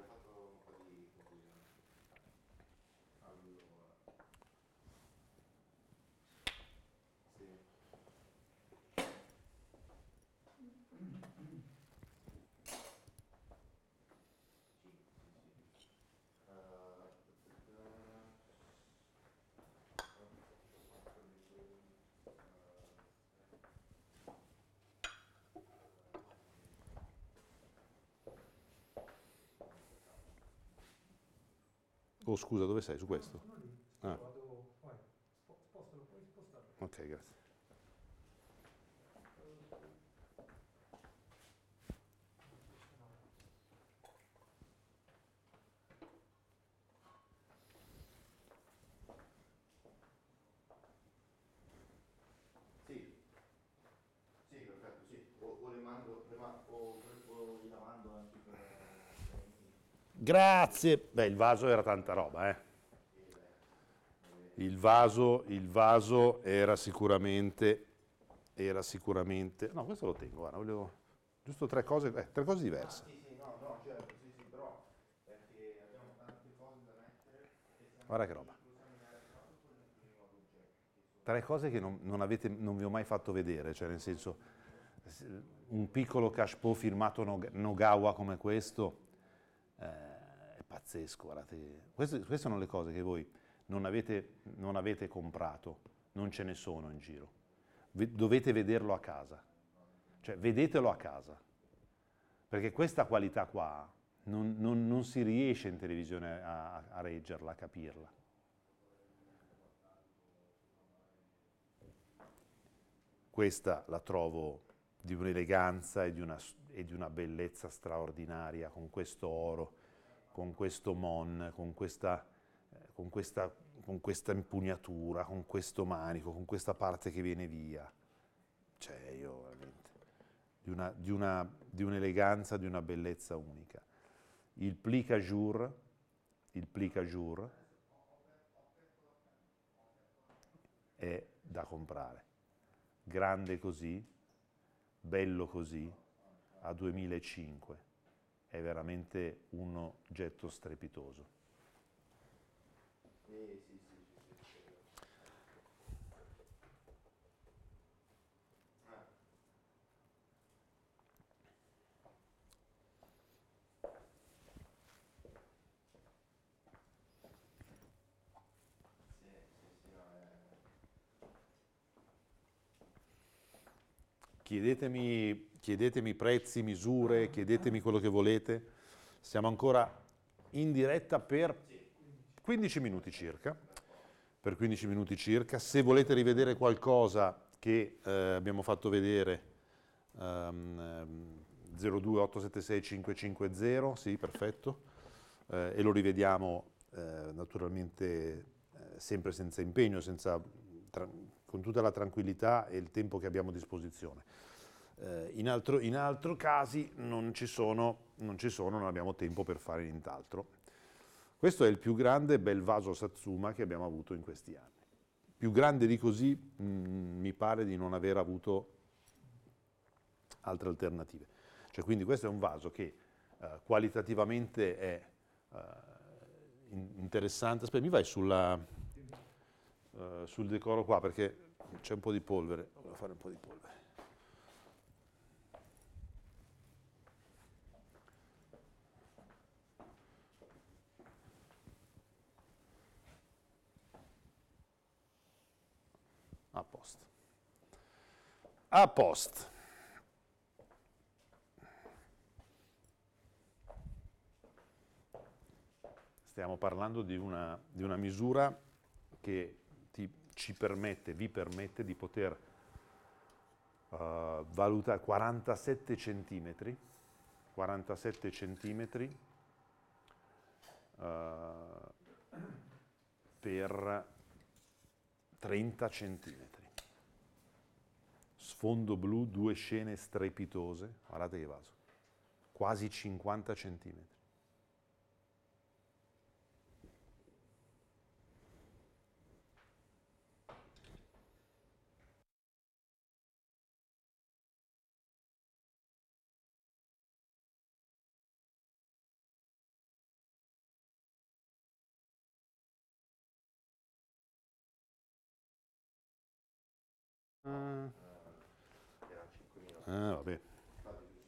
Oh scusa, dove sei su questo? Ah. Ok, grazie. Grazie. Beh, il vaso era tanta roba, eh. Il vaso, il vaso era sicuramente, era sicuramente... No, questo lo tengo, guarda, volevo... Giusto tre cose, eh, tre cose diverse. sì, sì, no, no, certo, sì, però perché abbiamo tante cose da mettere. Guarda che roba. Tre cose che non, non, avete, non vi ho mai fatto vedere, cioè nel senso un piccolo cashpo firmato Nogawa come questo pazzesco, guardate, queste, queste, sono le cose che voi non avete, non avete comprato, non ce ne sono in giro, dovete vederlo a casa, cioè vedetelo a casa, perché questa qualità qua non, non, non si riesce in televisione a, a reggerla, a capirla. Questa la trovo di un'eleganza e, e di una bellezza straordinaria con questo oro con questo mon, con questa, eh, con questa, con questa impugnatura, con questo manico, con questa parte che viene via. Cioè io veramente, di, una, di, una, di un'eleganza, di una bellezza unica. Il plica jour, il plica jour è da comprare. Grande così, bello così, a 2005 è veramente un oggetto strepitoso. Eh, sì, sì. chiedetemi chiedetemi prezzi, misure, chiedetemi quello che volete. Siamo ancora in diretta per 15 minuti circa. Per 15 minuti circa. Se volete rivedere qualcosa che eh, abbiamo fatto vedere, um, ehm, 028765550, ehm, sì, perfetto, eh, e lo rivediamo eh, naturalmente eh, sempre senza impegno, senza, tra, con tutta la tranquillità e il tempo che abbiamo a disposizione. Eh, in, altro, in altro casi non ci, sono, non ci sono, non abbiamo tempo per fare nient'altro. Questo è il più grande bel vaso Satsuma che abbiamo avuto in questi anni. Più grande di così mh, mm, mi pare di non aver avuto altre alternative. Cioè, quindi questo è un vaso che eh, qualitativamente è eh, interessante. Aspetta, mi vai sulla, eh, sul decoro qua perché c'è un po' di polvere. Volevo fare un po' di polvere. a posto. A posto. Stiamo parlando di una, di una misura che ti, ci permette, vi permette di poter uh, eh, valutare 47 centimetri, 47 centimetri uh, per 30 centimetri sfondo blu, due scene strepitose, guardate che vaso, quasi 50 centimetri.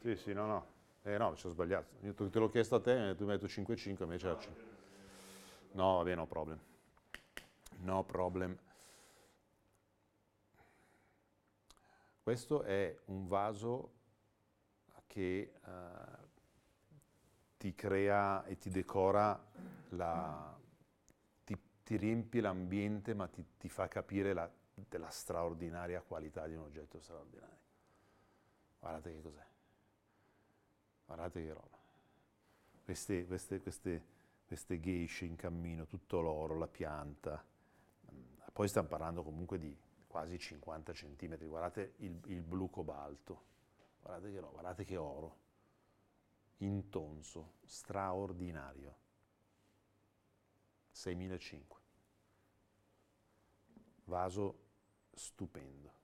Sì, sì, no, no. Eh no, mi sono sbagliato. Io te l'ho chiesto a te, tu mi hai detto 5-5, invece era 5. No, vabbè, no problem. No problem. Questo è un vaso che eh, ti crea e ti decora, la, ti, ti riempie l'ambiente ma ti, ti fa capire la, della straordinaria qualità di un oggetto straordinario. Guardate che cos'è guardate che roba, queste, queste, queste, queste geishe in cammino, tutto l'oro, la pianta, mm, poi stiamo parlando comunque di quasi 50 centimetri, guardate il, il blu cobalto, guardate che roba, guardate che oro, intonso, straordinario, 6.500, vaso stupendo.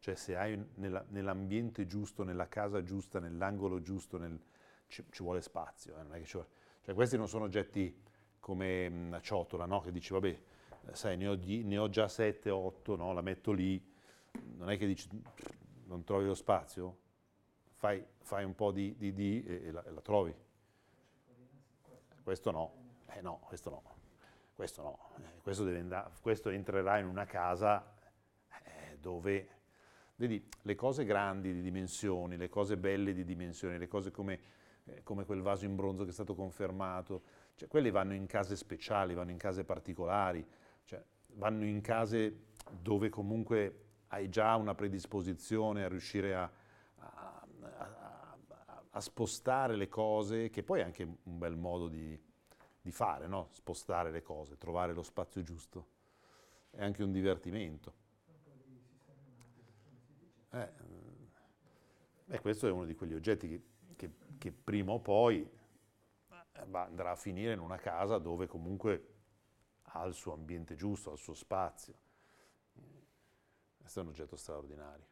Cioè se hai nella, nell'ambiente giusto, nella casa giusta, nell'angolo giusto, nel, ci, ci, vuole spazio. Eh, ci vuole. Cioè, questi non sono oggetti come una ciotola, no? che dici vabbè, sai, ne ho, ne ho già 7, 8, no? la metto lì, non è che dici non trovi lo spazio, fai, fai un po' di, di, di e, e, la, e la trovi. Questo no, eh no, questo no, questo no, eh, questo, andare, questo entrerà in una casa eh, dove Vedi, le cose grandi di dimensioni, le cose belle di dimensioni, le cose come, eh, come quel vaso in bronzo che è stato confermato, cioè, quelli vanno in case speciali, vanno in case particolari, cioè, vanno in case dove comunque hai già una predisposizione a riuscire a, a, a, a spostare le cose, che poi è anche un bel modo di, di fare, no? spostare le cose, trovare lo spazio giusto. È anche un divertimento. Eh, eh, e questo è uno di quegli oggetti che, che, che prima o poi eh, andrà a finire in una casa dove comunque ha il suo ambiente giusto, ha il suo spazio. Questo è un oggetto straordinario.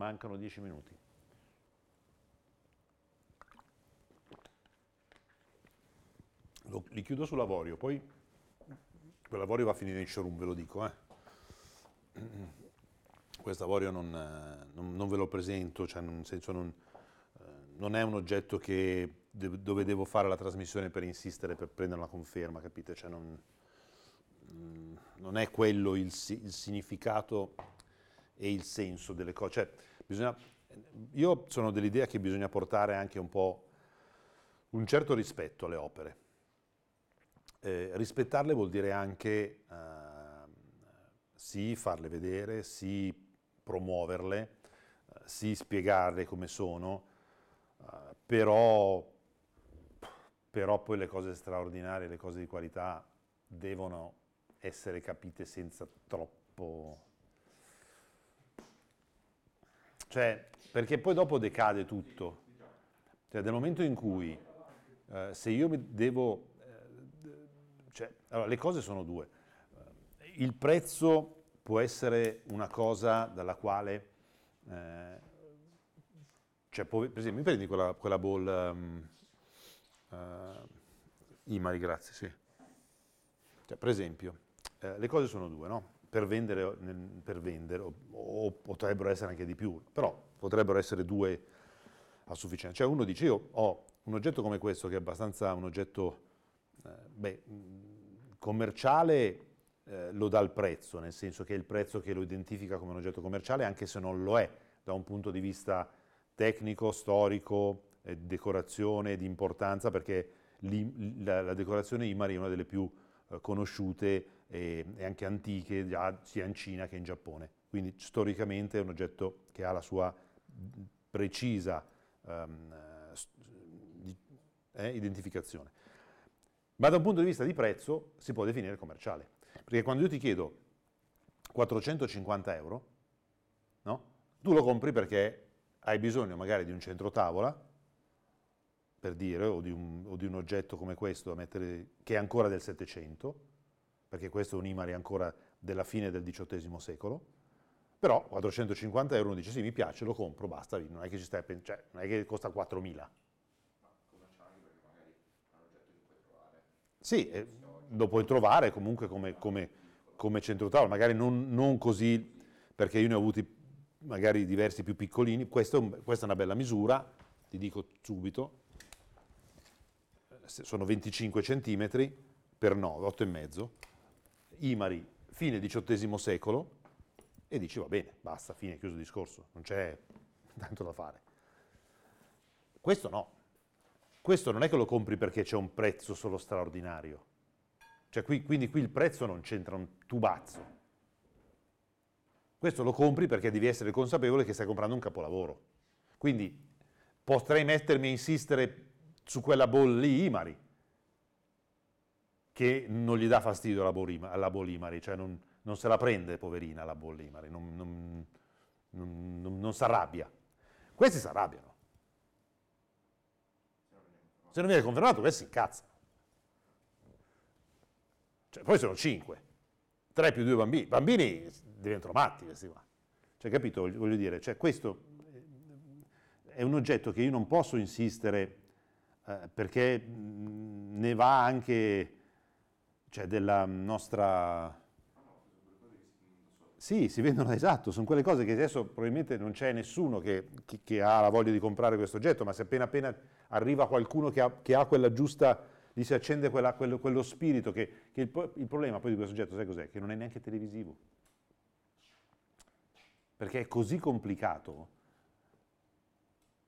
mancano 10 minuti. Lo, li chiudo sull'avorio, poi quell'avorio va a finire in showroom, ve lo dico. Eh. Questo avorio non, non, non, ve lo presento, cioè nel senso non, non è un oggetto che, dove devo fare la trasmissione per insistere, per prendere una conferma, capite? Cioè non, non è quello il, il, significato e il senso delle cose. Cioè, Bisogna, io sono dell'idea che bisogna portare anche un po' un certo rispetto alle opere. Eh, rispettarle vuol dire anche eh, sì, farle vedere, sì, promuoverle, eh, sì, spiegarle come sono, eh, però, però poi le cose straordinarie, le cose di qualità devono essere capite senza troppo cioè, perché poi dopo decade tutto. Cioè, nel momento in cui eh, se io devo... Eh, cioè, allora, le cose sono due. Eh, il prezzo può essere una cosa dalla quale... Eh, cioè, per esempio, mi prendi quella, quella bolla... Um, ehm, uh, eh, Imari, grazie, sì. Cioè, per esempio, eh, le cose sono due, no? per vendere, per vendere o, o, potrebbero essere anche di più, però potrebbero essere due a sufficienza. Cioè uno dice io ho un oggetto come questo che è abbastanza un oggetto eh, beh, commerciale, eh, lo dà il prezzo, nel senso che è il prezzo che lo identifica come un oggetto commerciale anche se non lo è da un punto di vista tecnico, storico, eh, decorazione, di importanza perché li, la, la, decorazione Imari è una delle più eh, conosciute e, e anche antiche, già sia in Cina che in Giappone. Quindi storicamente è un oggetto che ha la sua precisa um, eh, identificazione. Ma da un punto di vista di prezzo si può definire commerciale, perché quando io ti chiedo 450 euro, no? tu lo compri perché hai bisogno magari di un centro tavola, per dire, o di un, o di un oggetto come questo mettere, che è ancora del 700, perché questo è un IMARI ancora della fine del XVIII secolo, però 450 euro uno dice sì mi piace, lo compro, basta, non è che ci stai pensando, cioè non è che costa 4.000. Sì, eh, lo puoi trovare comunque come, come, come centro tavolo, magari non, non, così, perché io ne ho avuti magari diversi più piccolini, questo, questa è una bella misura, ti dico subito, sono 25 cm per 9, 8,5 Imari, fine XVIII secolo, e dici va bene, basta, fine, chiuso il discorso, non c'è tanto da fare. Questo no, questo non è che lo compri perché c'è un prezzo solo straordinario, cioè qui, quindi qui il prezzo non c'entra un tubazzo. Questo lo compri perché devi essere consapevole che stai comprando un capolavoro. Quindi potrei mettermi a insistere su quella bolla lì, Imari, che non gli dà fastidio alla, Borima, alla Bolimari, cioè non, non, se la prende poverina la Bolimari, non, non, non, non si arrabbia. Questi si arrabbiano. Se non viene confermato, questi si incazzano. Cioè, poi sono cinque. Tre più due bambini. Bambini diventano matti questi qua. Cioè, capito? Voglio dire, cioè, questo eh, è un oggetto che io non posso insistere eh, perché mm, ne va anche cioè della nostra... Sì, si vendono, esatto, sono quelle cose che adesso probabilmente non c'è nessuno che, che, che ha la voglia di comprare questo oggetto, ma se appena appena arriva qualcuno che ha, che ha quella giusta, gli si accende quella, quello, quello, spirito, che, il, il problema poi di questo oggetto, sai cos'è? Che non è neanche televisivo. Perché è così complicato,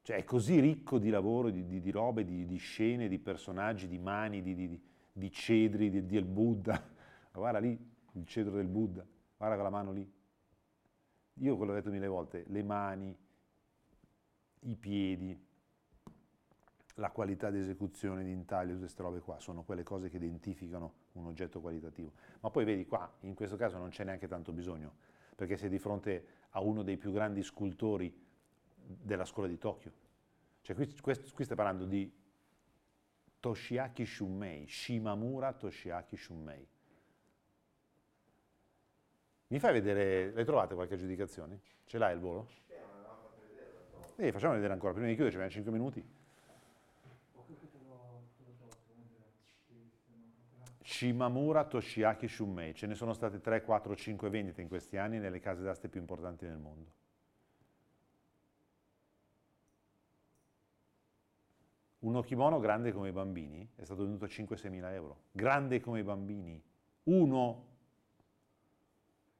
cioè è così ricco di lavoro, di, di, di robe, di, di, scene, di personaggi, di mani, di, di cedri di, del Buddha, guarda lì il cedro del Buddha, guarda quella mano lì. Io quello l'ho detto mille volte, le mani, i piedi, la qualità di esecuzione, di intaglio, queste robe qua, sono quelle cose che identificano un oggetto qualitativo. Ma poi vedi qua, in questo caso non c'è neanche tanto bisogno, perché sei di fronte a uno dei più grandi scultori della scuola di Tokyo. Cioè qui, qui stai parlando di Toshiaki Shumei, Shimamura Toshiaki Shumei. Mi fai vedere, le trovate qualche aggiudicazione? Ce l'hai il volo? Eh, facciamo vedere ancora, prima di chiudere ci abbiamo 5 minuti. Shimamura Toshiaki Shumei, ce ne sono state 3, 4, 5 vendite in questi anni nelle case d'aste più importanti del mondo. Uno kimono grande come i bambini è stato venduto a 5-6 mila euro. Grande come i bambini. Uno.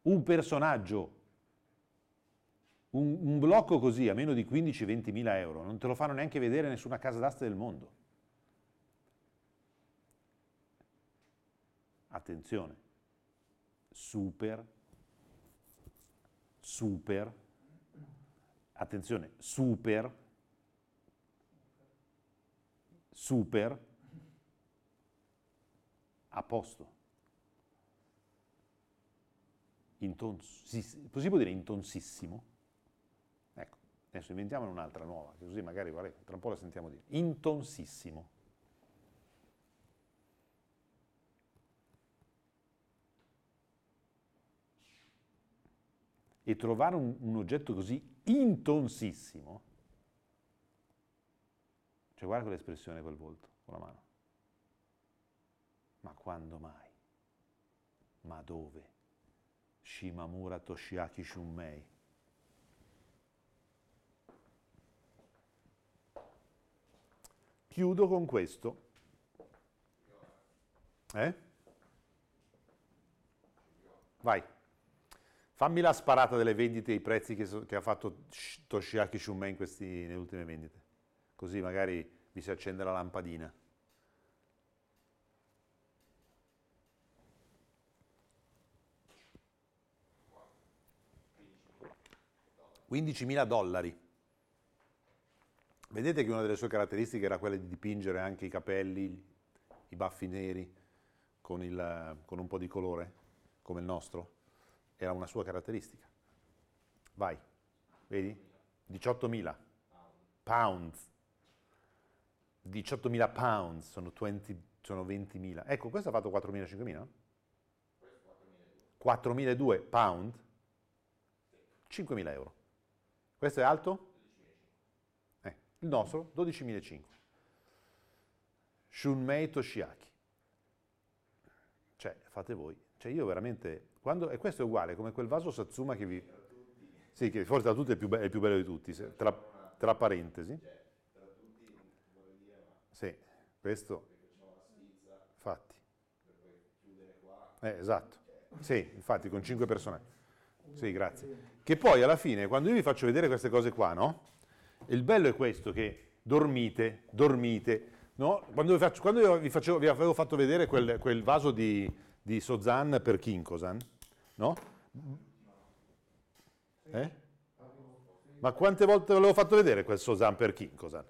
Un personaggio. Un, un blocco così a meno di 15-20 mila euro non te lo fanno neanche vedere nessuna casa d'asta del mondo. Attenzione. Super. Super. Attenzione. Super super, a posto. Intons, così può dire intonsissimo? Ecco, adesso inventiamone un'altra nuova, così magari guarda, tra un po' la sentiamo dire. Intonsissimo. E trovare un, un oggetto così intonsissimo cioè guarda quell'espressione, quel volto, con la mano. Ma quando mai? Ma dove? Shimamura Toshiaki Shumei. Chiudo con questo. Eh? Vai. Fammi la sparata delle vendite e i prezzi che, so, che ha fatto Toshiaki Shumei in queste, nelle ultime vendite così magari vi si accende la lampadina. mila dollari. Vedete che una delle sue caratteristiche era quella di dipingere anche i capelli, i baffi neri, con, il, con un po' di colore, come il nostro? Era una sua caratteristica. Vai, vedi? 18.000 pounds. 18.000 pounds sono, 20, sono 20.000. Ecco, questo ha fatto 4.000, 5.000? 4.002 pound, 5.000 euro. Questo è alto? Eh, il nostro, 12.500. Shunmei Toshiaki. Cioè, fate voi. Cioè, io veramente... Quando, e questo è uguale, come quel vaso Satsuma che vi... Sì, che forse da tutti è il più, bello di tutti, tra, tra parentesi. Questo... Infatti. Eh, esatto. Sì, infatti, con cinque persone. Sì, grazie. Che poi alla fine, quando io vi faccio vedere queste cose qua, no? Il bello è questo, che dormite, dormite, no? Quando, vi, faccio, quando io vi, facevo, vi, avevo fatto vedere quel, quel vaso di, di Sozan per Kinkosan, no? Eh? Ma quante volte ve l'avevo fatto vedere quel Sozan per Kinkosan?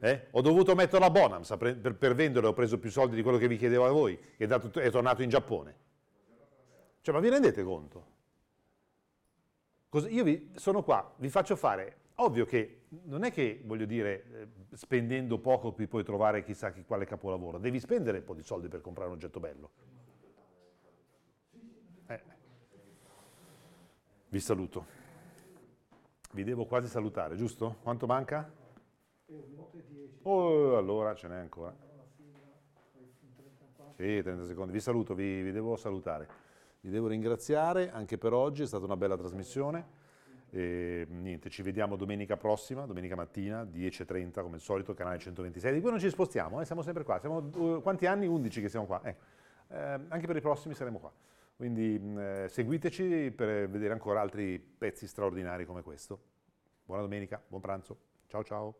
Eh? Ho dovuto mettere la Bonams per, per vendere, ho preso più soldi di quello che vi chiedevo a voi, e dato, è tornato in Giappone. Cioè, ma vi rendete conto? Cosa, io vi, sono qua, vi faccio fare, ovvio che non è che, voglio dire, eh, spendendo poco vi puoi trovare chissà chi, quale capolavoro, devi spendere un po' di soldi per comprare un oggetto bello. Eh. Vi saluto. Vi devo quasi salutare, giusto? Quanto manca? Oh, allora ce n'è ancora. Sì, 30 secondi. Vi saluto, vi, vi, devo salutare. Vi devo ringraziare anche per oggi, è stata una bella trasmissione. E, niente, ci vediamo domenica prossima, domenica mattina, 10.30 come al solito, canale 126. Di cui non ci spostiamo, eh, siamo sempre qua. Siamo, uh, quanti anni? 11 che siamo qua. Eh, eh, anche per i prossimi saremo qua. Quindi mm, eh, seguiteci per vedere ancora altri pezzi straordinari come questo. Buona domenica, buon pranzo. Ciao ciao.